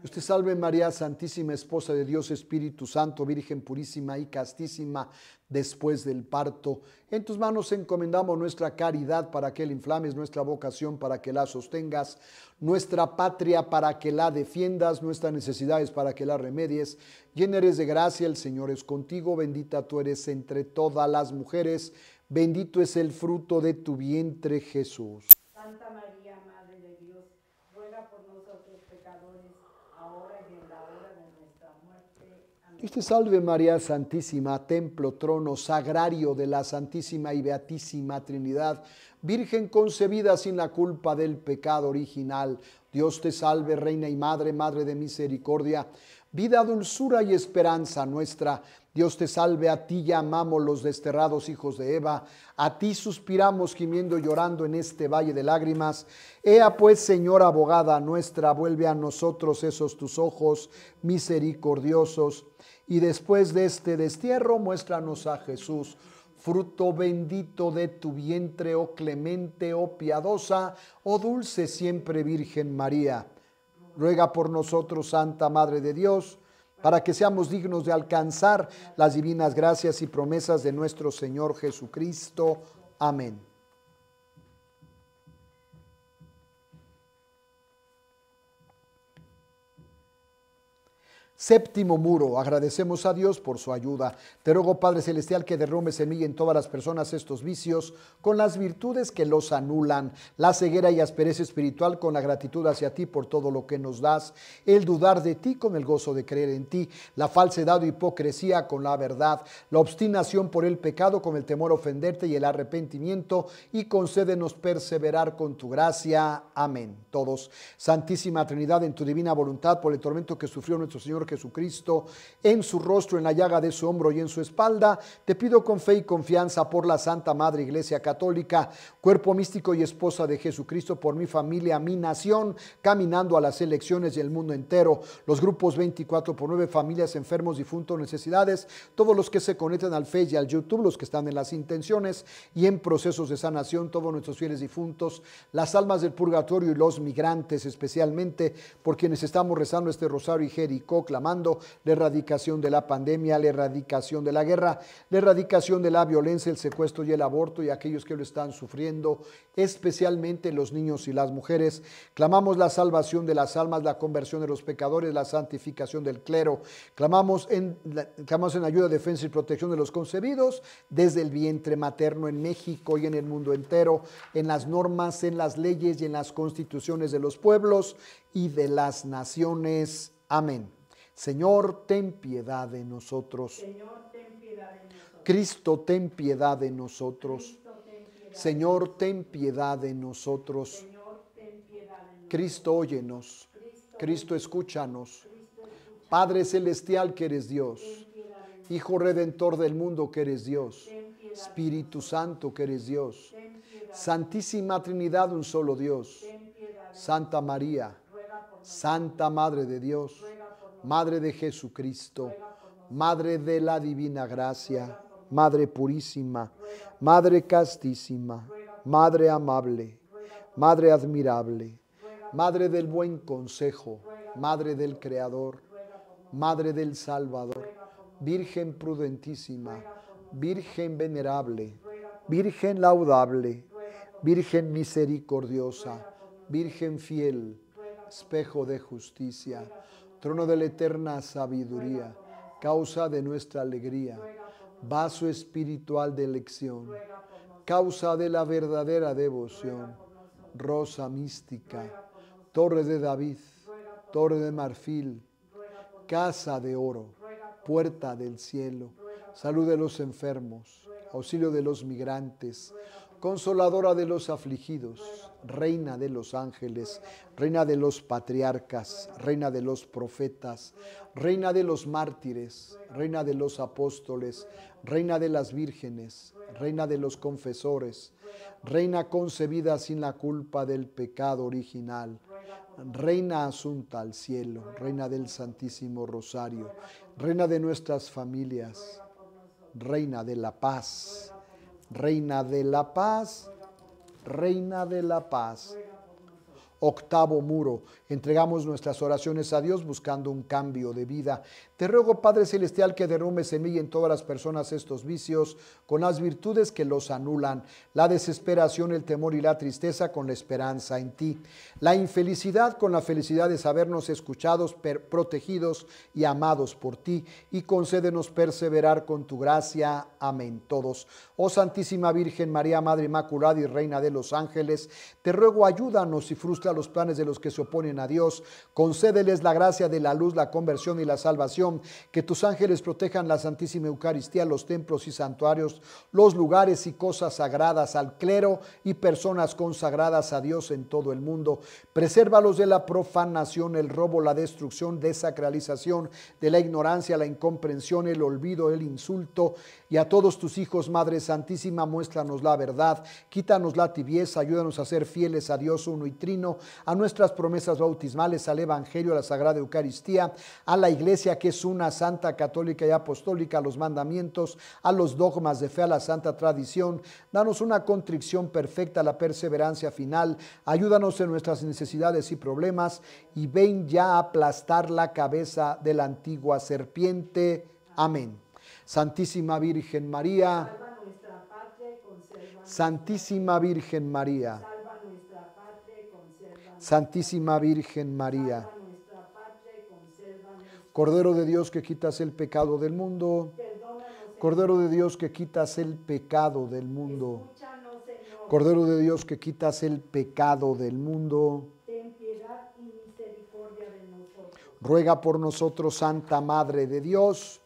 [SPEAKER 1] Usted salve María, Santísima Esposa de Dios, Espíritu Santo, Virgen purísima y castísima después del parto. En tus manos encomendamos nuestra caridad para que la inflames, nuestra vocación para que la sostengas, nuestra patria para que la defiendas, nuestras necesidades para que la remedies. Llena eres de gracia, el Señor es contigo, bendita tú eres entre todas las mujeres, bendito es el fruto de tu vientre Jesús.
[SPEAKER 2] Santa María
[SPEAKER 1] Dios te salve María Santísima, templo, trono, sagrario de la Santísima y Beatísima Trinidad, Virgen concebida sin la culpa del pecado original. Dios te salve Reina y Madre, Madre de Misericordia, vida, dulzura y esperanza nuestra. Dios te salve, a ti llamamos los desterrados hijos de Eva, a ti suspiramos gimiendo y llorando en este valle de lágrimas. Ea pues, Señora abogada nuestra, vuelve a nosotros esos tus ojos misericordiosos y después de este destierro, muéstranos a Jesús, fruto bendito de tu vientre, oh clemente, oh piadosa, oh dulce siempre Virgen María. Ruega por nosotros, Santa Madre de Dios, para que seamos dignos de alcanzar las divinas gracias y promesas de nuestro Señor Jesucristo. Amén. Séptimo muro, agradecemos a Dios por su ayuda. Te ruego, Padre Celestial, que mí semilla en todas las personas estos vicios con las virtudes que los anulan, la ceguera y aspereza espiritual con la gratitud hacia ti por todo lo que nos das, el dudar de ti con el gozo de creer en ti, la falsedad o hipocresía con la verdad, la obstinación por el pecado con el temor ofenderte y el arrepentimiento, y concédenos perseverar con tu gracia. Amén. Todos, Santísima Trinidad, en tu divina voluntad, por el tormento que sufrió nuestro Señor Jesucristo, en su rostro, en la llaga de su hombro y en su espalda. Te pido con fe y confianza por la Santa Madre Iglesia Católica, cuerpo místico y esposa de Jesucristo, por mi familia, mi nación, caminando a las elecciones y el mundo entero, los grupos 24 por 9, familias, enfermos, difuntos, necesidades, todos los que se conectan al fe y al YouTube, los que están en las intenciones y en procesos de sanación, todos nuestros fieles difuntos, las almas del purgatorio y los migrantes, especialmente por quienes estamos rezando este rosario y Jericó, clamando la erradicación de la pandemia, la erradicación de la guerra, la erradicación de la violencia, el secuestro y el aborto y aquellos que lo están sufriendo, especialmente los niños y las mujeres. Clamamos la salvación de las almas, la conversión de los pecadores, la santificación del clero. Clamamos en, clamamos en ayuda, defensa y protección de los concebidos desde el vientre materno en México y en el mundo entero, en las normas, en las leyes y en las constituciones de los pueblos y de las naciones. Amén. Señor, ten piedad de nosotros. Cristo, ten piedad de nosotros. Señor, ten piedad de nosotros. Cristo, óyenos. Cristo, escúchanos. Padre celestial que eres Dios. Hijo redentor del mundo que eres Dios. Espíritu Santo que eres Dios. Santísima Trinidad, un solo Dios. Santa María, Santa Madre de Dios Madre de Jesucristo, Madre de la Divina Gracia, Madre purísima, Madre castísima, Madre amable, Madre admirable, Madre del buen consejo, Madre del Creador, Madre del Salvador, Virgen prudentísima, Virgen venerable, Virgen laudable, Virgen misericordiosa, Virgen fiel, espejo de justicia trono de la eterna sabiduría, causa de nuestra alegría, vaso espiritual de elección, causa de la verdadera devoción, rosa mística, torre de David, torre de marfil, casa de oro, puerta del cielo, salud de los enfermos, auxilio de los migrantes, consoladora de los afligidos, reina de los ángeles, reina de los patriarcas, reina de los profetas, reina de los mártires, reina de los apóstoles, reina de las vírgenes, reina de los confesores, reina concebida sin la culpa del pecado original, reina asunta al cielo, reina del Santísimo Rosario, reina de nuestras familias, reina de la paz Reina de la paz, Reina de la paz. Octavo muro. Entregamos nuestras oraciones a Dios buscando un cambio de vida. Te ruego, Padre Celestial, que derrumbes en mí y en todas las personas estos vicios, con las virtudes que los anulan, la desesperación, el temor y la tristeza con la esperanza en ti, la infelicidad con la felicidad de sabernos escuchados, protegidos y amados por ti, y concédenos perseverar con tu gracia. Amén. Todos. Oh Santísima Virgen María, Madre Inmaculada y Reina de los Ángeles, te ruego ayúdanos y frustra los planes de los que se oponen a Dios, concédeles la gracia de la luz, la conversión y la salvación que tus ángeles protejan la Santísima Eucaristía, los templos y santuarios, los lugares y cosas sagradas, al clero y personas consagradas a Dios en todo el mundo. Presérvalos de la profanación, el robo, la destrucción, desacralización, de la ignorancia, la incomprensión, el olvido, el insulto. Y a todos tus hijos, Madre Santísima, muéstranos la verdad, quítanos la tibieza, ayúdanos a ser fieles a Dios uno y trino, a nuestras promesas bautismales, al Evangelio, a la Sagrada Eucaristía, a la Iglesia que es una santa católica y apostólica a los mandamientos, a los dogmas de fe, a la santa tradición. Danos una contrición perfecta la perseverancia final. Ayúdanos en nuestras necesidades y problemas y ven ya a aplastar la cabeza de la antigua serpiente. Amén. Santísima Virgen María. Santísima Virgen María.
[SPEAKER 2] Santísima Virgen María.
[SPEAKER 1] Cordero de Dios que quitas el pecado del mundo. Cordero de Dios que quitas el pecado del mundo.
[SPEAKER 2] Cordero de Dios
[SPEAKER 1] que quitas el pecado del mundo. Ruega por nosotros, Santa Madre de Dios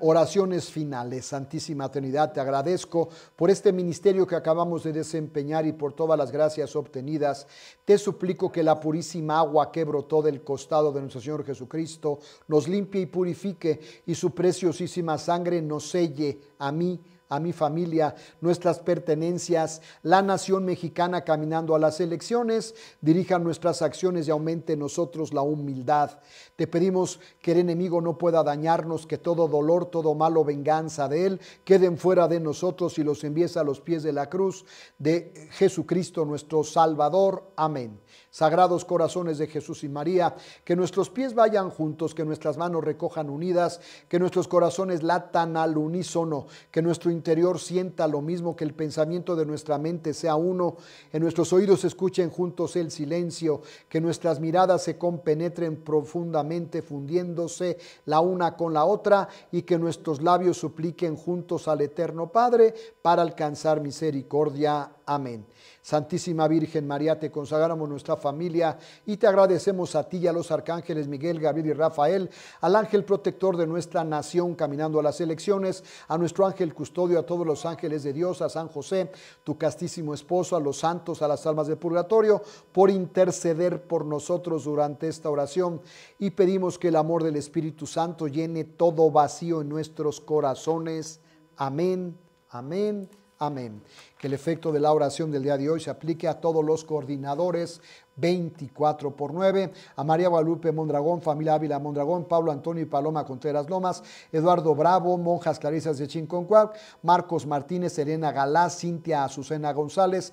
[SPEAKER 1] Oraciones finales. Santísima Trinidad, te agradezco por este ministerio que acabamos de desempeñar y por todas las gracias obtenidas. Te suplico que la purísima agua que brotó del costado de nuestro Señor Jesucristo nos limpie y purifique y su preciosísima sangre nos selle a mí a mi familia, nuestras pertenencias, la nación mexicana caminando a las elecciones, dirija nuestras acciones y aumente en nosotros la humildad. Te pedimos que el enemigo no pueda dañarnos, que todo dolor, todo malo, venganza de él queden fuera de nosotros y los envíes a los pies de la cruz de Jesucristo nuestro Salvador. Amén. Sagrados corazones de Jesús y María, que nuestros pies vayan juntos, que nuestras manos recojan unidas, que nuestros corazones latan al unísono, que nuestro interior sienta lo mismo, que el pensamiento de nuestra mente sea uno, en nuestros oídos escuchen juntos el silencio, que nuestras miradas se compenetren profundamente, fundiéndose la una con la otra, y que nuestros labios supliquen juntos al Eterno Padre para alcanzar misericordia. Amén. Santísima Virgen María, te consagramos nuestra familia y te agradecemos a ti y a los arcángeles Miguel, Gabriel y Rafael, al ángel protector de nuestra nación caminando a las elecciones, a nuestro ángel custodio, a todos los ángeles de Dios, a San José, tu castísimo esposo, a los santos, a las almas del purgatorio, por interceder por nosotros durante esta oración y pedimos que el amor del Espíritu Santo llene todo vacío en nuestros corazones. Amén, amén Amén. Que el efecto de la oración del día de hoy se aplique a todos los coordinadores, 24 por 9, a María Guadalupe Mondragón, familia Ávila Mondragón, Pablo Antonio y Paloma Contreras Lomas, Eduardo Bravo, Monjas Clarisas de Chinconcuac, Marcos Martínez, Elena Galá, Cintia Azucena González,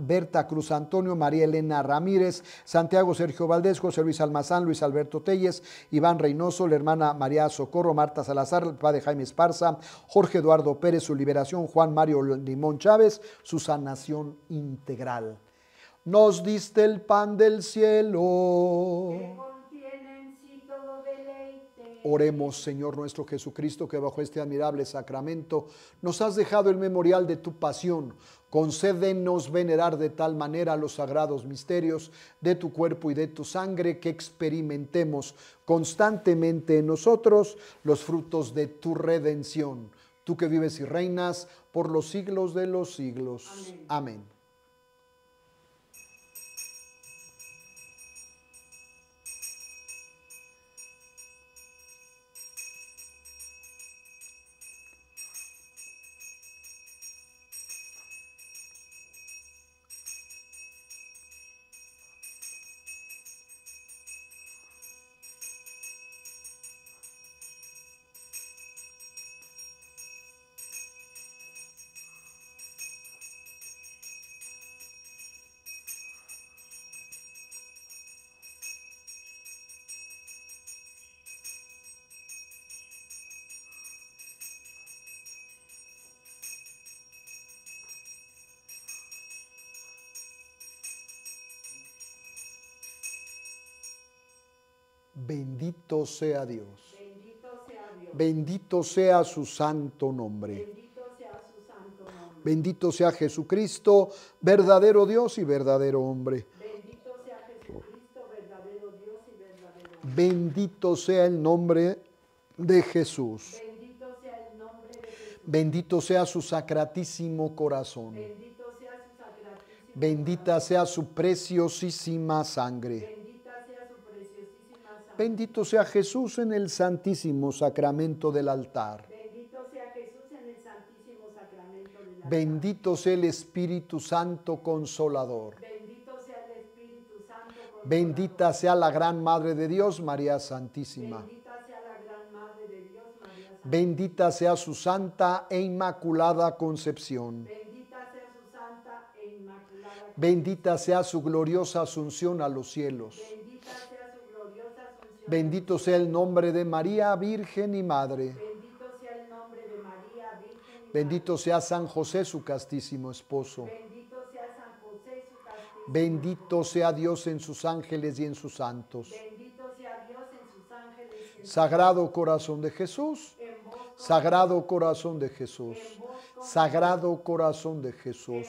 [SPEAKER 1] Berta Cruz Antonio, María Elena Ramírez, Santiago Sergio Valdés, José Luis Almazán, Luis Alberto Telles, Iván Reynoso, la hermana María Socorro, Marta Salazar, el padre Jaime Esparza, Jorge Eduardo Pérez, su liberación, Juan Mario Limón Chávez, su sanación integral nos diste el pan del cielo. Oremos, Señor nuestro Jesucristo, que bajo este admirable sacramento nos has dejado el memorial de tu pasión. Concédenos venerar de tal manera los sagrados misterios de tu cuerpo y de tu sangre que experimentemos constantemente en nosotros los frutos de tu redención. Tú que vives y reinas por los siglos de los siglos. Amén. sea Dios. Bendito sea, su santo nombre. Bendito sea, Jesucristo, verdadero Dios y verdadero hombre. Bendito sea el nombre de Jesús. Bendito sea, su sacratísimo corazón. Bendita sea su preciosísima sangre. Bendito sea Jesús en el santísimo sacramento del altar. Bendito sea el Espíritu Santo consolador. Bendita sea la gran Madre de Dios, María Santísima. Bendita sea su santa e inmaculada concepción. Bendita sea su e Bendita sea su gloriosa asunción a los cielos. Bendito sea el nombre de María, Virgen y Madre. Bendito sea San José, su castísimo esposo. Bendito sea Dios en sus ángeles y en sus santos. Sagrado corazón de Jesús. Sagrado corazón de Jesús. Sagrado corazón de Jesús.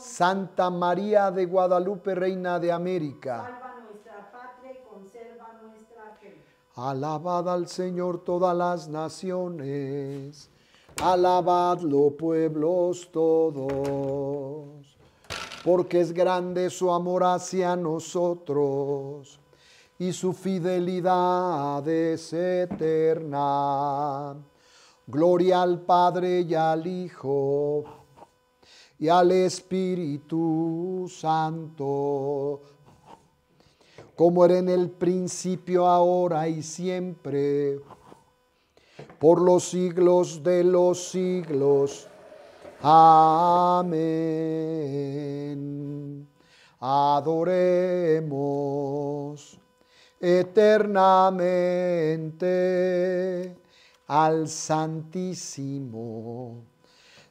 [SPEAKER 1] Santa María de Guadalupe, Reina de América Alabad al Señor todas las naciones, alabadlo pueblos todos, porque es grande su amor hacia nosotros y su fidelidad es eterna. Gloria al Padre y al Hijo y al Espíritu Santo como era en el principio, ahora y siempre, por los siglos de los siglos. Amén. Adoremos eternamente al Santísimo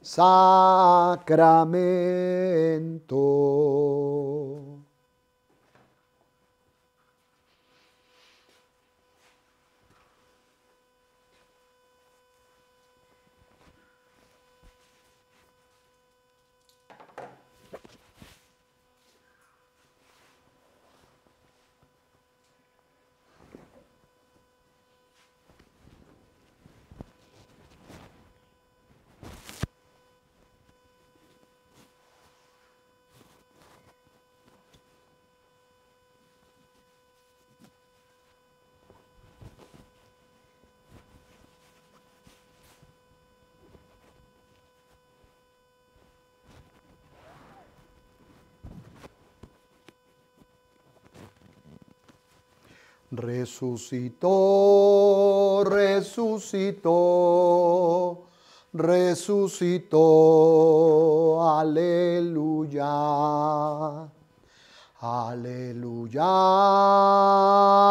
[SPEAKER 1] Sacramento. Resucitó, resucitó, resucitó, aleluya. Aleluya,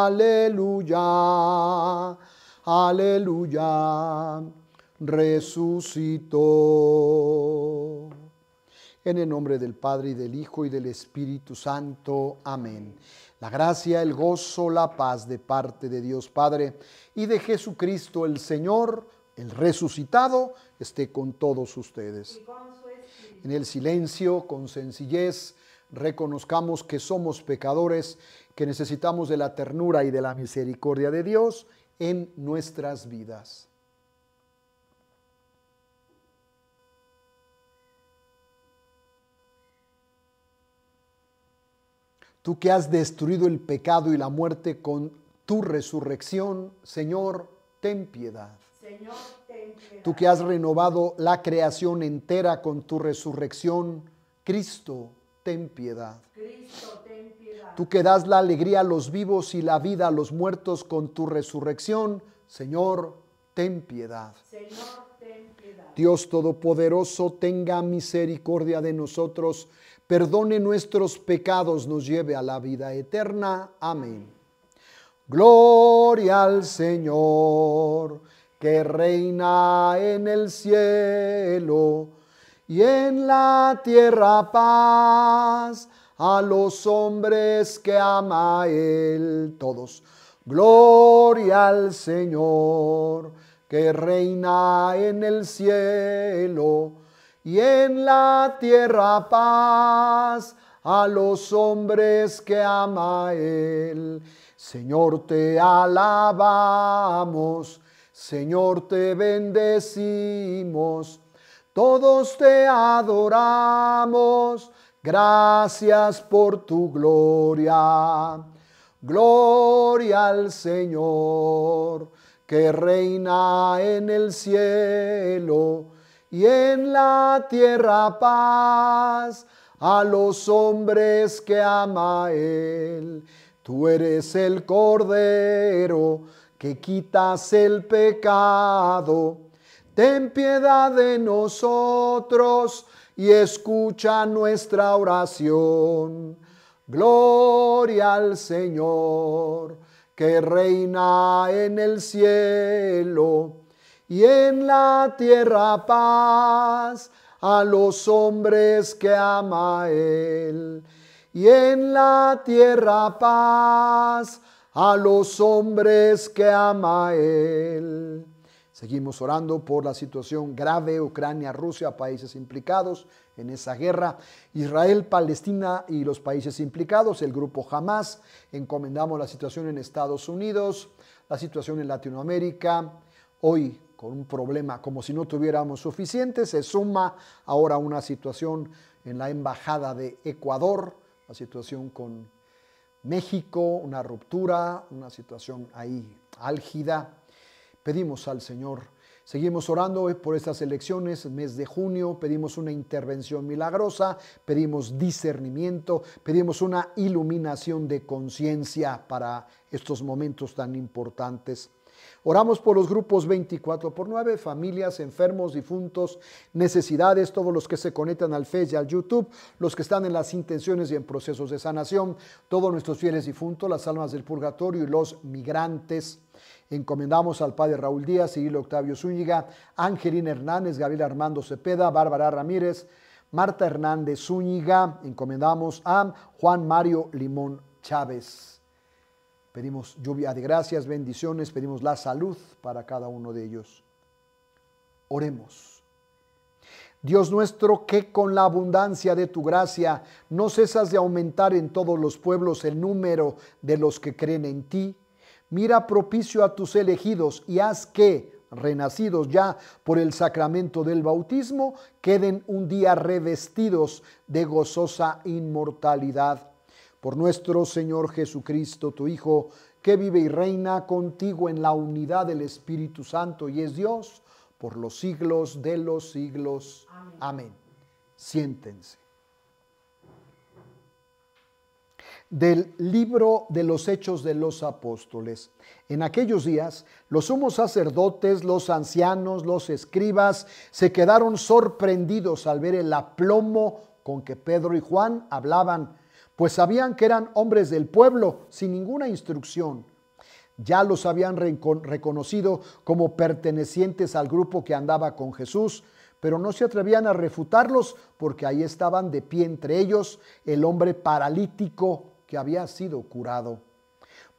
[SPEAKER 1] aleluya, aleluya, resucitó. En el nombre del Padre y del Hijo y del Espíritu Santo, amén la gracia, el gozo, la paz de parte de Dios Padre y de Jesucristo el Señor, el resucitado, esté con todos ustedes. En el silencio, con sencillez, reconozcamos que somos pecadores, que necesitamos de la ternura y de la misericordia de Dios en nuestras vidas. tú que has destruido el pecado y la muerte con tu resurrección, Señor, ten piedad. Tú que has renovado la creación entera con tu resurrección, Cristo, ten piedad. Cristo, ten piedad. Tú que das la alegría a los vivos y la vida a los muertos con tu resurrección, Señor, ten piedad. Señor, ten piedad. Dios Todopoderoso, tenga misericordia de nosotros perdone nuestros pecados, nos lleve a la vida eterna. Amén. Gloria al Señor, que reina en el cielo y en la tierra paz a los hombres que ama Él. Todos. Gloria al Señor, que reina en el cielo y en la tierra paz a los hombres que ama Él. Señor, te alabamos, Señor, te bendecimos, todos te adoramos, gracias por tu gloria. Gloria al Señor, que reina en el cielo y en la tierra paz a los hombres que ama Él. Tú eres el Cordero que quitas el pecado. Ten piedad de nosotros y escucha nuestra oración. Gloria al Señor que reina en el cielo y en la tierra paz a los hombres que ama Él. Y en la tierra paz a los hombres que ama Él. Seguimos orando por la situación grave, Ucrania, Rusia, países implicados en esa guerra, Israel, Palestina y los países implicados, el grupo Hamas, encomendamos la situación en Estados Unidos, la situación en Latinoamérica. Hoy con un problema como si no tuviéramos suficiente, se suma ahora una situación en la Embajada de Ecuador, la situación con México, una ruptura, una situación ahí álgida. Pedimos al Señor, seguimos orando por estas elecciones, mes de junio, pedimos una intervención milagrosa, pedimos discernimiento, pedimos una iluminación de conciencia para estos momentos tan importantes. Oramos por los grupos 24 por 9, familias, enfermos, difuntos, necesidades, todos los que se conectan al Facebook y al YouTube, los que están en las intenciones y en procesos de sanación, todos nuestros fieles difuntos, las almas del purgatorio y los migrantes. Encomendamos al Padre Raúl Díaz, Silvio Octavio Zúñiga, Angelina Hernández, Gabriel Armando Cepeda, Bárbara Ramírez, Marta Hernández Zúñiga. Encomendamos a Juan Mario Limón Chávez. Pedimos lluvia de gracias, bendiciones, pedimos la salud para cada uno de ellos. Oremos. Dios nuestro, que con la abundancia de tu gracia no cesas de aumentar en todos los pueblos el número de los que creen en ti, mira propicio a tus elegidos y haz que, renacidos ya por el sacramento del bautismo, queden un día revestidos de gozosa inmortalidad por nuestro Señor Jesucristo, tu Hijo, que vive y reina contigo en la unidad del Espíritu Santo y es Dios por los siglos de los siglos. Amén. Siéntense. Del libro de los Hechos de los Apóstoles. En aquellos días, los sumos sacerdotes, los ancianos, los escribas, se quedaron sorprendidos al ver el aplomo con que Pedro y Juan hablaban pues sabían que eran hombres del pueblo sin ninguna instrucción. Ya los habían reconocido como pertenecientes al grupo que andaba con Jesús, pero no se atrevían a refutarlos porque ahí estaban de pie entre ellos el hombre paralítico que había sido curado.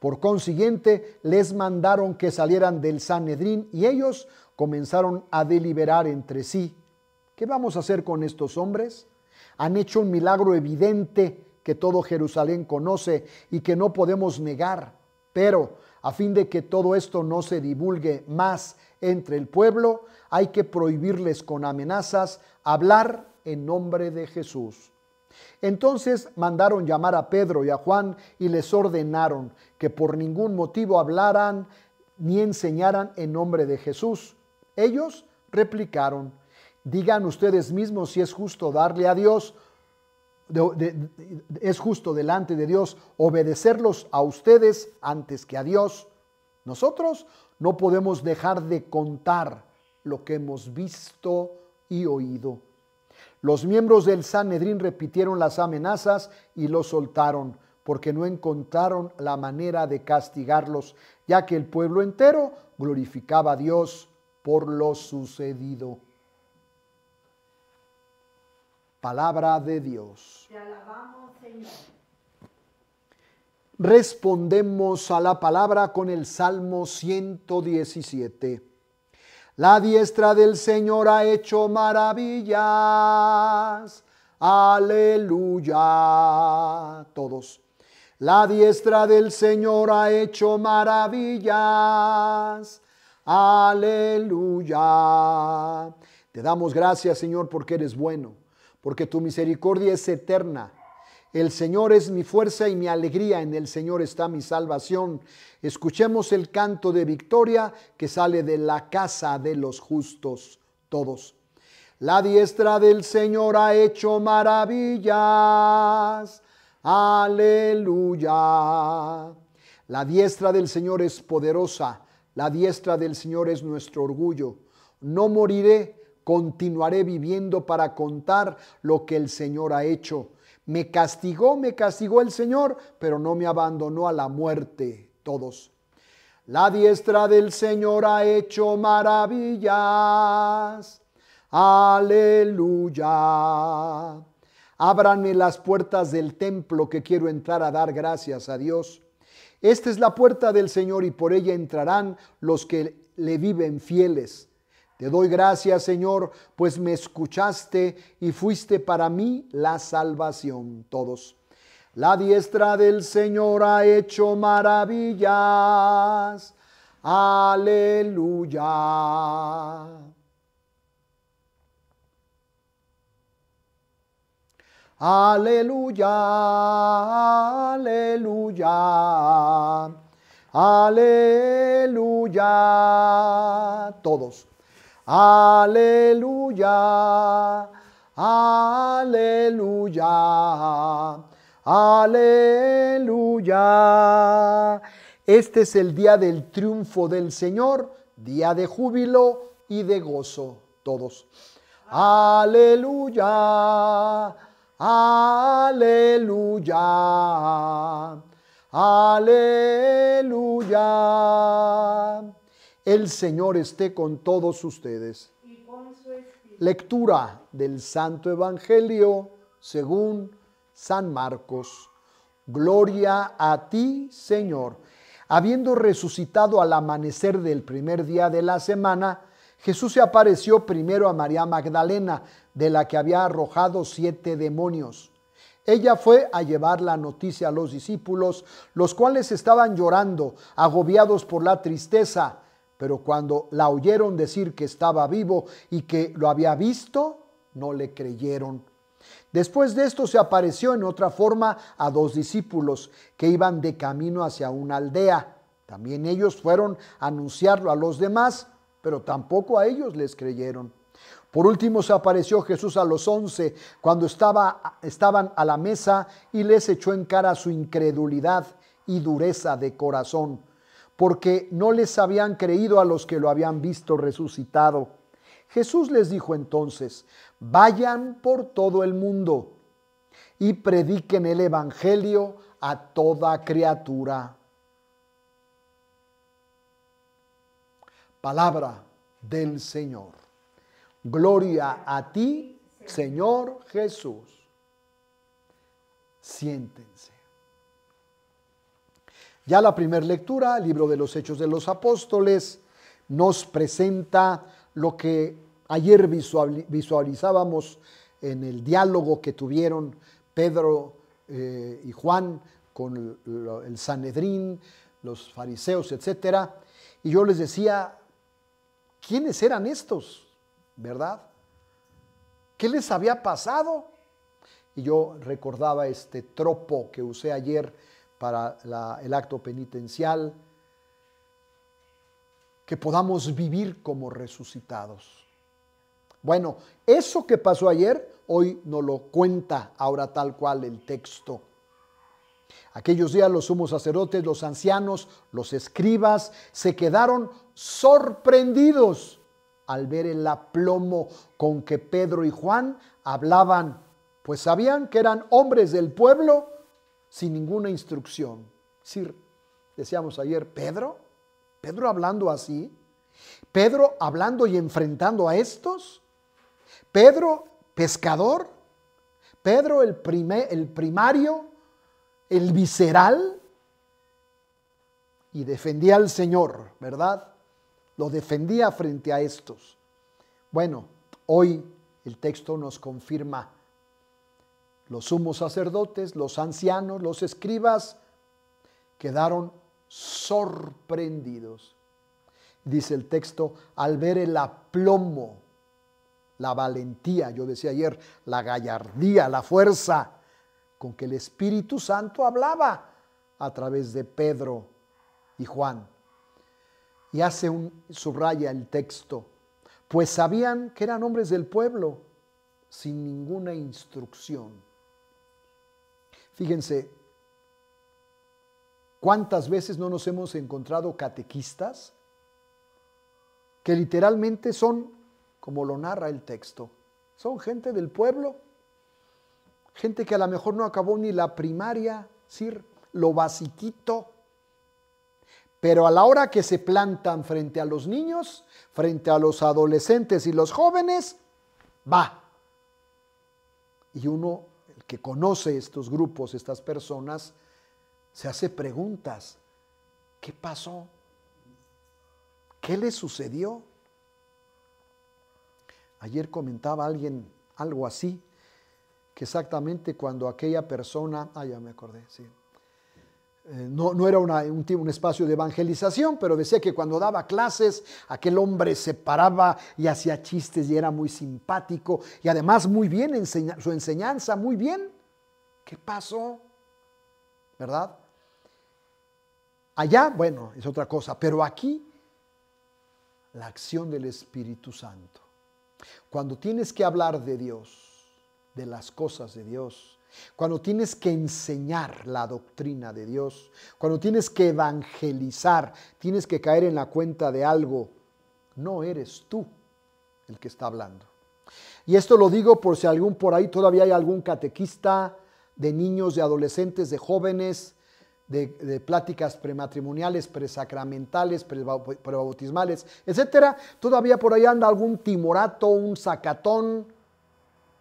[SPEAKER 1] Por consiguiente, les mandaron que salieran del Sanedrín y ellos comenzaron a deliberar entre sí. ¿Qué vamos a hacer con estos hombres? Han hecho un milagro evidente que todo Jerusalén conoce y que no podemos negar. Pero a fin de que todo esto no se divulgue más entre el pueblo, hay que prohibirles con amenazas hablar en nombre de Jesús. Entonces mandaron llamar a Pedro y a Juan y les ordenaron que por ningún motivo hablaran ni enseñaran en nombre de Jesús. Ellos replicaron, digan ustedes mismos si es justo darle a Dios es justo delante de Dios obedecerlos a ustedes antes que a Dios. Nosotros no podemos dejar de contar lo que hemos visto y oído. Los miembros del Sanedrín repitieron las amenazas y los soltaron, porque no encontraron la manera de castigarlos, ya que el pueblo entero glorificaba a Dios por lo sucedido. Palabra de Dios.
[SPEAKER 2] Te alabamos, Señor.
[SPEAKER 1] Respondemos a la palabra con el Salmo 117. La diestra del Señor ha hecho maravillas. Aleluya. Todos. La diestra del Señor ha hecho maravillas. Aleluya. Te damos gracias, Señor, porque eres bueno porque tu misericordia es eterna. El Señor es mi fuerza y mi alegría, en el Señor está mi salvación. Escuchemos el canto de victoria que sale de la casa de los justos todos. La diestra del Señor ha hecho maravillas. Aleluya. La diestra del Señor es poderosa. La diestra del Señor es nuestro orgullo. No moriré, Continuaré viviendo para contar lo que el Señor ha hecho. Me castigó, me castigó el Señor, pero no me abandonó a la muerte. Todos. La diestra del Señor ha hecho maravillas. Aleluya. Ábranme las puertas del templo que quiero entrar a dar gracias a Dios. Esta es la puerta del Señor y por ella entrarán los que le viven fieles. Te doy gracias, Señor, pues me escuchaste y fuiste para mí la salvación. Todos. La diestra del Señor ha hecho maravillas. Aleluya. Aleluya, aleluya, aleluya. Todos. Aleluya, aleluya, aleluya. Este es el día del triunfo del Señor, día de júbilo y de gozo todos. Aleluya, aleluya, aleluya. El Señor esté con todos ustedes. Lectura del Santo Evangelio según San Marcos. Gloria a ti, Señor. Habiendo resucitado al amanecer del primer día de la semana, Jesús se apareció primero a María Magdalena, de la que había arrojado siete demonios. Ella fue a llevar la noticia a los discípulos, los cuales estaban llorando, agobiados por la tristeza pero cuando la oyeron decir que estaba vivo y que lo había visto, no le creyeron. Después de esto se apareció en otra forma a dos discípulos que iban de camino hacia una aldea. También ellos fueron a anunciarlo a los demás, pero tampoco a ellos les creyeron. Por último se apareció Jesús a los once cuando estaban a la mesa y les echó en cara su incredulidad y dureza de corazón porque no les habían creído a los que lo habían visto resucitado. Jesús les dijo entonces, vayan por todo el mundo y prediquen el Evangelio a toda criatura. Palabra del Señor. Gloria a ti, Señor Jesús. Siente. Ya la primera lectura, libro de los Hechos de los Apóstoles, nos presenta lo que ayer visualizábamos en el diálogo que tuvieron Pedro eh, y Juan con el, el Sanedrín, los fariseos, etc. Y yo les decía, ¿quiénes eran estos? ¿Verdad? ¿Qué les había pasado? Y yo recordaba este tropo que usé ayer para el acto penitencial, que podamos vivir como resucitados. Bueno, eso que pasó ayer, hoy nos lo cuenta ahora tal cual el texto. Aquellos días los sumos sacerdotes, los ancianos, los escribas se quedaron sorprendidos al ver el aplomo con que Pedro y Juan hablaban, pues sabían que eran hombres del pueblo sin ninguna instrucción. decíamos ayer, Pedro, Pedro hablando así, Pedro hablando y enfrentando a estos, Pedro pescador, Pedro el, primer, el primario, el visceral, y defendía al Señor, ¿verdad? Lo defendía frente a estos. Bueno, hoy el texto nos confirma los sumos sacerdotes, los ancianos, los escribas, quedaron sorprendidos. Dice el texto, al ver el aplomo, la valentía, yo decía ayer, la gallardía, la fuerza con que el Espíritu Santo hablaba a través de Pedro y Juan. Y hace un subraya el texto, pues sabían que eran hombres del pueblo sin ninguna instrucción Fíjense, ¿cuántas veces no nos hemos encontrado catequistas que literalmente son, como lo narra el texto, son gente del pueblo, gente que a lo mejor no acabó ni la primaria, decir, lo basiquito, pero a la hora que se plantan frente a los niños, frente a los adolescentes y los jóvenes, va. Y uno que conoce estos grupos, estas personas, se hace preguntas. ¿Qué pasó? ¿Qué le sucedió? Ayer comentaba alguien algo así, que exactamente cuando aquella persona, ah, ya me acordé, sí, eh, no, era un, un, espacio de evangelización, pero decía que cuando daba clases, aquel hombre se paraba y hacía chistes y era muy simpático y además muy bien su enseñanza, muy bien. ¿Qué pasó? ¿Verdad? Allá, bueno, es otra cosa, pero aquí la acción del Espíritu Santo. Cuando tienes que hablar de Dios, de las cosas de Dios, cuando tienes que enseñar la doctrina de Dios, cuando tienes que evangelizar, tienes que caer en la cuenta de algo, no eres tú el que está hablando. Y esto lo digo por si algún por ahí todavía hay algún catequista de niños, de adolescentes, de jóvenes, de, pláticas prematrimoniales, presacramentales, prebautismales, etcétera. Todavía por ahí anda algún timorato, un sacatón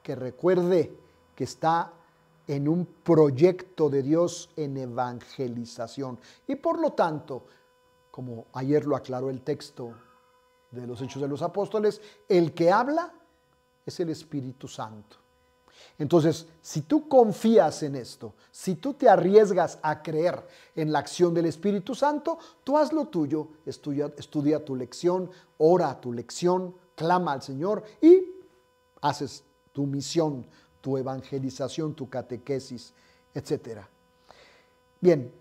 [SPEAKER 1] que recuerde que está en un proyecto de Dios en evangelización. Y por lo tanto, como ayer lo aclaró el texto de los Hechos de los Apóstoles, el que habla es el Espíritu Santo. Entonces, si tú confías en esto, si tú te arriesgas a creer en la acción del Espíritu Santo, tú haz lo tuyo, estudia, estudia tu lección, ora tu lección, clama al Señor y haces tu misión tu evangelización, tu catequesis, etc. Bien,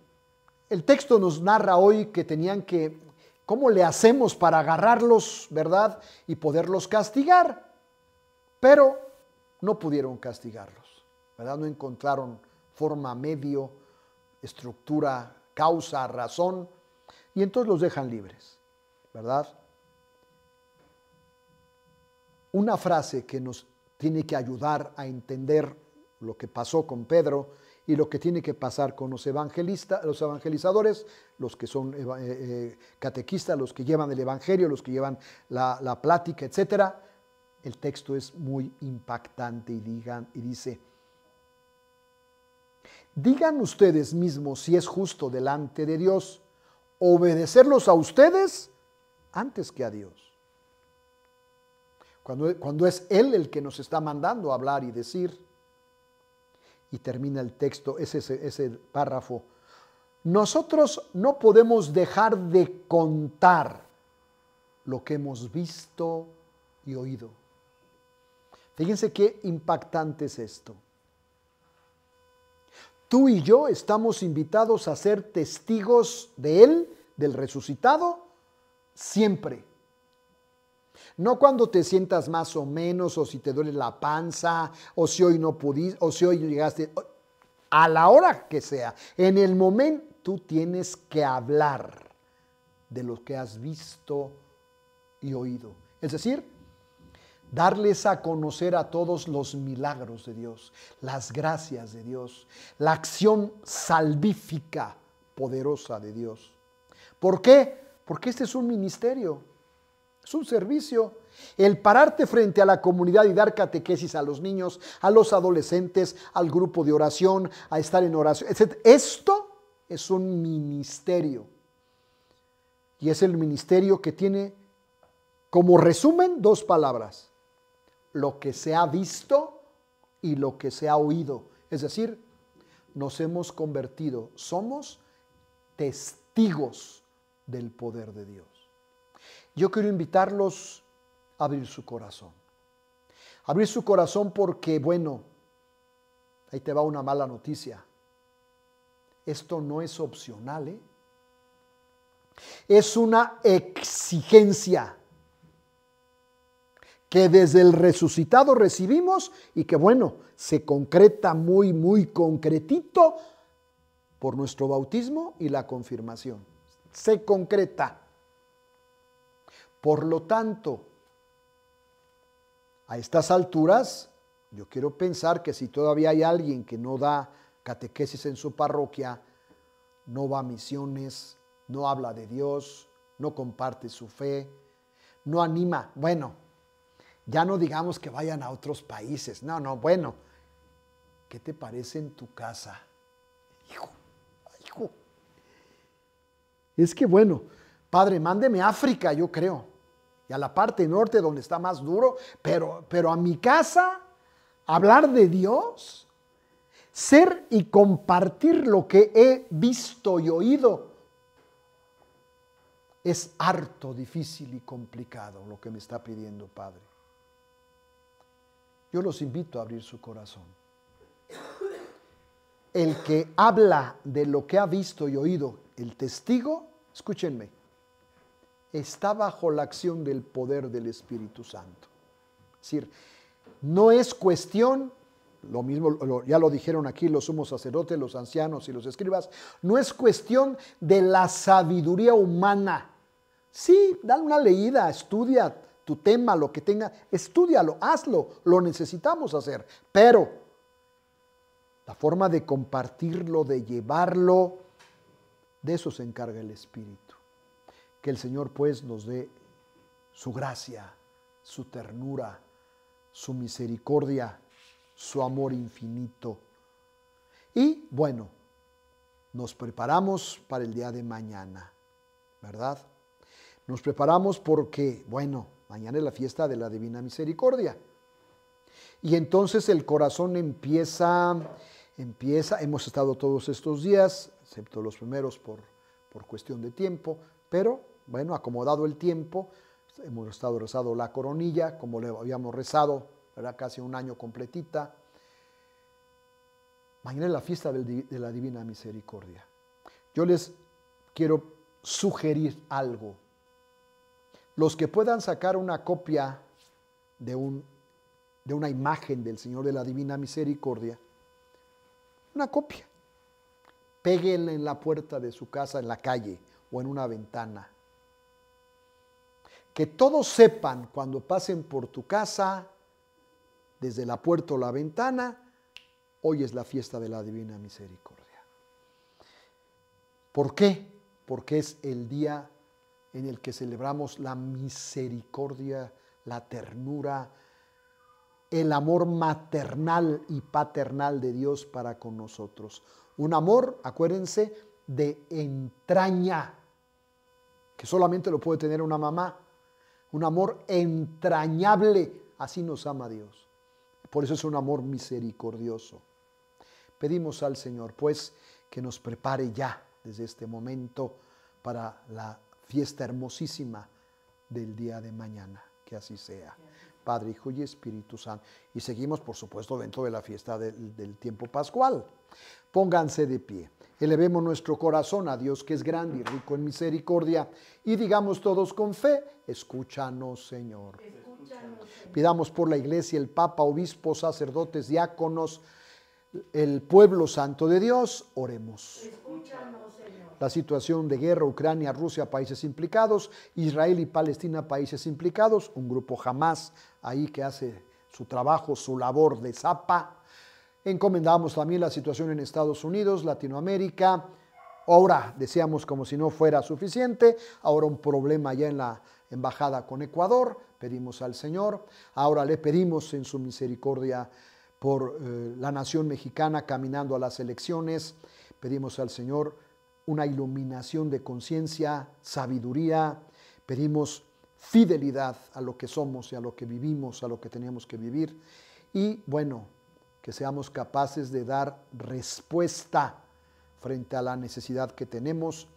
[SPEAKER 1] el texto nos narra hoy que tenían que, ¿cómo le hacemos para agarrarlos, verdad? Y poderlos castigar. Pero no pudieron castigarlos, ¿verdad? No encontraron forma, medio, estructura, causa, razón, y entonces los dejan libres, ¿verdad? Una frase que nos tiene que ayudar a entender lo que pasó con Pedro y lo que tiene que pasar con los, evangelistas, los evangelizadores, los que son eh, eh, catequistas, los que llevan el Evangelio, los que llevan la, plática, etc. El texto es muy impactante y, digan, y dice, digan ustedes mismos si es justo delante de Dios obedecerlos a ustedes antes que a Dios cuando, es Él el que nos está mandando a hablar y decir. Y termina el texto, ese, ese párrafo. Nosotros no podemos dejar de contar lo que hemos visto y oído. Fíjense qué impactante es esto. Tú y yo estamos invitados a ser testigos de Él, del resucitado, siempre. No cuando te sientas más o menos, o si te duele la panza, o si hoy no pudiste, o si hoy llegaste, a la hora que sea, en el momento, tú tienes que hablar de lo que has visto y oído. Es decir, darles a conocer a todos los milagros de Dios, las gracias de Dios, la acción salvífica poderosa de Dios. ¿Por qué? Porque este es un ministerio. Es un servicio. El pararte frente a la comunidad y dar catequesis a los niños, a los adolescentes, al grupo de oración, a estar en oración, Esto es un ministerio. Y es el ministerio que tiene como resumen dos palabras. Lo que se ha visto y lo que se ha oído. Es decir, nos hemos convertido, somos testigos del poder de Dios. Yo quiero invitarlos a abrir su corazón. Abrir su corazón porque, bueno, ahí te va una mala noticia. Esto no es opcional, ¿eh? Es una exigencia que desde el resucitado recibimos y que, bueno, se concreta muy, muy concretito por nuestro bautismo y la confirmación. Se concreta. Por lo tanto, a estas alturas, yo quiero pensar que si todavía hay alguien que no da catequesis en su parroquia, no va a misiones, no habla de Dios, no comparte su fe, no anima. Bueno, ya no digamos que vayan a otros países. No, no, bueno. ¿Qué te parece en tu casa? Hijo, hijo. Es que bueno, padre, mándeme a África, yo creo y a la parte norte donde está más duro, pero, pero a mi casa, hablar de Dios, ser y compartir lo que he visto y oído, es harto, difícil y complicado lo que me está pidiendo Padre. Yo los invito a abrir su corazón. El que habla de lo que ha visto y oído, el testigo, escúchenme, está bajo la acción del poder del Espíritu Santo. Es decir, no es cuestión, lo mismo ya lo dijeron aquí los sumos sacerdotes, los ancianos y los escribas, no es cuestión de la sabiduría humana. Sí, dale una leída, estudia tu tema, lo que tenga, estudialo, hazlo, lo necesitamos hacer, pero la forma de compartirlo, de llevarlo, de eso se encarga el Espíritu. Que el Señor pues nos dé su gracia, su ternura, su misericordia, su amor infinito. Y bueno, nos preparamos para el día de mañana, ¿verdad? Nos preparamos porque, bueno, mañana es la fiesta de la Divina Misericordia. Y entonces el corazón empieza, empieza, hemos estado todos estos días, excepto los primeros por, por cuestión de tiempo, pero bueno, acomodado el tiempo, hemos estado rezando la coronilla, como le habíamos rezado, era casi un año completita. Mañana es la fiesta de la Divina Misericordia. Yo les quiero sugerir algo. Los que puedan sacar una copia de, un, de una imagen del Señor de la Divina Misericordia, una copia, peguenla en la puerta de su casa, en la calle o en una ventana que todos sepan cuando pasen por tu casa, desde la puerta o la ventana, hoy es la fiesta de la Divina Misericordia. ¿Por qué? Porque es el día en el que celebramos la misericordia, la ternura, el amor maternal y paternal de Dios para con nosotros. Un amor, acuérdense, de entraña, que solamente lo puede tener una mamá un amor entrañable. Así nos ama Dios. Por eso es un amor misericordioso. Pedimos al Señor, pues, que nos prepare ya desde este momento para la fiesta hermosísima del día de mañana. Que así sea. Padre, Hijo y Espíritu Santo. Y seguimos, por supuesto, dentro de la fiesta del, tiempo pascual. Pónganse de pie. Elevemos nuestro corazón a Dios que es grande y rico en misericordia y digamos todos con fe, escúchanos Señor.
[SPEAKER 2] Escúchanos,
[SPEAKER 1] Señor. Pidamos por la iglesia, el Papa, obispos, sacerdotes, diáconos, el pueblo santo de Dios, oremos. Escúchanos, Señor la situación de guerra, Ucrania, Rusia, países implicados, Israel y Palestina, países implicados, un grupo jamás ahí que hace su trabajo, su labor de zapa. Encomendamos también la situación en Estados Unidos, Latinoamérica. Ahora, decíamos como si no fuera suficiente, ahora un problema ya en la embajada con Ecuador, pedimos al Señor, ahora le pedimos en su misericordia por eh, la nación mexicana caminando a las elecciones, pedimos al Señor una iluminación de conciencia, sabiduría, pedimos fidelidad a lo que somos y a lo que vivimos, a lo que tenemos que vivir. Y bueno, que seamos capaces de dar respuesta frente a la necesidad que tenemos,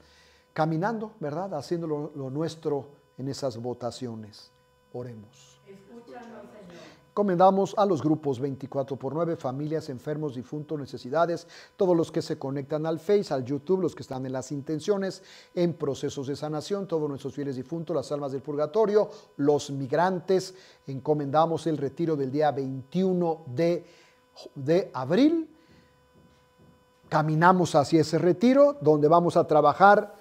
[SPEAKER 1] caminando, ¿verdad? Haciendo lo, nuestro en esas votaciones. Oremos encomendamos a los grupos 24 x 9, familias, enfermos, difuntos, necesidades, todos los que se conectan al Face, al YouTube, los que están en las intenciones, en procesos de sanación, todos nuestros fieles difuntos, las almas del purgatorio, los migrantes. Encomendamos el retiro del día 21 de, abril. Caminamos hacia ese retiro donde vamos a trabajar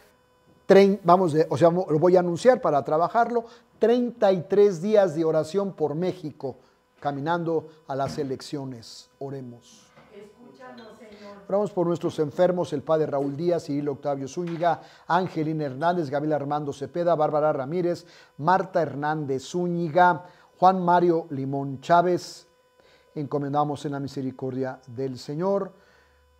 [SPEAKER 1] vamos, o sea, lo voy a anunciar para trabajarlo, 33 días de oración por México caminando a las elecciones. Oremos.
[SPEAKER 2] Escúchanos, Señor.
[SPEAKER 1] Oramos por nuestros enfermos, el padre Raúl Díaz, Cirilo Octavio Zúñiga, Angelina Hernández, Gabriela Armando Cepeda, Bárbara Ramírez, Marta Hernández Zúñiga, Juan Mario Limón Chávez. Encomendamos en la misericordia del Señor.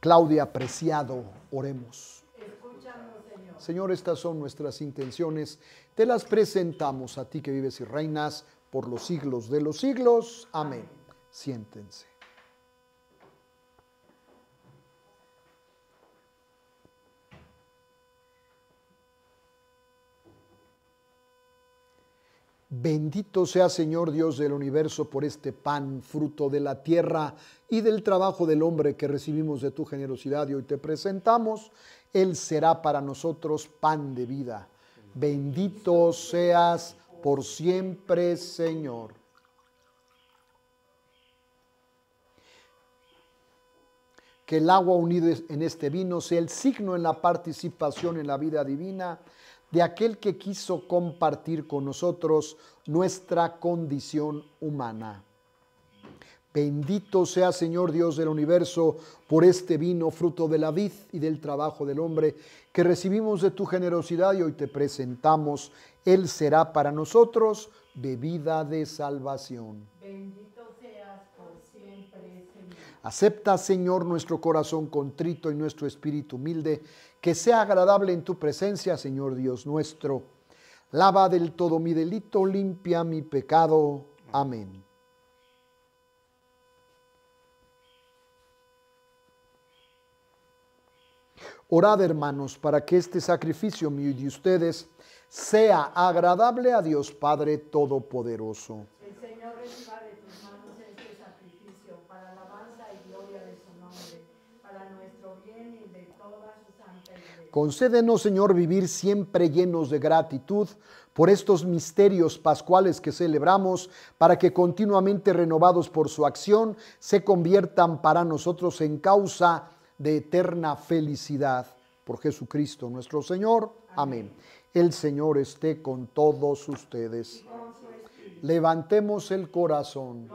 [SPEAKER 1] Claudia Preciado, oremos. Escúchanos, Señor. Señor, estas son nuestras intenciones. Te las presentamos a ti que vives y reinas por los siglos de los siglos. Amén. Siéntense. Bendito sea Señor Dios del universo por este pan, fruto de la tierra y del trabajo del hombre que recibimos de tu generosidad y hoy te presentamos. Él será para nosotros pan de vida. Bendito seas, por siempre, Señor. que el agua unida en este vino sea el signo en la participación en la vida divina de aquel que quiso compartir con nosotros nuestra condición humana. Bendito sea Señor Dios del universo por este vino, fruto de la vid y del trabajo del hombre, que recibimos de tu generosidad y hoy te presentamos. Él será para nosotros bebida de salvación.
[SPEAKER 2] Bendito seas por siempre, Señor.
[SPEAKER 1] Acepta, Señor, nuestro corazón contrito y nuestro espíritu humilde, que sea agradable en tu presencia, Señor Dios nuestro. Lava del todo mi delito, limpia mi pecado. Amén. Orad hermanos para que este sacrificio mío y de ustedes sea agradable a Dios Padre Todopoderoso.
[SPEAKER 2] El Señor de manos este sacrificio para y gloria de
[SPEAKER 1] su nombre, para nuestro bien y de Concédenos, Señor, vivir siempre llenos de gratitud por estos misterios pascuales que celebramos, para que continuamente renovados por su acción se conviertan para nosotros en causa de eterna felicidad por Jesucristo nuestro Señor. Amén. El Señor esté con todos ustedes. Levantemos el corazón.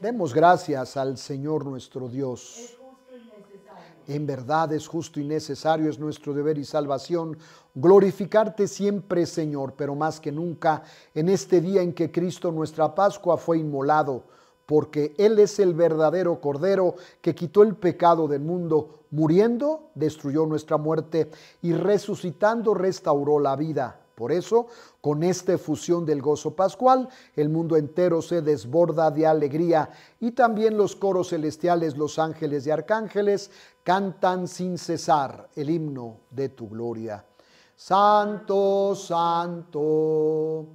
[SPEAKER 1] Demos gracias al Señor nuestro Dios. En verdad es justo y necesario, es nuestro deber y salvación glorificarte siempre, Señor, pero más que nunca en este día en que Cristo, nuestra Pascua, fue inmolado porque Él es el verdadero Cordero que quitó el pecado del mundo, muriendo, destruyó nuestra muerte y resucitando, restauró la vida. Por eso, con esta efusión del gozo pascual, el mundo entero se desborda de alegría y también los coros celestiales, los ángeles y arcángeles cantan sin cesar el himno de tu gloria. Santo, santo,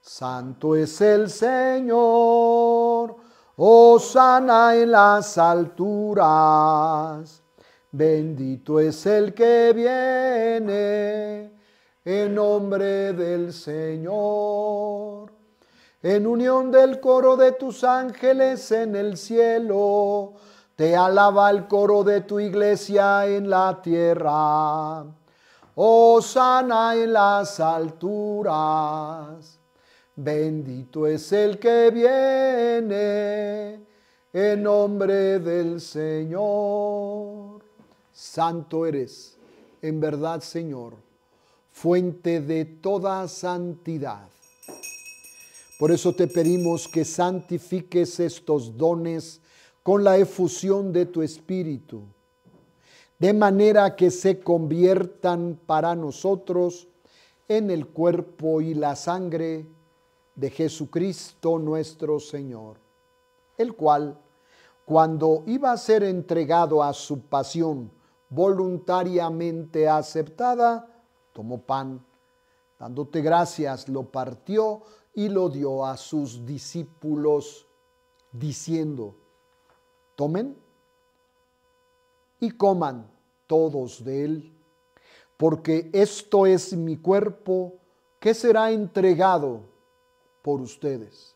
[SPEAKER 1] santo es el Señor. Osana en las alturas. Bendito es el que viene en nombre del Señor. En unión del coro de tus ángeles en el cielo, te alaba el coro de tu iglesia en la tierra. Osana en las alturas. Bendito es el que viene en nombre del Señor. Santo eres, en verdad Señor, fuente de toda santidad. Por eso te pedimos que santifiques estos dones con la efusión de tu Espíritu, de manera que se conviertan para nosotros en el cuerpo y la sangre de Jesucristo nuestro Señor, el cual, cuando iba a ser entregado a su pasión voluntariamente aceptada, tomó pan, dándote gracias, lo partió y lo dio a sus discípulos, diciendo, tomen y coman todos de él, porque esto es mi cuerpo que será entregado por ustedes.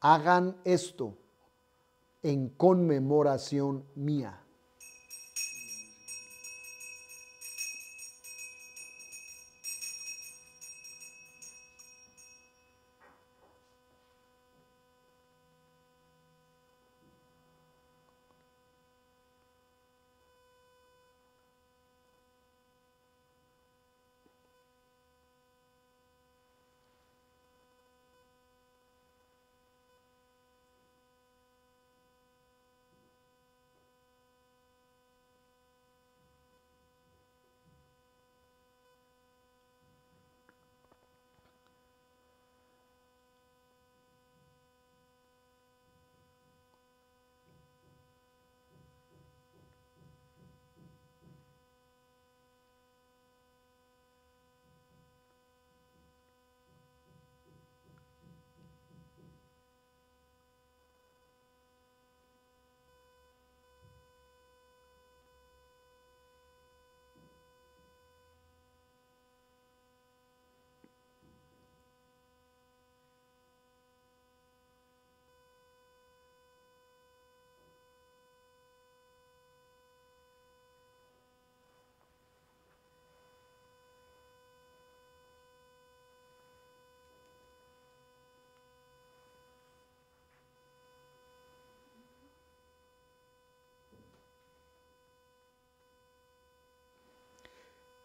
[SPEAKER 1] hagan esto en conmemoración mía.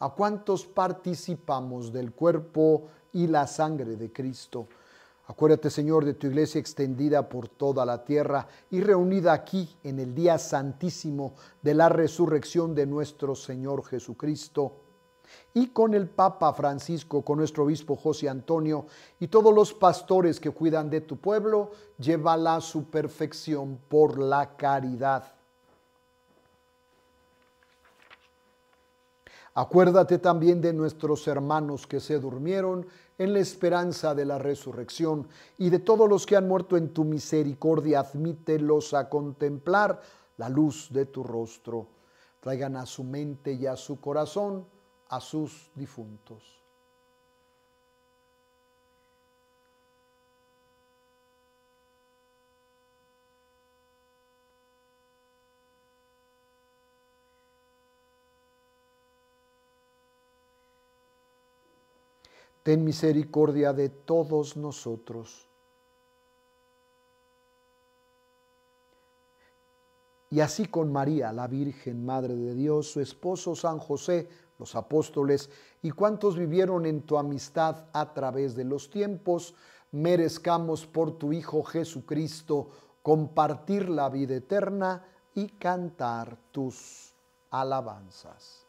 [SPEAKER 1] a cuántos participamos del cuerpo y la sangre de Cristo. Acuérdate, Señor, de tu iglesia extendida por toda la tierra y reunida aquí en el día santísimo de la resurrección de nuestro Señor Jesucristo. Y con el Papa Francisco, con nuestro obispo José Antonio y todos los pastores que cuidan de tu pueblo, llévala a su perfección por la caridad. Acuérdate también de nuestros hermanos que se durmieron en la esperanza de la resurrección y de todos los que han muerto en tu misericordia, admítelos a contemplar la luz de tu rostro. Traigan a su mente y a su corazón a sus difuntos. ten misericordia de todos nosotros. Y así con María, la Virgen, Madre de Dios, su esposo San José, los apóstoles y cuantos vivieron en tu amistad a través de los tiempos, merezcamos por tu Hijo Jesucristo compartir la vida eterna y cantar tus alabanzas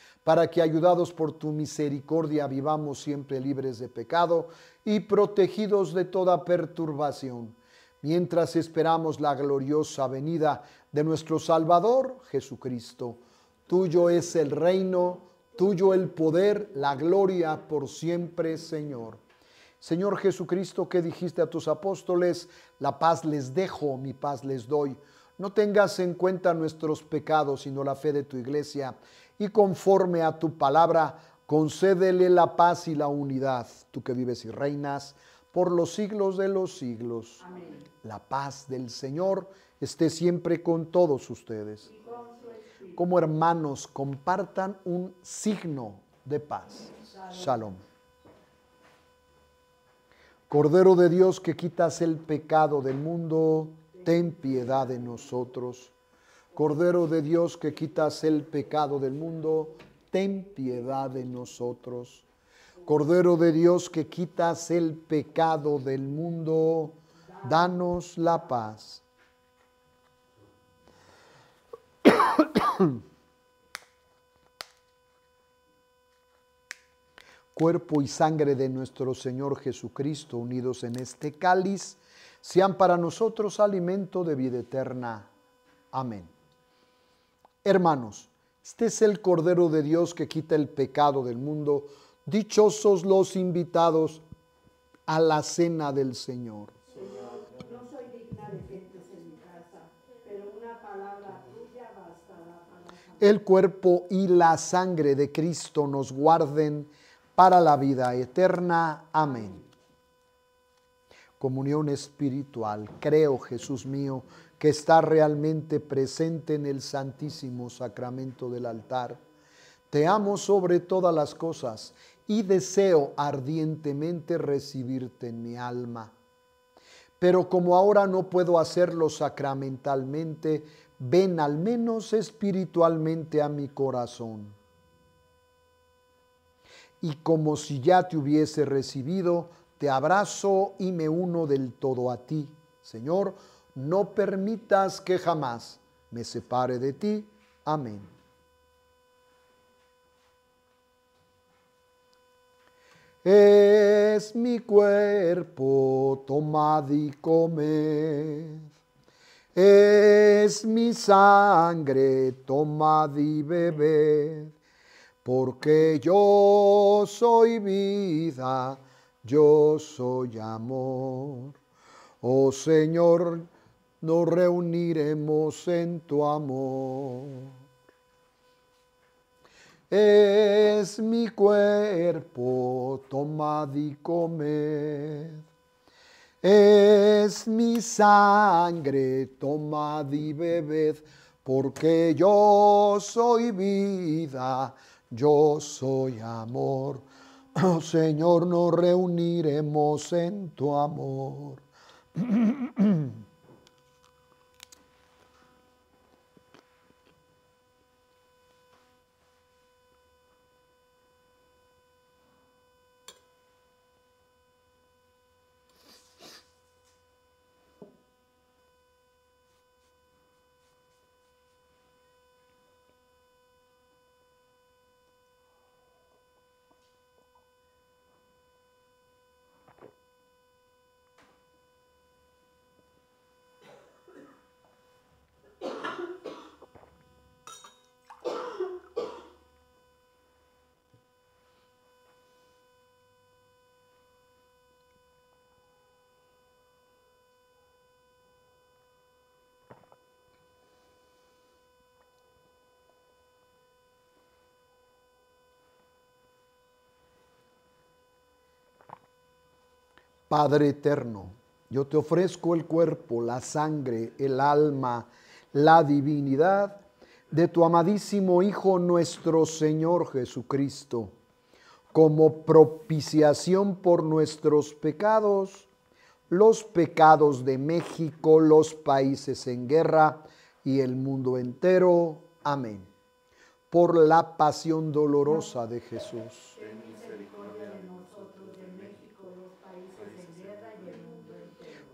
[SPEAKER 1] para que ayudados por tu misericordia vivamos siempre libres de pecado y protegidos de toda perturbación, mientras esperamos la gloriosa venida de nuestro Salvador Jesucristo. Tuyo es el reino, tuyo el poder, la gloria por siempre, Señor. Señor Jesucristo, qué dijiste a tus apóstoles, la paz les dejo, mi paz les doy. No tengas en cuenta nuestros pecados, sino la fe de tu iglesia y conforme a tu palabra, concédele la paz y la unidad, tú que vives y reinas por los siglos de los siglos. Amén. La paz del Señor esté siempre con todos ustedes. Como hermanos, compartan un signo de paz. Salón. Cordero de Dios que quitas el pecado del mundo, ten piedad de nosotros. Cordero de Dios que quitas el pecado del mundo, ten piedad de nosotros. Cordero de Dios que quitas el pecado del mundo, danos la paz. (coughs) Cuerpo y sangre de nuestro Señor Jesucristo unidos en este cáliz, sean para nosotros alimento de vida eterna. Amén. Hermanos, este es el Cordero de Dios que quita el pecado del mundo. Dichosos los invitados a la cena del Señor.
[SPEAKER 2] no soy digna de en mi casa, pero una palabra
[SPEAKER 1] tuya El cuerpo y la sangre de Cristo nos guarden para la vida eterna. Amén comunión espiritual. Creo, Jesús mío, que está realmente presente en el santísimo sacramento del altar. Te amo sobre todas las cosas y deseo ardientemente recibirte en mi alma. Pero como ahora no puedo hacerlo sacramentalmente, ven al menos espiritualmente a mi corazón. Y como si ya te hubiese recibido, te abrazo y me uno del todo a ti. Señor, no permitas que jamás me separe de ti. Amén. Es mi cuerpo, tomad y comed. Es mi sangre, tomad y bebed. Porque yo soy vida yo soy amor. Oh Señor, nos reuniremos en tu amor. Es mi cuerpo, tomad y comed. Es mi sangre, tomad y bebed, porque yo soy vida, yo soy amor. Oh, Señor, nos reuniremos en tu amor. (clears throat) Padre eterno, yo te ofrezco el cuerpo, la sangre, el alma, la divinidad de tu amadísimo Hijo nuestro Señor Jesucristo, como propiciación por nuestros pecados, los pecados de México, los países en guerra y el mundo entero. Amén. Por la pasión dolorosa de Jesús.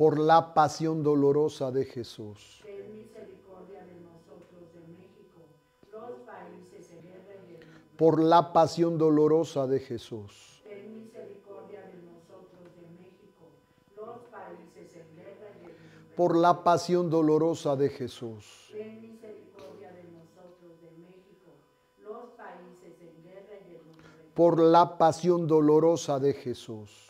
[SPEAKER 1] por la pasión dolorosa de Jesús.
[SPEAKER 2] Ten misericordia de nosotros de México, los países en guerra y el mundo.
[SPEAKER 1] Por la pasión dolorosa de Jesús.
[SPEAKER 2] Ten misericordia de nosotros de México, los países en guerra y el mundo.
[SPEAKER 1] Por la pasión dolorosa de Jesús.
[SPEAKER 2] Ten misericordia de nosotros de México, los países en guerra y el mundo.
[SPEAKER 1] Por la pasión dolorosa de Jesús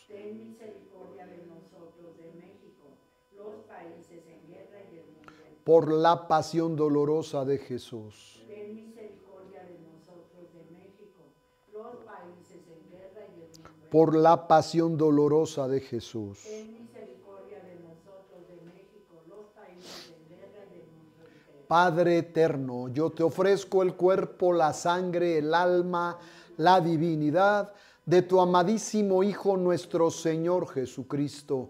[SPEAKER 1] por la pasión dolorosa de Jesús.
[SPEAKER 2] misericordia de nosotros, de México,
[SPEAKER 1] Por la pasión dolorosa de Jesús. misericordia de nosotros, de México, Padre eterno, yo te ofrezco el cuerpo, la sangre, el alma, la divinidad de tu amadísimo Hijo nuestro Señor Jesucristo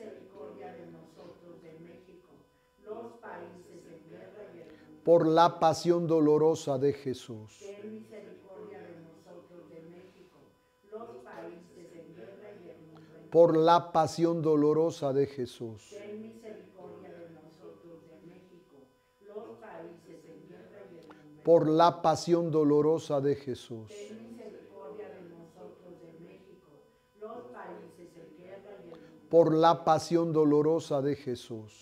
[SPEAKER 1] por la pasión dolorosa de Jesús. Por la pasión dolorosa de Jesús. Por la pasión dolorosa de Jesús. Por la pasión dolorosa de Jesús.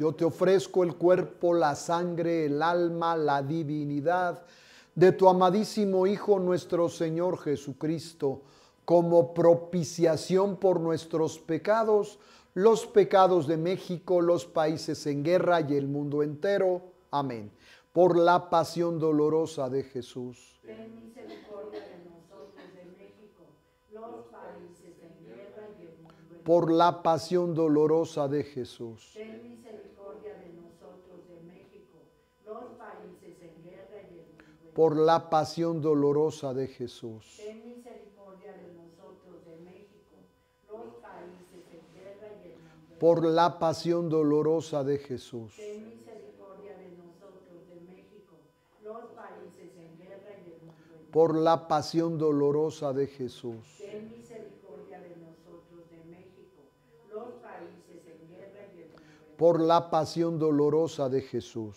[SPEAKER 1] Yo te ofrezco el cuerpo, la sangre, el alma, la divinidad de tu amadísimo Hijo nuestro Señor Jesucristo, como propiciación por nuestros pecados, los pecados de México, los países en guerra y el mundo entero. Amén. Por la pasión dolorosa de Jesús. Por la pasión dolorosa de Jesús. por la pasión dolorosa de Jesús.
[SPEAKER 2] Ten misericordia de nosotros, de México, los países en guerra y el mundo.
[SPEAKER 1] Por la pasión dolorosa de Jesús.
[SPEAKER 2] Ten misericordia de nosotros, de México, los países en guerra y el mundo.
[SPEAKER 1] Por la pasión dolorosa de Jesús.
[SPEAKER 2] Ten misericordia de nosotros, de México, los países en guerra y el mundo.
[SPEAKER 1] Por la pasión dolorosa de Jesús.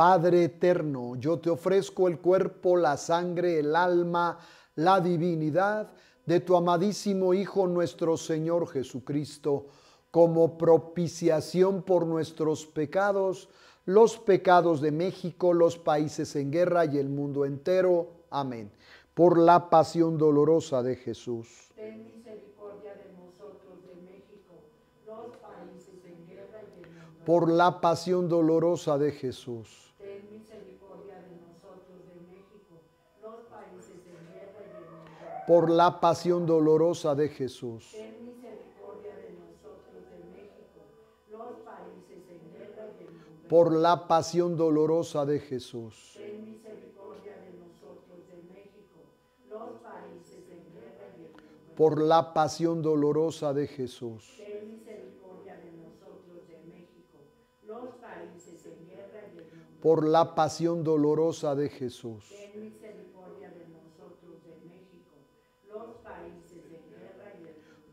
[SPEAKER 1] Padre eterno, yo te ofrezco el cuerpo, la sangre, el alma, la divinidad de tu amadísimo Hijo nuestro Señor Jesucristo, como propiciación por nuestros pecados, los pecados de México, los países en guerra y el mundo entero. Amén. Por la pasión dolorosa de Jesús.
[SPEAKER 2] Ten misericordia de nosotros, México, los países en guerra y
[SPEAKER 1] mundo Por la pasión dolorosa de Jesús. por la pasión dolorosa de Jesús.
[SPEAKER 2] Ten misericordia de nosotros, de México, los países en guerra y del mundo. Por la
[SPEAKER 1] pasión dolorosa de Jesús.
[SPEAKER 2] Ten misericordia de nosotros, de México, los países en guerra y del mundo.
[SPEAKER 1] Por la pasión dolorosa de Jesús.
[SPEAKER 2] Ten misericordia de nosotros, de México, los países en guerra y del mundo.
[SPEAKER 1] Por la pasión dolorosa de Jesús.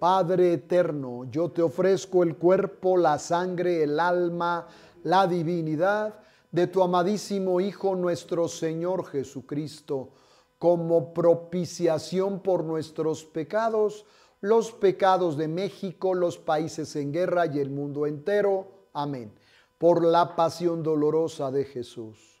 [SPEAKER 1] Padre eterno, yo te ofrezco el cuerpo, la sangre, el alma, la divinidad de tu amadísimo Hijo nuestro Señor Jesucristo, como propiciación por nuestros pecados, los pecados de México, los países en guerra y el mundo entero. Amén. Por la pasión dolorosa de Jesús.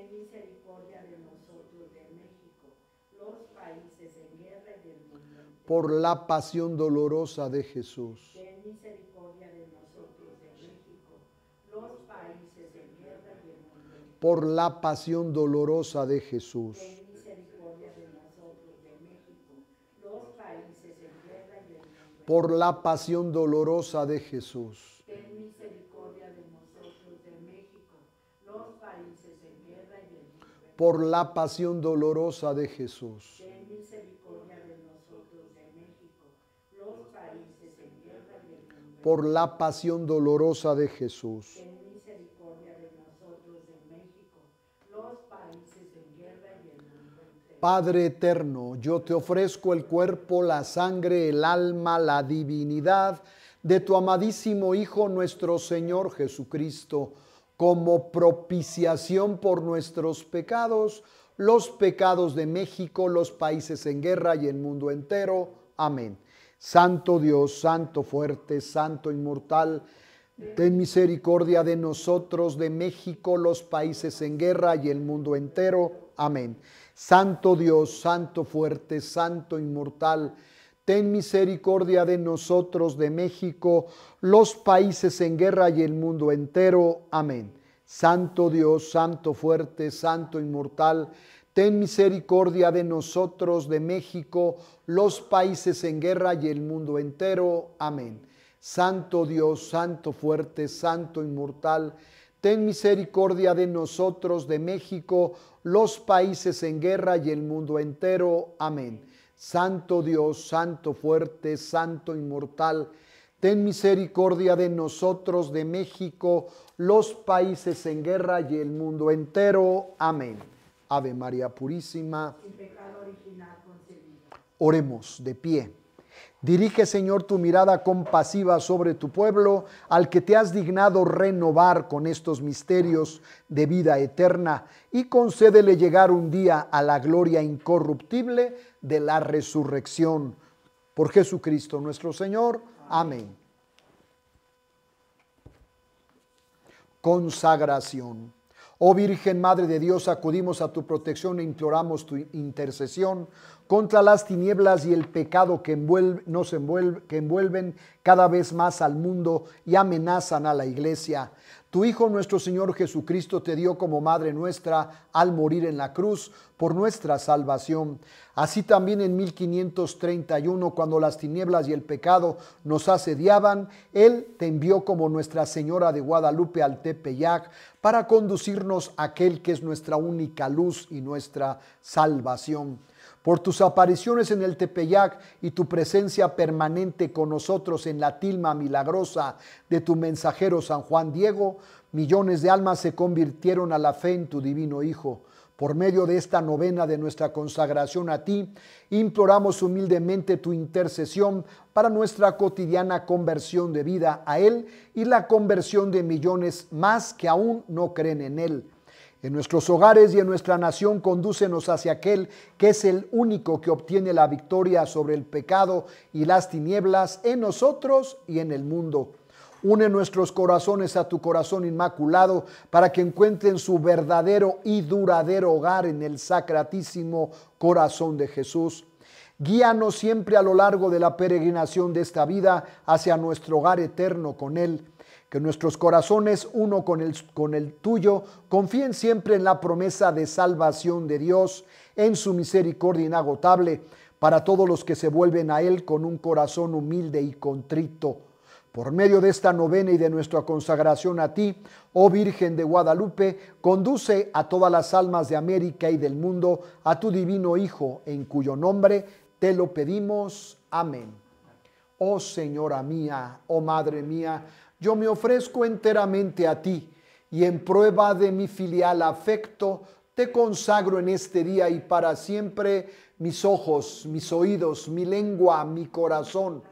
[SPEAKER 1] por la pasión dolorosa de Jesús.
[SPEAKER 2] Ten misericordia de nosotros, de México, los países de tierra y el mundo.
[SPEAKER 1] Por la pasión dolorosa de Jesús. Ten
[SPEAKER 2] misericordia de nosotros, de México, los países de tierra y el mundo. Por la pasión
[SPEAKER 1] dolorosa de Jesús.
[SPEAKER 2] Ten misericordia de nosotros, de México, los países de tierra y el mundo.
[SPEAKER 1] Por la pasión dolorosa de Jesús. por la pasión dolorosa de Jesús. Padre eterno, yo te ofrezco el cuerpo, la sangre, el alma, la divinidad de tu amadísimo Hijo nuestro Señor Jesucristo, como propiciación por nuestros pecados, los pecados de México, los países en guerra y el mundo entero. Amén. Santo Dios, Santo fuerte, Santo inmortal, ten misericordia de nosotros, de México, los países en guerra y el mundo entero. Amén. Santo Dios, Santo fuerte, Santo inmortal, ten misericordia de nosotros, de México, los países en guerra y el mundo entero. Amén. Santo Dios, Santo fuerte, Santo inmortal, Ten misericordia de nosotros, de México, los países en guerra y el mundo entero. Amén. Santo Dios, Santo fuerte, Santo inmortal, ten misericordia de nosotros, de México, los países en guerra y el mundo entero. Amén. Santo Dios, Santo fuerte, Santo inmortal, ten misericordia de nosotros, de México, los países en guerra y el mundo entero. Amén. Ave María Purísima. Original Oremos de pie. Dirige, Señor, tu mirada compasiva sobre tu pueblo, al que te has dignado renovar con estos misterios de vida eterna, y concédele llegar un día a la gloria incorruptible de la resurrección. Por Jesucristo nuestro Señor. Amén. Consagración. Oh Virgen Madre de Dios, acudimos a tu protección e imploramos tu intercesión contra las tinieblas y el pecado que, nos que envuelven cada vez más al mundo y amenazan a la iglesia. Tu Hijo nuestro Señor Jesucristo te dio como Madre nuestra al morir en la cruz por nuestra salvación. Así también en 1531, cuando las tinieblas y el pecado nos asediaban, Él te envió como Nuestra Señora de Guadalupe al Tepeyac para conducirnos a aquel que es nuestra única luz y nuestra salvación. Por tus apariciones en el Tepeyac y tu presencia permanente con nosotros en la tilma milagrosa de tu mensajero San Juan Diego, millones de almas se convirtieron a la fe en tu divino Hijo. Por medio de esta novena de nuestra consagración a ti, imploramos humildemente tu intercesión para nuestra cotidiana conversión de vida a Él y la conversión de millones más que aún no creen en Él. En nuestros hogares y en nuestra nación condúcenos hacia aquel que es el único que obtiene la victoria sobre el pecado y las tinieblas en nosotros y en el mundo. Une nuestros corazones a tu corazón inmaculado para que encuentren su verdadero y duradero hogar en el sacratísimo corazón de Jesús. Guíanos siempre a lo largo de la peregrinación de esta vida hacia nuestro hogar eterno con Él. Que nuestros corazones, uno con el, con el tuyo, confíen siempre en la promesa de salvación de Dios, en su misericordia inagotable, para todos los que se vuelven a Él con un corazón humilde y contrito. Por medio de esta novena y de nuestra consagración a ti, oh Virgen de Guadalupe, conduce a todas las almas de América y del mundo a tu divino Hijo, en cuyo nombre te lo pedimos. Amén. Oh Señora mía, oh Madre mía, yo me ofrezco enteramente a ti y en prueba de mi filial afecto, te consagro en este día y para siempre mis ojos, mis oídos, mi lengua, mi corazón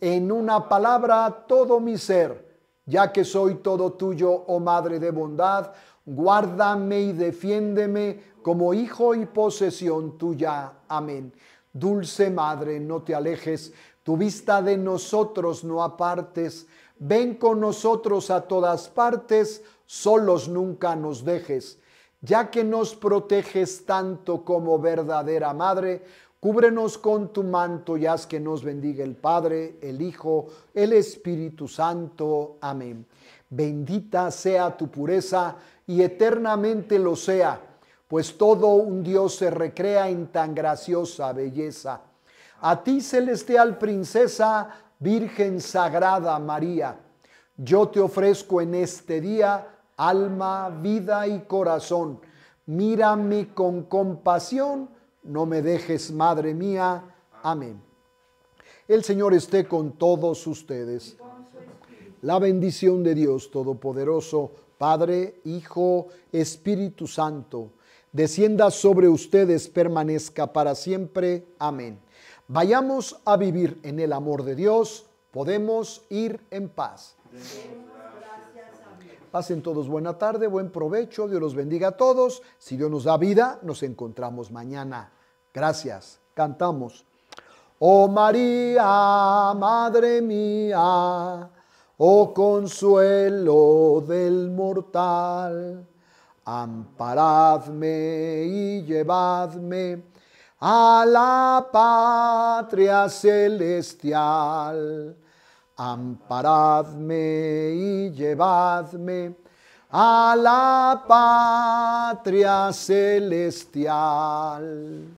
[SPEAKER 1] en una palabra todo mi ser, ya que soy todo tuyo, oh Madre de bondad, guárdame y defiéndeme como hijo y posesión tuya. Amén. Dulce Madre, no te alejes, tu vista de nosotros no apartes, ven con nosotros a todas partes, solos nunca nos dejes, ya que nos proteges tanto como verdadera Madre, Cúbrenos con tu manto y haz que nos bendiga el Padre, el Hijo, el Espíritu Santo. Amén. Bendita sea tu pureza y eternamente lo sea, pues todo un Dios se recrea en tan graciosa belleza. A ti, celestial princesa, Virgen Sagrada María, yo te ofrezco en este día alma, vida y corazón. Mírame con compasión no me dejes, Madre mía. Amén. El Señor esté con todos ustedes. La bendición de Dios Todopoderoso, Padre, Hijo, Espíritu Santo, descienda sobre ustedes, permanezca para siempre. Amén. Vayamos a vivir en el amor de Dios, podemos ir en paz. Pasen todos buena tarde, buen provecho, Dios los bendiga a todos. Si Dios nos da vida, nos encontramos mañana. Gracias. Cantamos. Oh María, Madre mía, oh consuelo del mortal, amparadme y llevadme a la patria celestial amparadme y llevadme a la patria celestial.